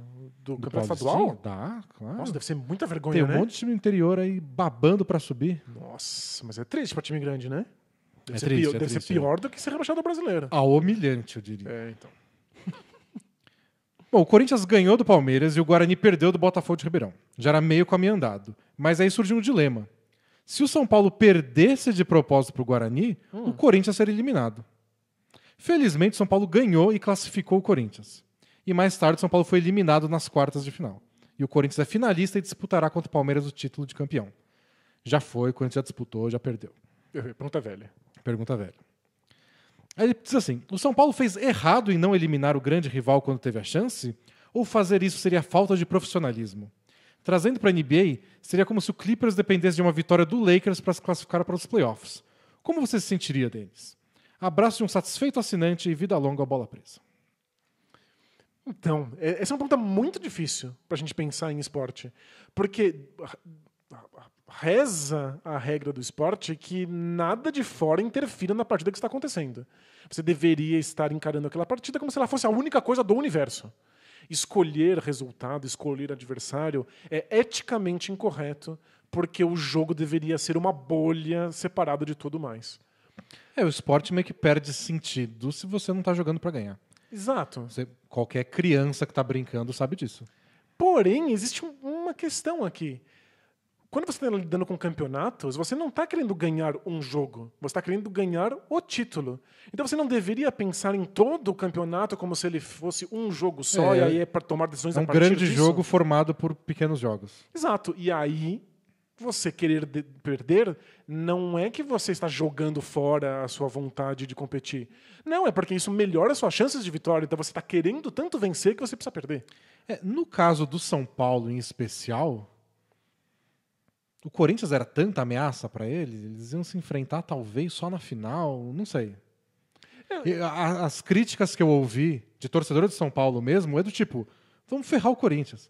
do, do campeonato estadual? Sim, dá, claro. Nossa, deve ser muita vergonha, né? Tem um né? monte de time interior aí babando para subir. Nossa, mas é triste para time grande, né? Deve, é ser, triste, pior, é deve triste, ser pior do que ser rebaixado brasileiro. Ah, humilhante, eu diria. É, então. Bom, o Corinthians ganhou do Palmeiras e o Guarani perdeu do Botafogo de Ribeirão. Já era meio caminho andado. Mas aí surgiu um dilema. Se o São Paulo perdesse de propósito pro Guarani, hum. o Corinthians seria eliminado. Felizmente, São Paulo ganhou e classificou o Corinthians. E mais tarde, São Paulo foi eliminado nas quartas de final. E o Corinthians é finalista e disputará contra o Palmeiras o título de campeão. Já foi, o Corinthians já disputou, já perdeu. Pergunta velha. Pergunta velha. Aí ele diz assim: o São Paulo fez errado em não eliminar o grande rival quando teve a chance? Ou fazer isso seria falta de profissionalismo? Trazendo para a NBA, seria como se o Clippers dependesse de uma vitória do Lakers para se classificar para os playoffs. Como você se sentiria, Denis? Abraço de um satisfeito assinante e vida longa à bola presa. Então, é, essa é uma pergunta muito difícil para a gente pensar em esporte. Porque reza a regra do esporte que nada de fora interfira na partida que está acontecendo. Você deveria estar encarando aquela partida como se ela fosse a única coisa do universo. Escolher resultado, escolher adversário é eticamente incorreto, porque o jogo deveria ser uma bolha separada de tudo mais. É, o esporte meio que perde sentido se você não está jogando para ganhar. Exato. Você, qualquer criança que está brincando sabe disso. Porém, existe uma questão aqui. Quando você está lidando com campeonatos, você não está querendo ganhar um jogo, você está querendo ganhar o título. Então você não deveria pensar em todo o campeonato como se ele fosse um jogo só é, e aí é para tomar decisões é um a partir disso. um grande jogo formado por pequenos jogos. Exato. E aí você querer perder não é que você está jogando fora a sua vontade de competir. Não, é porque isso melhora as suas chances de vitória. Então você está querendo tanto vencer que você precisa perder. É, no caso do São Paulo em especial, o Corinthians era tanta ameaça para eles, eles iam se enfrentar talvez só na final, não sei. As críticas que eu ouvi de torcedor de São Paulo mesmo é do tipo: vamos ferrar o Corinthians.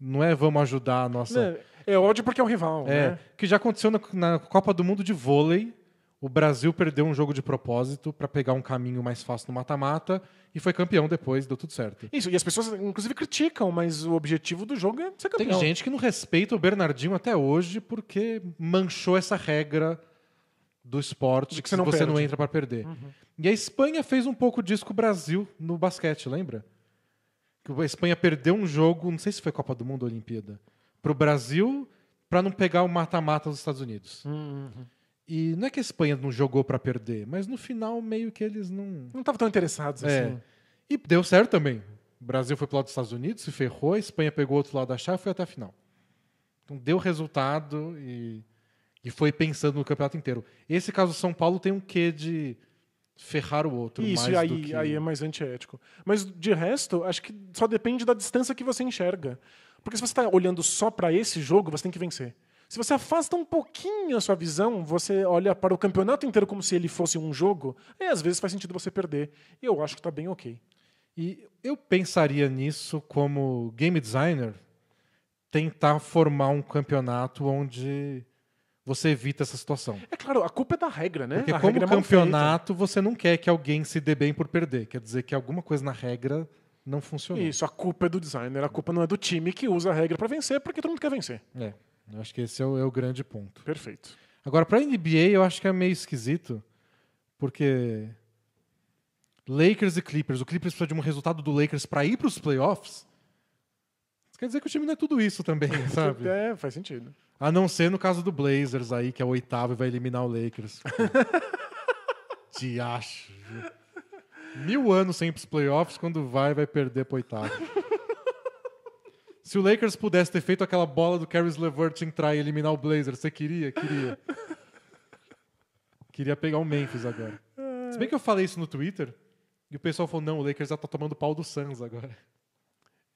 Não é vamos ajudar a nossa. É ódio porque é um rival. É, né? Que já aconteceu na, na Copa do Mundo de vôlei. O Brasil perdeu um jogo de propósito para pegar um caminho mais fácil no mata-mata e foi campeão depois, deu tudo certo. Isso, e as pessoas inclusive criticam, mas o objetivo do jogo é ser campeão. Tem gente que não respeita o Bernardinho até hoje porque manchou essa regra do esporte de que você não, você não entra para perder. Uhum. E a Espanha fez um pouco disso com o Brasil no basquete, lembra? Que a Espanha perdeu um jogo, não sei se foi Copa do Mundo ou Olimpíada para o Brasil para não pegar o mata-mata dos Estados Unidos. Uhum. E não é que a Espanha não jogou para perder, mas no final meio que eles não. Não estavam tão interessados é. assim. E deu certo também. O Brasil foi para lado dos Estados Unidos, se ferrou, a Espanha pegou o outro lado da chave e foi até a final. Então deu resultado e, e foi pensando no campeonato inteiro. Esse caso São Paulo tem um quê de ferrar o outro. Isso, mais aí, que... aí é mais antiético. Mas de resto, acho que só depende da distância que você enxerga. Porque se você está olhando só para esse jogo, você tem que vencer. Se você afasta um pouquinho a sua visão, você olha para o campeonato inteiro como se ele fosse um jogo, aí às vezes faz sentido você perder. E eu acho que está bem ok. E eu pensaria nisso como game designer, tentar formar um campeonato onde você evita essa situação. É claro, a culpa é da regra, né? Porque a como regra é campeonato, você não quer que alguém se dê bem por perder. Quer dizer que alguma coisa na regra não funcionou. Isso, a culpa é do designer, a culpa não é do time que usa a regra para vencer, porque todo mundo quer vencer. É, eu acho que esse é o, é o grande ponto. Perfeito. Agora, para NBA, eu acho que é meio esquisito, porque Lakers e Clippers, o Clippers precisa de um resultado do Lakers para ir para os playoffs. Isso quer dizer que o time não é tudo isso também, sabe? É, faz sentido. A não ser no caso do Blazers aí, que é o oitavo e vai eliminar o Lakers. Diacho mil anos sem ir pros playoffs, quando vai, vai perder pro oitavo. Se o Lakers pudesse ter feito aquela bola do Caris LeVert entrar e eliminar o Blazers, você queria? Queria. Queria pegar o Memphis agora. Se bem que eu falei isso no Twitter, e o pessoal falou, não, o Lakers já tá tomando pau do Suns agora.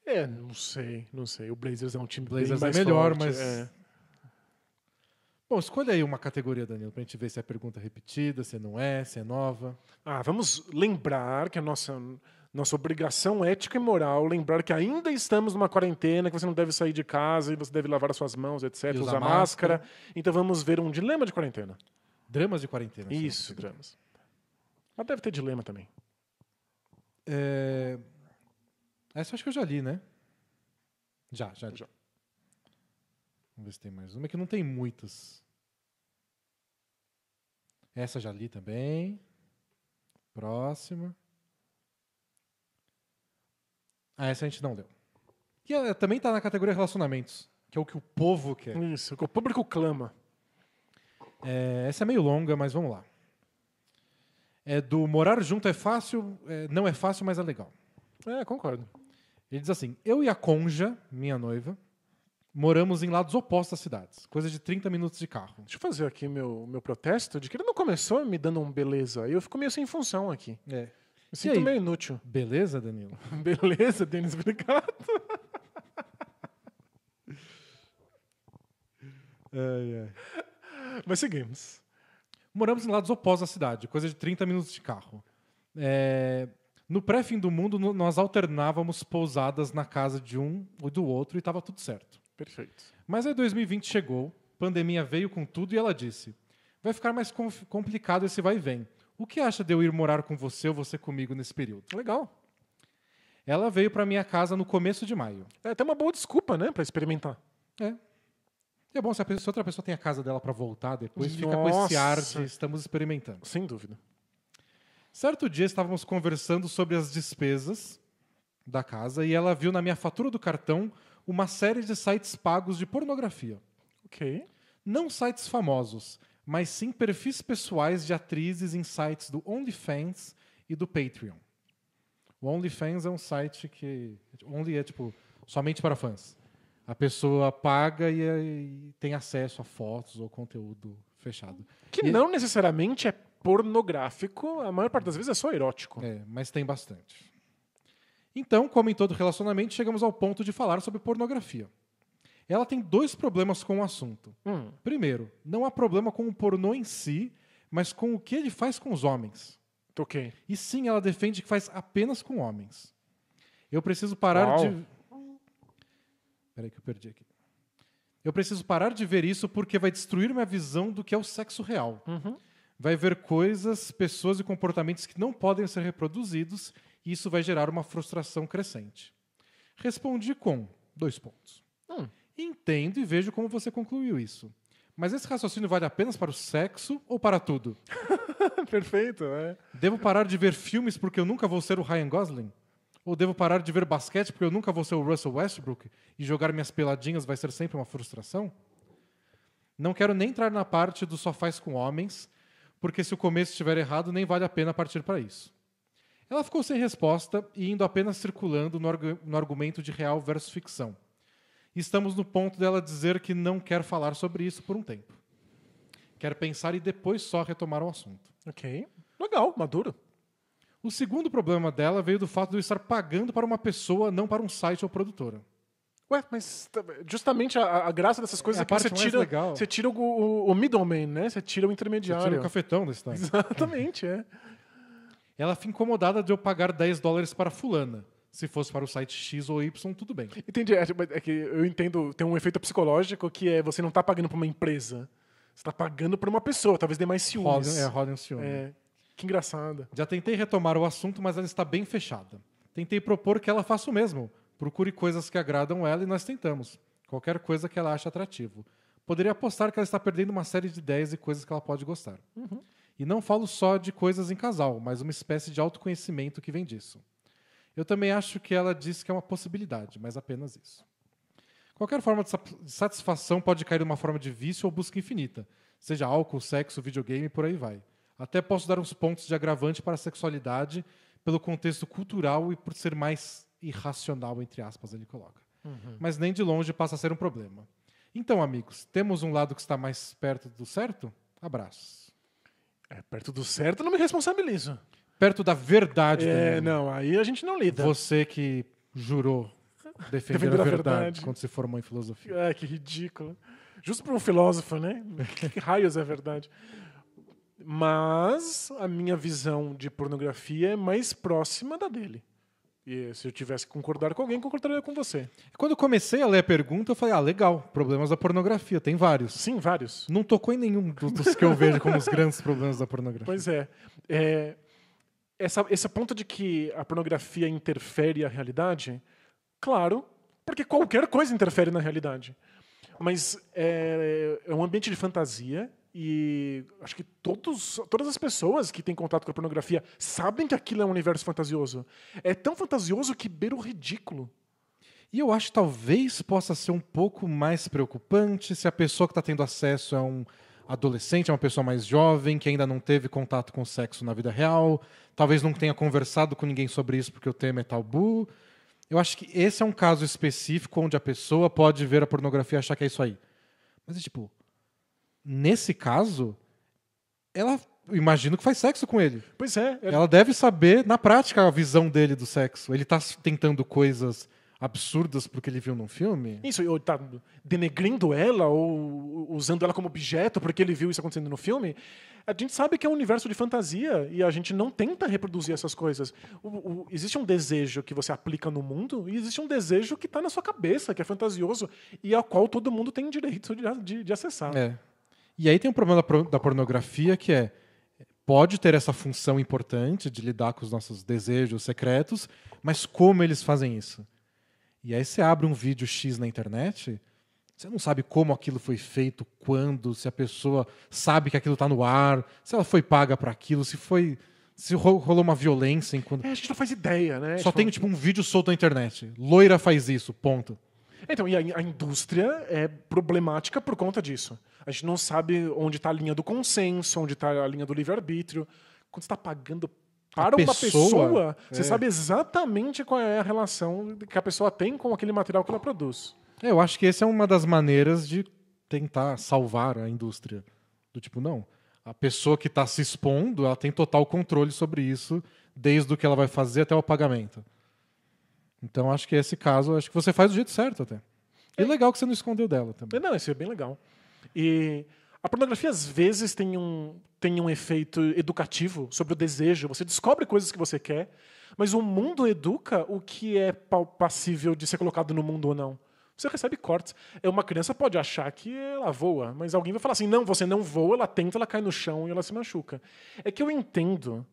É, não sei, não sei. O Blazers é um time Blazers bem é mais é melhor, forte, mas é. Bom, escolha aí uma categoria, Danilo, para a gente ver se é pergunta repetida, se é não é, se é nova. Ah, vamos lembrar que a nossa, nossa obrigação ética e moral, lembrar que ainda estamos numa quarentena, que você não deve sair de casa e você deve lavar as suas mãos, etc., e usar, usar máscara. máscara. Então vamos ver um dilema de quarentena. Dramas de quarentena. Isso, dramas. Mas ah, deve ter dilema também. É... Essa acho que eu já li, né? Já, já. já. Vamos ver se tem mais uma, é que não tem muitas. Essa já li também. Próxima. Ah, essa a gente não leu. Que também está na categoria relacionamentos, que é o que o povo quer. Isso, o que o público clama. É, essa é meio longa, mas vamos lá. É do morar junto é fácil, é, não é fácil, mas é legal. É, concordo. Ele diz assim: Eu e a Conja, minha noiva, moramos em lados opostos das cidades. Coisa de 30 minutos de carro. Deixa eu fazer aqui meu, meu protesto de que ele não começou me dando um beleza. eu fico meio sem função aqui. É. Me sinto meio inútil. Beleza, Danilo? beleza, Denis obrigado. Mas seguimos. Moramos em lados opostos da cidade, coisa de 30 minutos de carro. É, no pré-fim do mundo, nós alternávamos pousadas na casa de um ou do outro e estava tudo certo. Perfeito. Mas aí 2020 chegou, pandemia veio com tudo e ela disse: vai ficar mais complicado esse vai e vem. O que acha de eu ir morar com você ou você comigo nesse período? Legal. Ela veio para minha casa no começo de maio. É até uma boa desculpa, né, para experimentar. É. E é bom se, pessoa, se, outra pessoa tem a casa dela para voltar depois, Nossa. fica com esse ar de estamos experimentando. Sem dúvida. Certo dia estávamos conversando sobre as despesas da casa e ela viu na minha fatura do cartão uma série de sites pagos de pornografia. Ok. Não sites famosos, mas sim perfis pessoais de atrizes em sites do OnlyFans e do Patreon. O OnlyFans é um site que. Only é tipo somente para fãs. A pessoa paga e, e tem acesso a fotos ou conteúdo fechado. Que e é não é... necessariamente é pornográfico, a maior parte das vezes é só erótico. É, mas tem bastante. Então, como em todo relacionamento, chegamos ao ponto de falar sobre pornografia. Ela tem dois problemas com o assunto. Hum. Primeiro, não há problema com o pornô em si, mas com o que ele faz com os homens. Ok. E sim, ela defende que faz apenas com homens. Eu preciso parar Uau. de. Peraí que eu perdi aqui. Eu preciso parar de ver isso porque vai destruir minha visão do que é o sexo real. Uhum. Vai ver coisas, pessoas e comportamentos que não podem ser reproduzidos e isso vai gerar uma frustração crescente. Respondi com dois pontos. Hum. Entendo e vejo como você concluiu isso. Mas esse raciocínio vale apenas para o sexo ou para tudo? Perfeito, né? Devo parar de ver filmes porque eu nunca vou ser o Ryan Gosling? Ou devo parar de ver basquete porque eu nunca vou ser o Russell Westbrook e jogar minhas peladinhas vai ser sempre uma frustração? Não quero nem entrar na parte do só faz com homens, porque se o começo estiver errado, nem vale a pena partir para isso. Ela ficou sem resposta e indo apenas circulando no, no argumento de real versus ficção. estamos no ponto dela dizer que não quer falar sobre isso por um tempo. Quer pensar e depois só retomar o assunto. Ok. Legal, maduro. O segundo problema dela veio do fato de eu estar pagando para uma pessoa, não para um site ou produtora. Ué, mas justamente a, a graça dessas coisas é, é que você tira, legal. você tira o, o, o middleman, né? Você tira o intermediário. Você tira o cafetão desse time. Exatamente, é. Ela fica incomodada de eu pagar 10 dólares para fulana. Se fosse para o site X ou Y, tudo bem. Entendi. É, é que eu entendo, tem um efeito psicológico que é você não está pagando para uma empresa. Você está pagando para uma pessoa, talvez dê mais ciúmes. Roden, é, rodem Ciúmes. É, que engraçada. Já tentei retomar o assunto, mas ela está bem fechada. Tentei propor que ela faça o mesmo. Procure coisas que agradam ela e nós tentamos. Qualquer coisa que ela ache atrativo. Poderia apostar que ela está perdendo uma série de ideias e coisas que ela pode gostar. Uhum. E não falo só de coisas em casal, mas uma espécie de autoconhecimento que vem disso. Eu também acho que ela diz que é uma possibilidade, mas apenas isso. Qualquer forma de satisfação pode cair numa forma de vício ou busca infinita, seja álcool, sexo, videogame, por aí vai. Até posso dar uns pontos de agravante para a sexualidade pelo contexto cultural e por ser mais irracional, entre aspas, ele coloca. Uhum. Mas nem de longe passa a ser um problema. Então, amigos, temos um lado que está mais perto do certo? Abraços. É, perto do certo, não me responsabilizo. Perto da verdade. É, Danilo. não, aí a gente não lida. Você que jurou defender, defender a, verdade a, verdade quando se formou em filosofia. É, que ridículo. Justo para um filósofo, né? que raios é verdade. Mas a minha visão de pornografia é mais próxima da dele. E se eu tivesse que concordar com alguém, concordaria com você. Quando eu comecei a ler a pergunta, eu falei, ah, legal, problemas da pornografia, tem vários. Sim, vários. Não tocou em nenhum dos que eu vejo como os grandes problemas da pornografia. Pois é. é essa, esse ponto de que a pornografia interfere a realidade, claro, porque qualquer coisa interfere na realidade. Mas é, é um ambiente de fantasia e acho que todos, todas as pessoas que têm contato com a pornografia sabem que aquilo é um universo fantasioso. É tão fantasioso que beira o ridículo. E eu acho que talvez possa ser um pouco mais preocupante se a pessoa que está tendo acesso é um adolescente, é uma pessoa mais jovem, que ainda não teve contato com sexo na vida real, talvez não tenha conversado com ninguém sobre isso porque o tema é tabu. Eu acho que esse é um caso específico onde a pessoa pode ver a pornografia e achar que é isso aí. Mas é tipo, nesse caso, ela imagino que faz sexo com ele. Pois é. Ela... É. ela deve saber, na prática, a visão dele do sexo. Ele está tentando coisas absurdas porque ele viu num filme? Isso, ou tá denegrindo ela ou usando ela como objeto porque ele viu isso acontecendo no filme? A gente sabe que é um universo de fantasia e a gente não tenta reproduzir essas coisas. O, o, existe um desejo que você aplica no mundo e existe um desejo que está na sua cabeça, que é fantasioso e ao qual todo mundo tem direito de, de, de acessar. É. E aí tem um problema da pornografia que é pode ter essa função importante de lidar com os nossos desejos secretos, mas como eles fazem isso? E aí você abre um vídeo X na internet, você não sabe como aquilo foi feito, quando, se a pessoa sabe que aquilo está no ar, se ela foi paga para aquilo, se foi se rolou uma violência enquanto. É, a gente não faz ideia, né? Só tipo, tem tipo um vídeo solto na internet. Loira faz isso, ponto. Então, e a, a indústria é problemática por conta disso. A gente não sabe onde está a linha do consenso, onde está a linha do livre-arbítrio. Quando você está pagando para pessoa, uma pessoa, é. você sabe exatamente qual é a relação que a pessoa tem com aquele material que ela produz. É, eu acho que essa é uma das maneiras de tentar salvar a indústria. Do tipo, não. A pessoa que está se expondo, ela tem total controle sobre isso, desde o que ela vai fazer até o pagamento. Então acho que esse caso, acho que você faz do jeito certo até. E é. legal que você não escondeu dela também. Não, isso é bem legal. E a pornografia às vezes tem um, tem um efeito educativo sobre o desejo. Você descobre coisas que você quer, mas o mundo educa o que é passível de ser colocado no mundo ou não. Você recebe cortes. É, uma criança pode achar que ela voa, mas alguém vai falar assim: não, você não voa, ela tenta, ela cai no chão e ela se machuca. É que eu entendo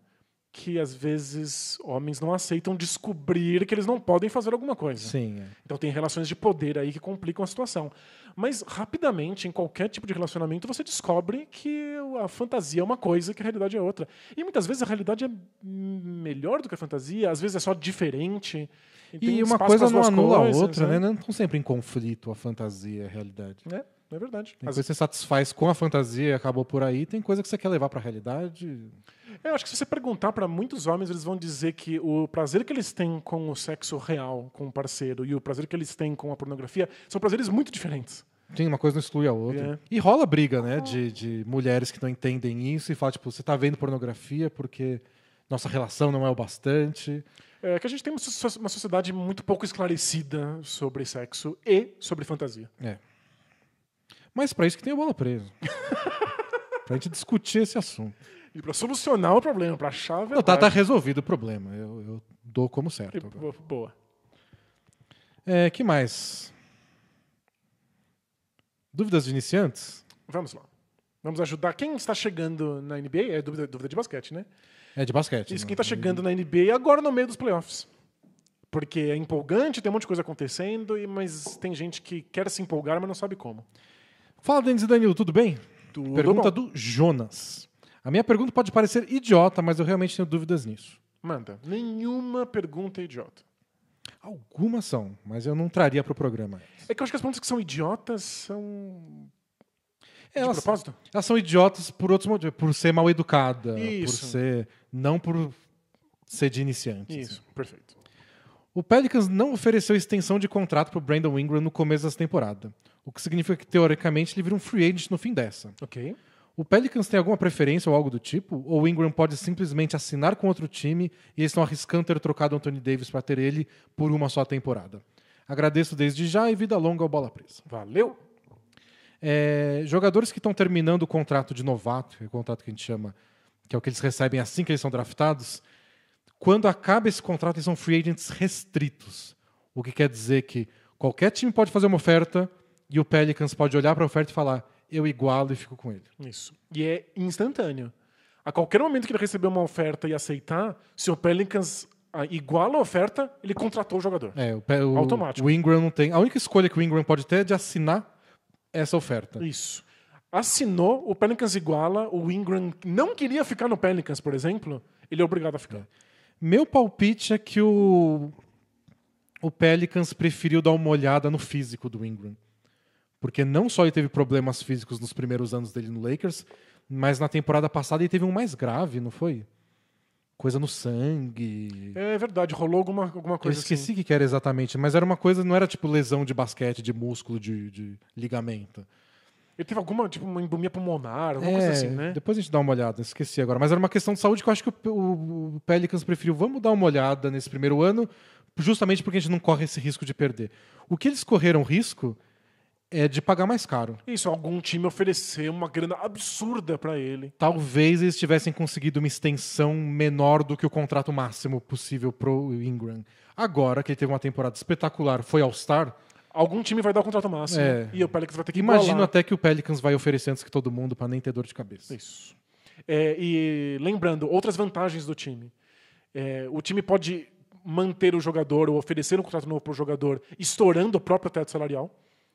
que às vezes homens não aceitam descobrir que eles não podem fazer alguma coisa. Sim. É. Então tem relações de poder aí que complicam a situação. Mas rapidamente, em qualquer tipo de relacionamento, você descobre que a fantasia é uma coisa que a realidade é outra. E muitas vezes a realidade é melhor do que a fantasia, às vezes é só diferente. E, e uma coisa não anula coisas, a outra, né? né? Não estão sempre em conflito a fantasia e a realidade. É. É verdade. às vezes você satisfaz com a fantasia e acabou por aí, tem coisa que você quer levar para a realidade. Eu acho que se você perguntar para muitos homens, eles vão dizer que o prazer que eles têm com o sexo real, com o parceiro, e o prazer que eles têm com a pornografia, são prazeres muito diferentes. Sim, uma coisa não exclui a outra. É. E rola briga, né, de, de mulheres que não entendem isso e falam, tipo, você está vendo pornografia porque nossa relação não é o bastante. É que a gente tem uma sociedade muito pouco esclarecida sobre sexo e sobre fantasia. É. Mas para isso que tem o Bola Preso. pra gente discutir esse assunto. E para solucionar o problema, para achar a verdade. Não, tá, tá resolvido o problema. Eu, eu dou como certo. boa. É, que mais? Dúvidas de iniciantes? Vamos lá. Vamos ajudar. Quem está chegando na NBA? É dúvida, dúvida de basquete, né? É de basquete. Isso, né? quem está chegando na NBA agora no meio dos playoffs. Porque é empolgante, tem um monte de coisa acontecendo, mas tem gente que quer se empolgar, mas não sabe como. Fala, Denis e Danilo, tudo bem? Tudo Pergunta bom. do Jonas. A minha pergunta pode parecer idiota, mas eu realmente tenho dúvidas nisso. Manda. Nenhuma pergunta é idiota. Algumas são, mas eu não traria para o programa. É que eu acho que as perguntas que são idiotas são. De elas, propósito? Elas são idiotas por outros motivos. Por ser mal educada, Isso. por ser. Não por ser de iniciante. Isso, assim. perfeito. O Pelicans não ofereceu extensão de contrato para o Brandon Ingram no começo dessa temporada, o que significa que, teoricamente, ele vira um free agent no fim dessa. Ok. O Pelicans tem alguma preferência ou algo do tipo? Ou o Ingram pode simplesmente assinar com outro time e eles estão arriscando ter trocado Anthony Davis para ter ele por uma só temporada? Agradeço desde já e vida longa ao Bola Presa. Valeu! É, jogadores que estão terminando o contrato de novato, que é o contrato que a gente chama, que é o que eles recebem assim que eles são draftados, quando acaba esse contrato eles são free agents restritos. O que quer dizer que qualquer time pode fazer uma oferta e o Pelicans pode olhar para a oferta e falar eu igualo e fico com ele. Isso. E é instantâneo. A qualquer momento que ele receber uma oferta e aceitar, se o Pelicans ah, iguala a oferta, ele contratou o jogador. É, o, o, automático. O Ingram não tem. A única escolha que o Ingram pode ter é de assinar essa oferta. Isso. Assinou, o Pelicans iguala, o Ingram não queria ficar no Pelicans, por exemplo, ele é obrigado a ficar. É. Meu palpite é que o, o Pelicans preferiu dar uma olhada no físico do Ingram. Porque não só ele teve problemas físicos nos primeiros anos dele no Lakers, mas na temporada passada ele teve um mais grave, não foi? Coisa no sangue. É, é verdade, rolou alguma, alguma coisa. Eu esqueci o assim. que era exatamente, mas era uma coisa, não era tipo lesão de basquete, de músculo, de, de ligamento. Ele teve alguma, tipo, uma embolia pulmonar, alguma é, coisa assim, né? Depois a gente dá uma olhada, esqueci agora. Mas era uma questão de saúde que eu acho que o, o, Pelicans preferiu. Vamos dar uma olhada nesse primeiro ano, justamente porque a gente não corre esse risco de perder. O que eles correram risco é de pagar mais caro. Isso, algum time oferecer uma grana absurda para ele. Talvez eles tivessem conseguido uma extensão menor do que o contrato máximo possível pro Ingram. Agora que ele teve uma temporada espetacular, foi All-Star. Algum time vai dar o contrato máximo é. e o Pelicans vai ter que Imagino igualar. até que o Pelicans vai oferecer antes que todo mundo para nem ter dor de cabeça. Isso. É, e lembrando, outras vantagens do time. É, o time pode manter o jogador ou oferecer um contrato novo para o jogador, estourando o próprio teto salarial.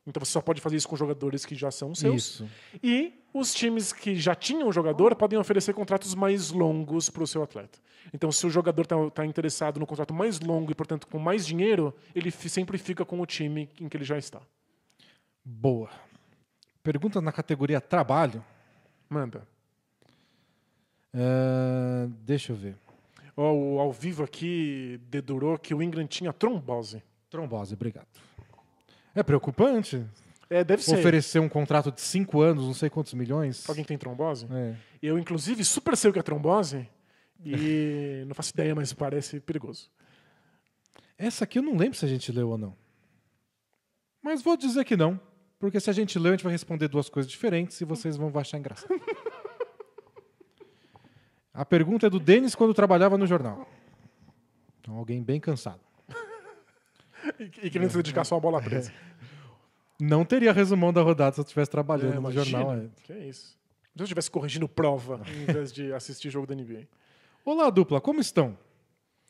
Então você só pode fazer isso com jogadores que já são seus. Isso. E os times que já tinham jogador podem oferecer contratos mais longos para o seu atleta. Então, se o jogador está tá interessado no contrato mais longo e, portanto, com mais dinheiro, ele sempre fica com o time em que ele já está. Boa. Pergunta na categoria trabalho. Manda. Uh, deixa eu ver. Oh, ao vivo aqui dedurou que o Ingram tinha trombose. Trombose, obrigado. É preocupante. É, deve ser. Oferecer um contrato de cinco anos, não sei quantos milhões. Pra alguém que tem trombose? É. Eu, inclusive, super sei o que é trombose e não faço ideia, mas parece perigoso. Essa aqui eu não lembro se a gente leu ou não. Mas vou dizer que não, porque se a gente leu, a gente vai responder duas coisas diferentes e vocês vão achar engraçado. a pergunta é do Denis quando trabalhava no jornal. Então, alguém bem cansado. e, que querendo se dedicar só a bola presa. É. Não teria resumão da rodada se eu estivesse trabalhando no jornal. jornal. é. isso. Se eu estivesse corrigindo prova em vez de assistir jogo da NBA. Olá, dupla, como estão?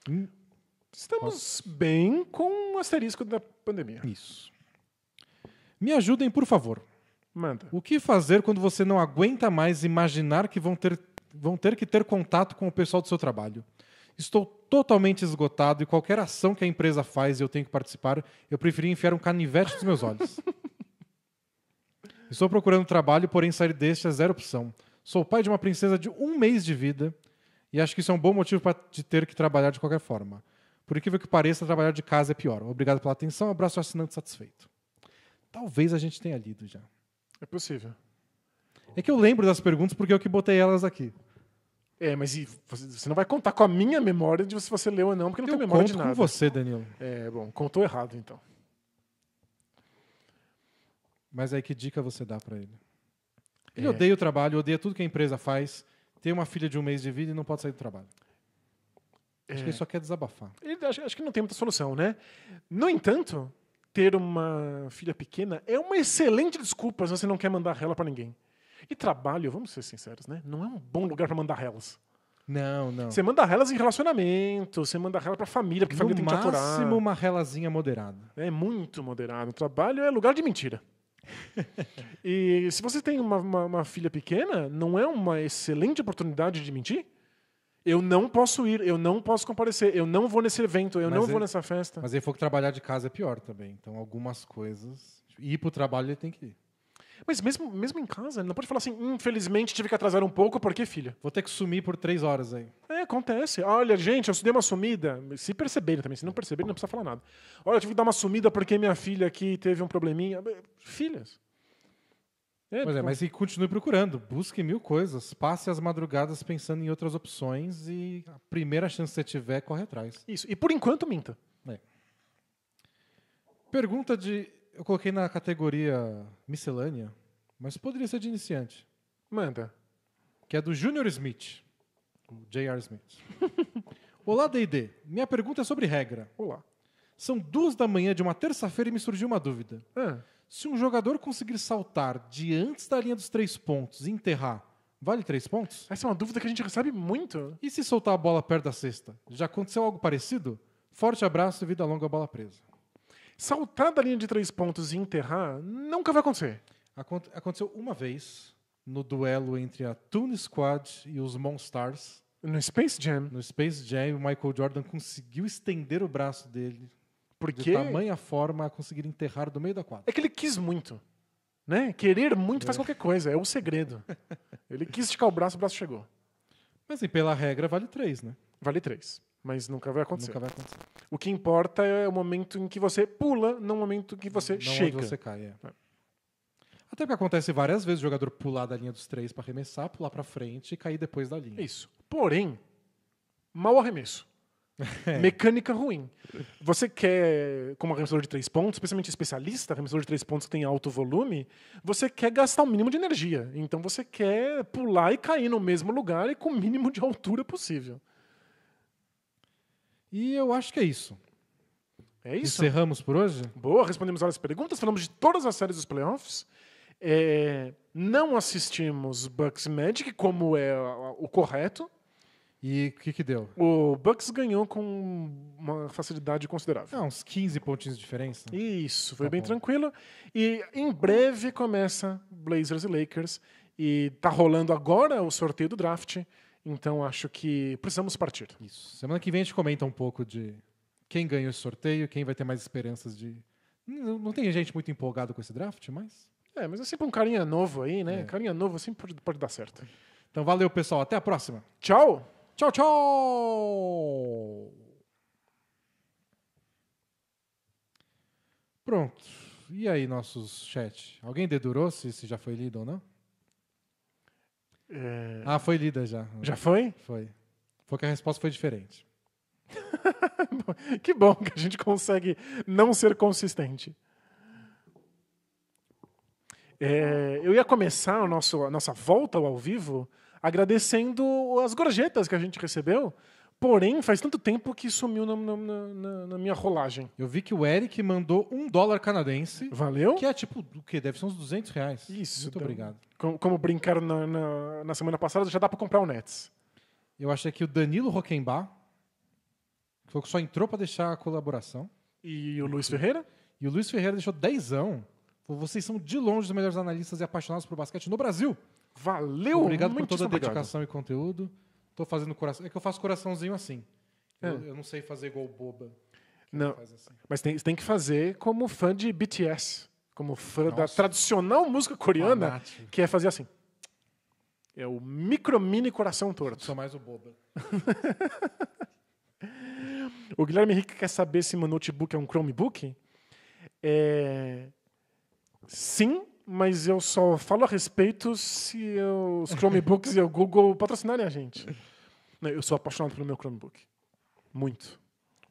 Hum, estamos bem com um asterisco da pandemia. Isso. Me ajudem, por favor. Manda. O que fazer quando você não aguenta mais imaginar que vão ter, vão ter que ter contato com o pessoal do seu trabalho? Estou totalmente esgotado e qualquer ação que a empresa faz e eu tenho que participar, eu preferi enfiar um canivete nos meus olhos. Estou procurando trabalho, porém sair deste é zero opção. Sou pai de uma princesa de um mês de vida e acho que isso é um bom motivo para ter que trabalhar de qualquer forma. Por incrível que pareça, trabalhar de casa é pior. Obrigado pela atenção, abraço assinante satisfeito. Talvez a gente tenha lido já. É possível. É que eu lembro das perguntas porque eu é que botei elas aqui. É, mas você não vai contar com a minha memória de se você leu ou não, porque não eu tem memória de nada. Eu conto com você, Danilo. É, bom, contou errado então. Mas aí que dica você dá para ele? Ele é. odeia o trabalho, odeia tudo que a empresa faz, tem uma filha de um mês de vida e não pode sair do trabalho. É. Acho que é. ele só quer desabafar. Ele, acho, acho que não tem muita solução, né? No entanto, ter uma filha pequena é uma excelente desculpa se você não quer mandar ela para ninguém. E trabalho, vamos ser sinceros, né? Não é um bom lugar para mandar relas. Não, não. Você manda relas em relacionamento, você manda para pra família, porque a família tem que No máximo, uma relazinha moderada. É muito moderado. O trabalho é lugar de mentira. e se você tem uma, uma- uma filha pequena, não é uma excelente oportunidade de mentir? Eu não posso ir, eu não posso comparecer, eu não vou nesse evento, eu Mas não vou nessa festa. Mas ele falou que trabalhar de casa é pior também. Então, algumas coisas. Ir pro trabalho ele tem que ir. Mas mesmo, mesmo em casa, ele não pode falar assim, infelizmente tive que atrasar um pouco, porque, filha? Vou ter que sumir por três horas aí. É, acontece. Olha, gente, eu dei uma sumida. Se perceberem também, se não perceberem, não precisa falar nada. Olha, eu tive que dar uma sumida porque minha filha aqui teve um probleminha. Filhas. É, pois é, tipo mas e continue procurando, busque mil coisas, passe as madrugadas pensando em outras opções e a primeira chance que você tiver, corre atrás. Isso, e por enquanto minta. É. Pergunta de eu coloquei na categoria miscelânea, mas poderia ser de iniciante. Manda. Que é do Junior Smith. O J.R. Smith. Olá, D&D. Minha pergunta é sobre regra. Olá. São duas da manhã de uma terça-feira e me surgiu uma dúvida. Ah. Se um jogador conseguir saltar de antes da linha dos três pontos e enterrar, vale três pontos? Essa é uma dúvida que a gente recebe muito. E se soltar a bola perto da cesta? Já aconteceu algo parecido? Forte abraço e vida longa, bola presa saltar da linha de três pontos e enterrar nunca vai acontecer. aconteceu uma vez no duelo entre a Toon Squad e os Monstars. No Space Jam. No Space Jam, o Michael Jordan conseguiu estender o braço dele Porque... de tamanha forma a conseguir enterrar do meio da quadra. É que ele quis muito. Né? Querer muito é. faz qualquer coisa, é o um segredo. ele quis esticar o braço, o braço chegou. Mas e pela regra, vale três, né? Vale três. Mas nunca vai acontecer. Nunca vai acontecer. O que importa é o momento em que você pula, não o momento em que você não chega. Onde você cai, é. É. Até porque acontece várias vezes o jogador pular da linha dos três para arremessar, pular para frente e cair depois da linha. Isso. Porém, mau arremesso. É. Mecânica ruim. Você quer, como arremessador de três pontos, especialmente especialista, arremessador de três pontos que tem alto volume, você quer gastar o mínimo de energia. Então você quer pular e cair no mesmo lugar e com o mínimo de altura possível. E eu acho que é isso. É isso. Encerramos por hoje? Boa, respondemos várias perguntas, falamos de todas as séries dos playoffs. É, não assistimos Bucks Magic, como é o correto. E o que, que deu? O Bucks ganhou com uma facilidade considerável. Ah, uns 15 pontinhos de diferença. Isso, foi tá bem bom. tranquilo. E em breve começa Blazers e Lakers. E tá rolando agora o sorteio do draft. Então acho que precisamos partir. Isso. Semana que vem a gente comenta um pouco de quem ganhou esse sorteio, quem vai ter mais esperanças de. Não, não tem gente muito empolgada com esse draft, mas. É, mas é sempre um carinha novo aí, né? É. Carinha novo sempre pode, pode dar certo. Então valeu, pessoal. Até a próxima. Tchau. Tchau, tchau. Pronto. E aí, nossos chat? Alguém dedurou se, se já foi lido ou não? É... Ah, foi lida já. Já foi? Foi. Foi que a resposta foi diferente. que bom que a gente consegue não ser consistente. É, eu ia começar a nossa volta ao vivo agradecendo as gorjetas que a gente recebeu Porém, faz tanto tempo que sumiu na, na, na, na, minha rolagem. Eu vi que o Eric mandou um dólar canadense. Valeu? Que é tipo, o que? Deve ser uns 200 reais. Isso. Muito então, obrigado. Como, como brincaram na, semana passada, já dá pra comprar o Nets. Eu achei que o Danilo Roquembar, que foi que só entrou pra deixar a colaboração. E o Luiz Ferreira? E o Luiz Ferreira deixou dezão. Falou, vocês são de longe os melhores analistas e apaixonados por basquete no Brasil. Valeu! Obrigado por toda a dedicação obrigado. e conteúdo. Tô fazendo coração. É que eu faço coraçãozinho assim. É. Eu, eu, não sei fazer igual boba. Não. Assim. Mas tem, você tem que fazer como fã de BTS. Como fã Nossa. da tradicional música coreana, que é fazer assim. É o micro mini coração torto. sou mais o boba. o Guilherme Henrique quer saber se meu notebook é um Chromebook. É... Sim, mas eu só falo a respeito se os Chromebooks e o Google patrocinarem a gente. Não, eu sou apaixonado pelo meu Chromebook. Muito.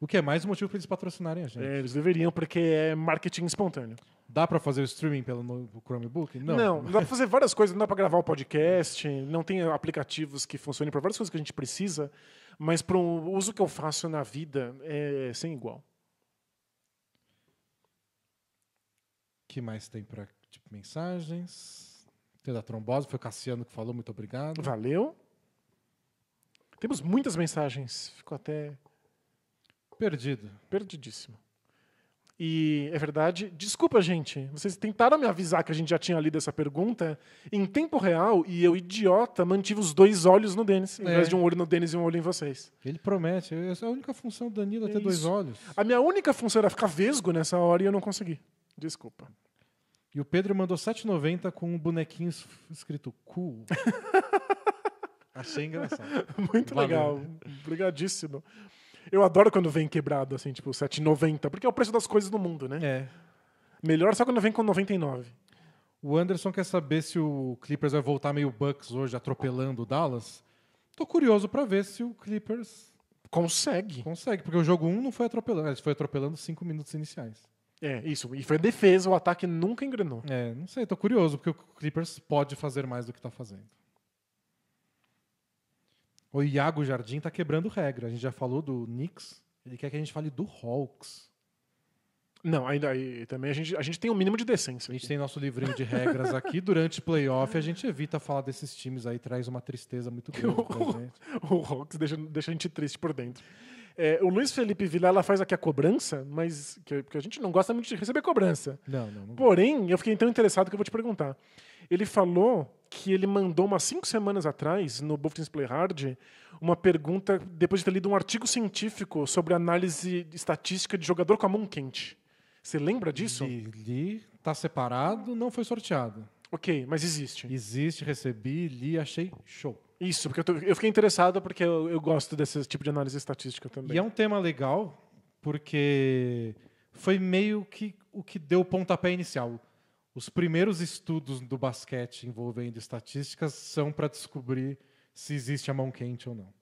O que é mais um motivo para eles patrocinarem a gente. É, eles deveriam, porque é marketing espontâneo. Dá para fazer o streaming pelo novo Chromebook? Não. Não, dá para fazer várias coisas. Não dá para gravar o um podcast, não tem aplicativos que funcionem para várias coisas que a gente precisa, mas para o uso que eu faço na vida é sem igual. que mais tem para tipo, mensagens? Tem da trombose, foi o Cassiano que falou, muito obrigado. Valeu. Temos muitas mensagens. Ficou até. Perdido. Perdidíssimo. E é verdade. Desculpa, gente. Vocês tentaram me avisar que a gente já tinha lido essa pergunta em tempo real e eu, idiota, mantive os dois olhos no Denis, é. em vez é. de um olho no Denis e um olho em vocês. Ele promete. Essa é a única função do Danilo é ter isso. dois olhos. A minha única função era ficar vesgo nessa hora e eu não consegui. Desculpa. E o Pedro mandou 7,90 com um bonequinho escrito cool. Achei engraçado. Muito Valeu. legal. Obrigadíssimo. Eu adoro quando vem quebrado, assim, tipo 7,90, porque é o preço das coisas no mundo, né? É. Melhor só quando vem com 99. O Anderson quer saber se o Clippers vai voltar meio Bucks hoje, atropelando o Dallas. Tô curioso para ver se o Clippers. Consegue. Consegue, porque o jogo 1 não foi atropelando, ele foi atropelando 5 minutos iniciais. É, isso. E foi a defesa, o ataque nunca engrenou. É, não sei, tô curioso, porque o Clippers pode fazer mais do que tá fazendo. O Iago Jardim tá quebrando regra. A gente já falou do Knicks. Ele quer que a gente fale do Hawks. Não, ainda aí também a gente, a gente tem um mínimo de decência. A gente aqui. tem nosso livrinho de regras aqui. Durante playoff, a gente evita falar desses times aí, traz uma tristeza muito grande. o, o Hawks deixa, deixa a gente triste por dentro. É, o Luiz Felipe Vilela faz aqui a cobrança, mas que, porque a gente não gosta muito de receber cobrança. Não, não. não Porém, eu fiquei tão interessado que eu vou te perguntar. Ele falou que ele mandou umas cinco semanas atrás, no Buffett's Play Hard, uma pergunta, depois de ter lido um artigo científico sobre análise estatística de jogador com a mão quente. Você lembra disso? Li, li tá separado, não foi sorteado. Ok, mas existe. Existe, recebi, li, achei show. Isso, porque eu, tô, eu fiquei interessado porque eu, eu, gosto desse tipo de análise estatística também. E é um tema legal, porque foi meio que o que deu o pontapé inicial os primeiros estudos do basquete envolvendo estatísticas são para descobrir se existe a mão quente ou não.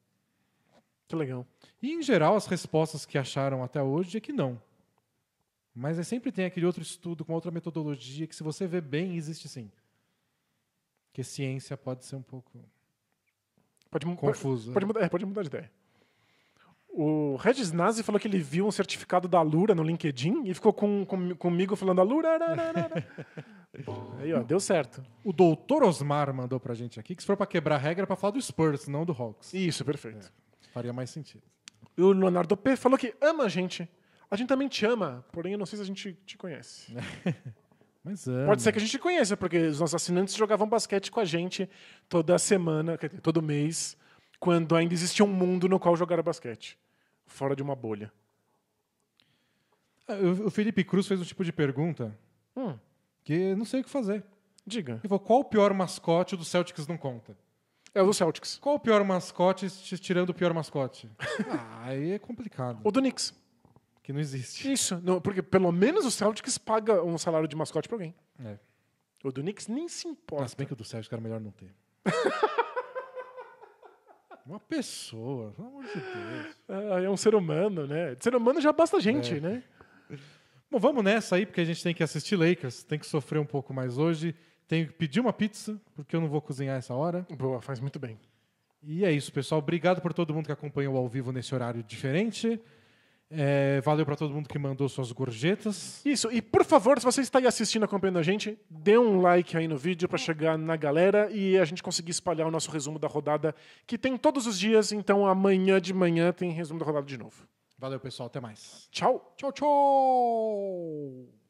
Que legal. E, em geral, as respostas que acharam até hoje é que não. Mas é sempre tem aquele outro estudo com outra metodologia que, se você vê bem, existe sim. Que ciência pode ser um pouco pode, confusa. Pode, pode, é, pode mudar de ideia. O Regis Nazi falou que ele viu um certificado da Lura no LinkedIn e ficou com, com comigo falando a Lura. Aí, ó, deu certo. O doutor Osmar mandou pra gente aqui que se for pra quebrar a regra é para falar do Spurs, não do Hawks. Isso, perfeito. É, faria mais sentido. E o Leonardo P falou que ama a gente. A gente também te ama, porém eu não sei se a gente te conhece. Mas ama. Pode ser que a gente te conheça, porque os nossos assinantes jogavam basquete com a gente toda semana, todo mês, quando ainda existia um mundo no qual jogar basquete fora de uma bolha. É, o Felipe Cruz fez um tipo de pergunta hum. que não sei o que fazer. Diga. Ele falou, qual o pior mascote do Celtics não conta? É o do Celtics. Qual o pior mascote, tirando o pior mascote? ah, aí é complicado. O do Knicks. Que não existe. Isso, não, porque pelo menos o Celtics paga um salário de mascote pra alguém. É. O do Knicks nem se importa. Mas bem que o do Celtics era melhor não ter. Uma pessoa, pelo amor de Deus. Ah, é um ser humano, né? De ser humano já basta gente, é. né? Bom, vamos nessa aí, porque a gente tem que assistir Lakers, tem que sofrer um pouco mais hoje. Tenho que pedir uma pizza, porque eu não vou cozinhar essa hora. Boa, faz muito bem. E é isso, pessoal. Obrigado por todo mundo que acompanhou ao vivo nesse horário diferente. É, valeu para todo mundo que mandou suas gorjetas. Isso, e por favor, se você está aí assistindo, acompanhando a gente, dê um like aí no vídeo para chegar na galera e a gente conseguir espalhar o nosso resumo da rodada, que tem todos os dias, então amanhã de manhã tem resumo da rodada de novo. Valeu, pessoal, até mais. Tchau. Tchau, tchau.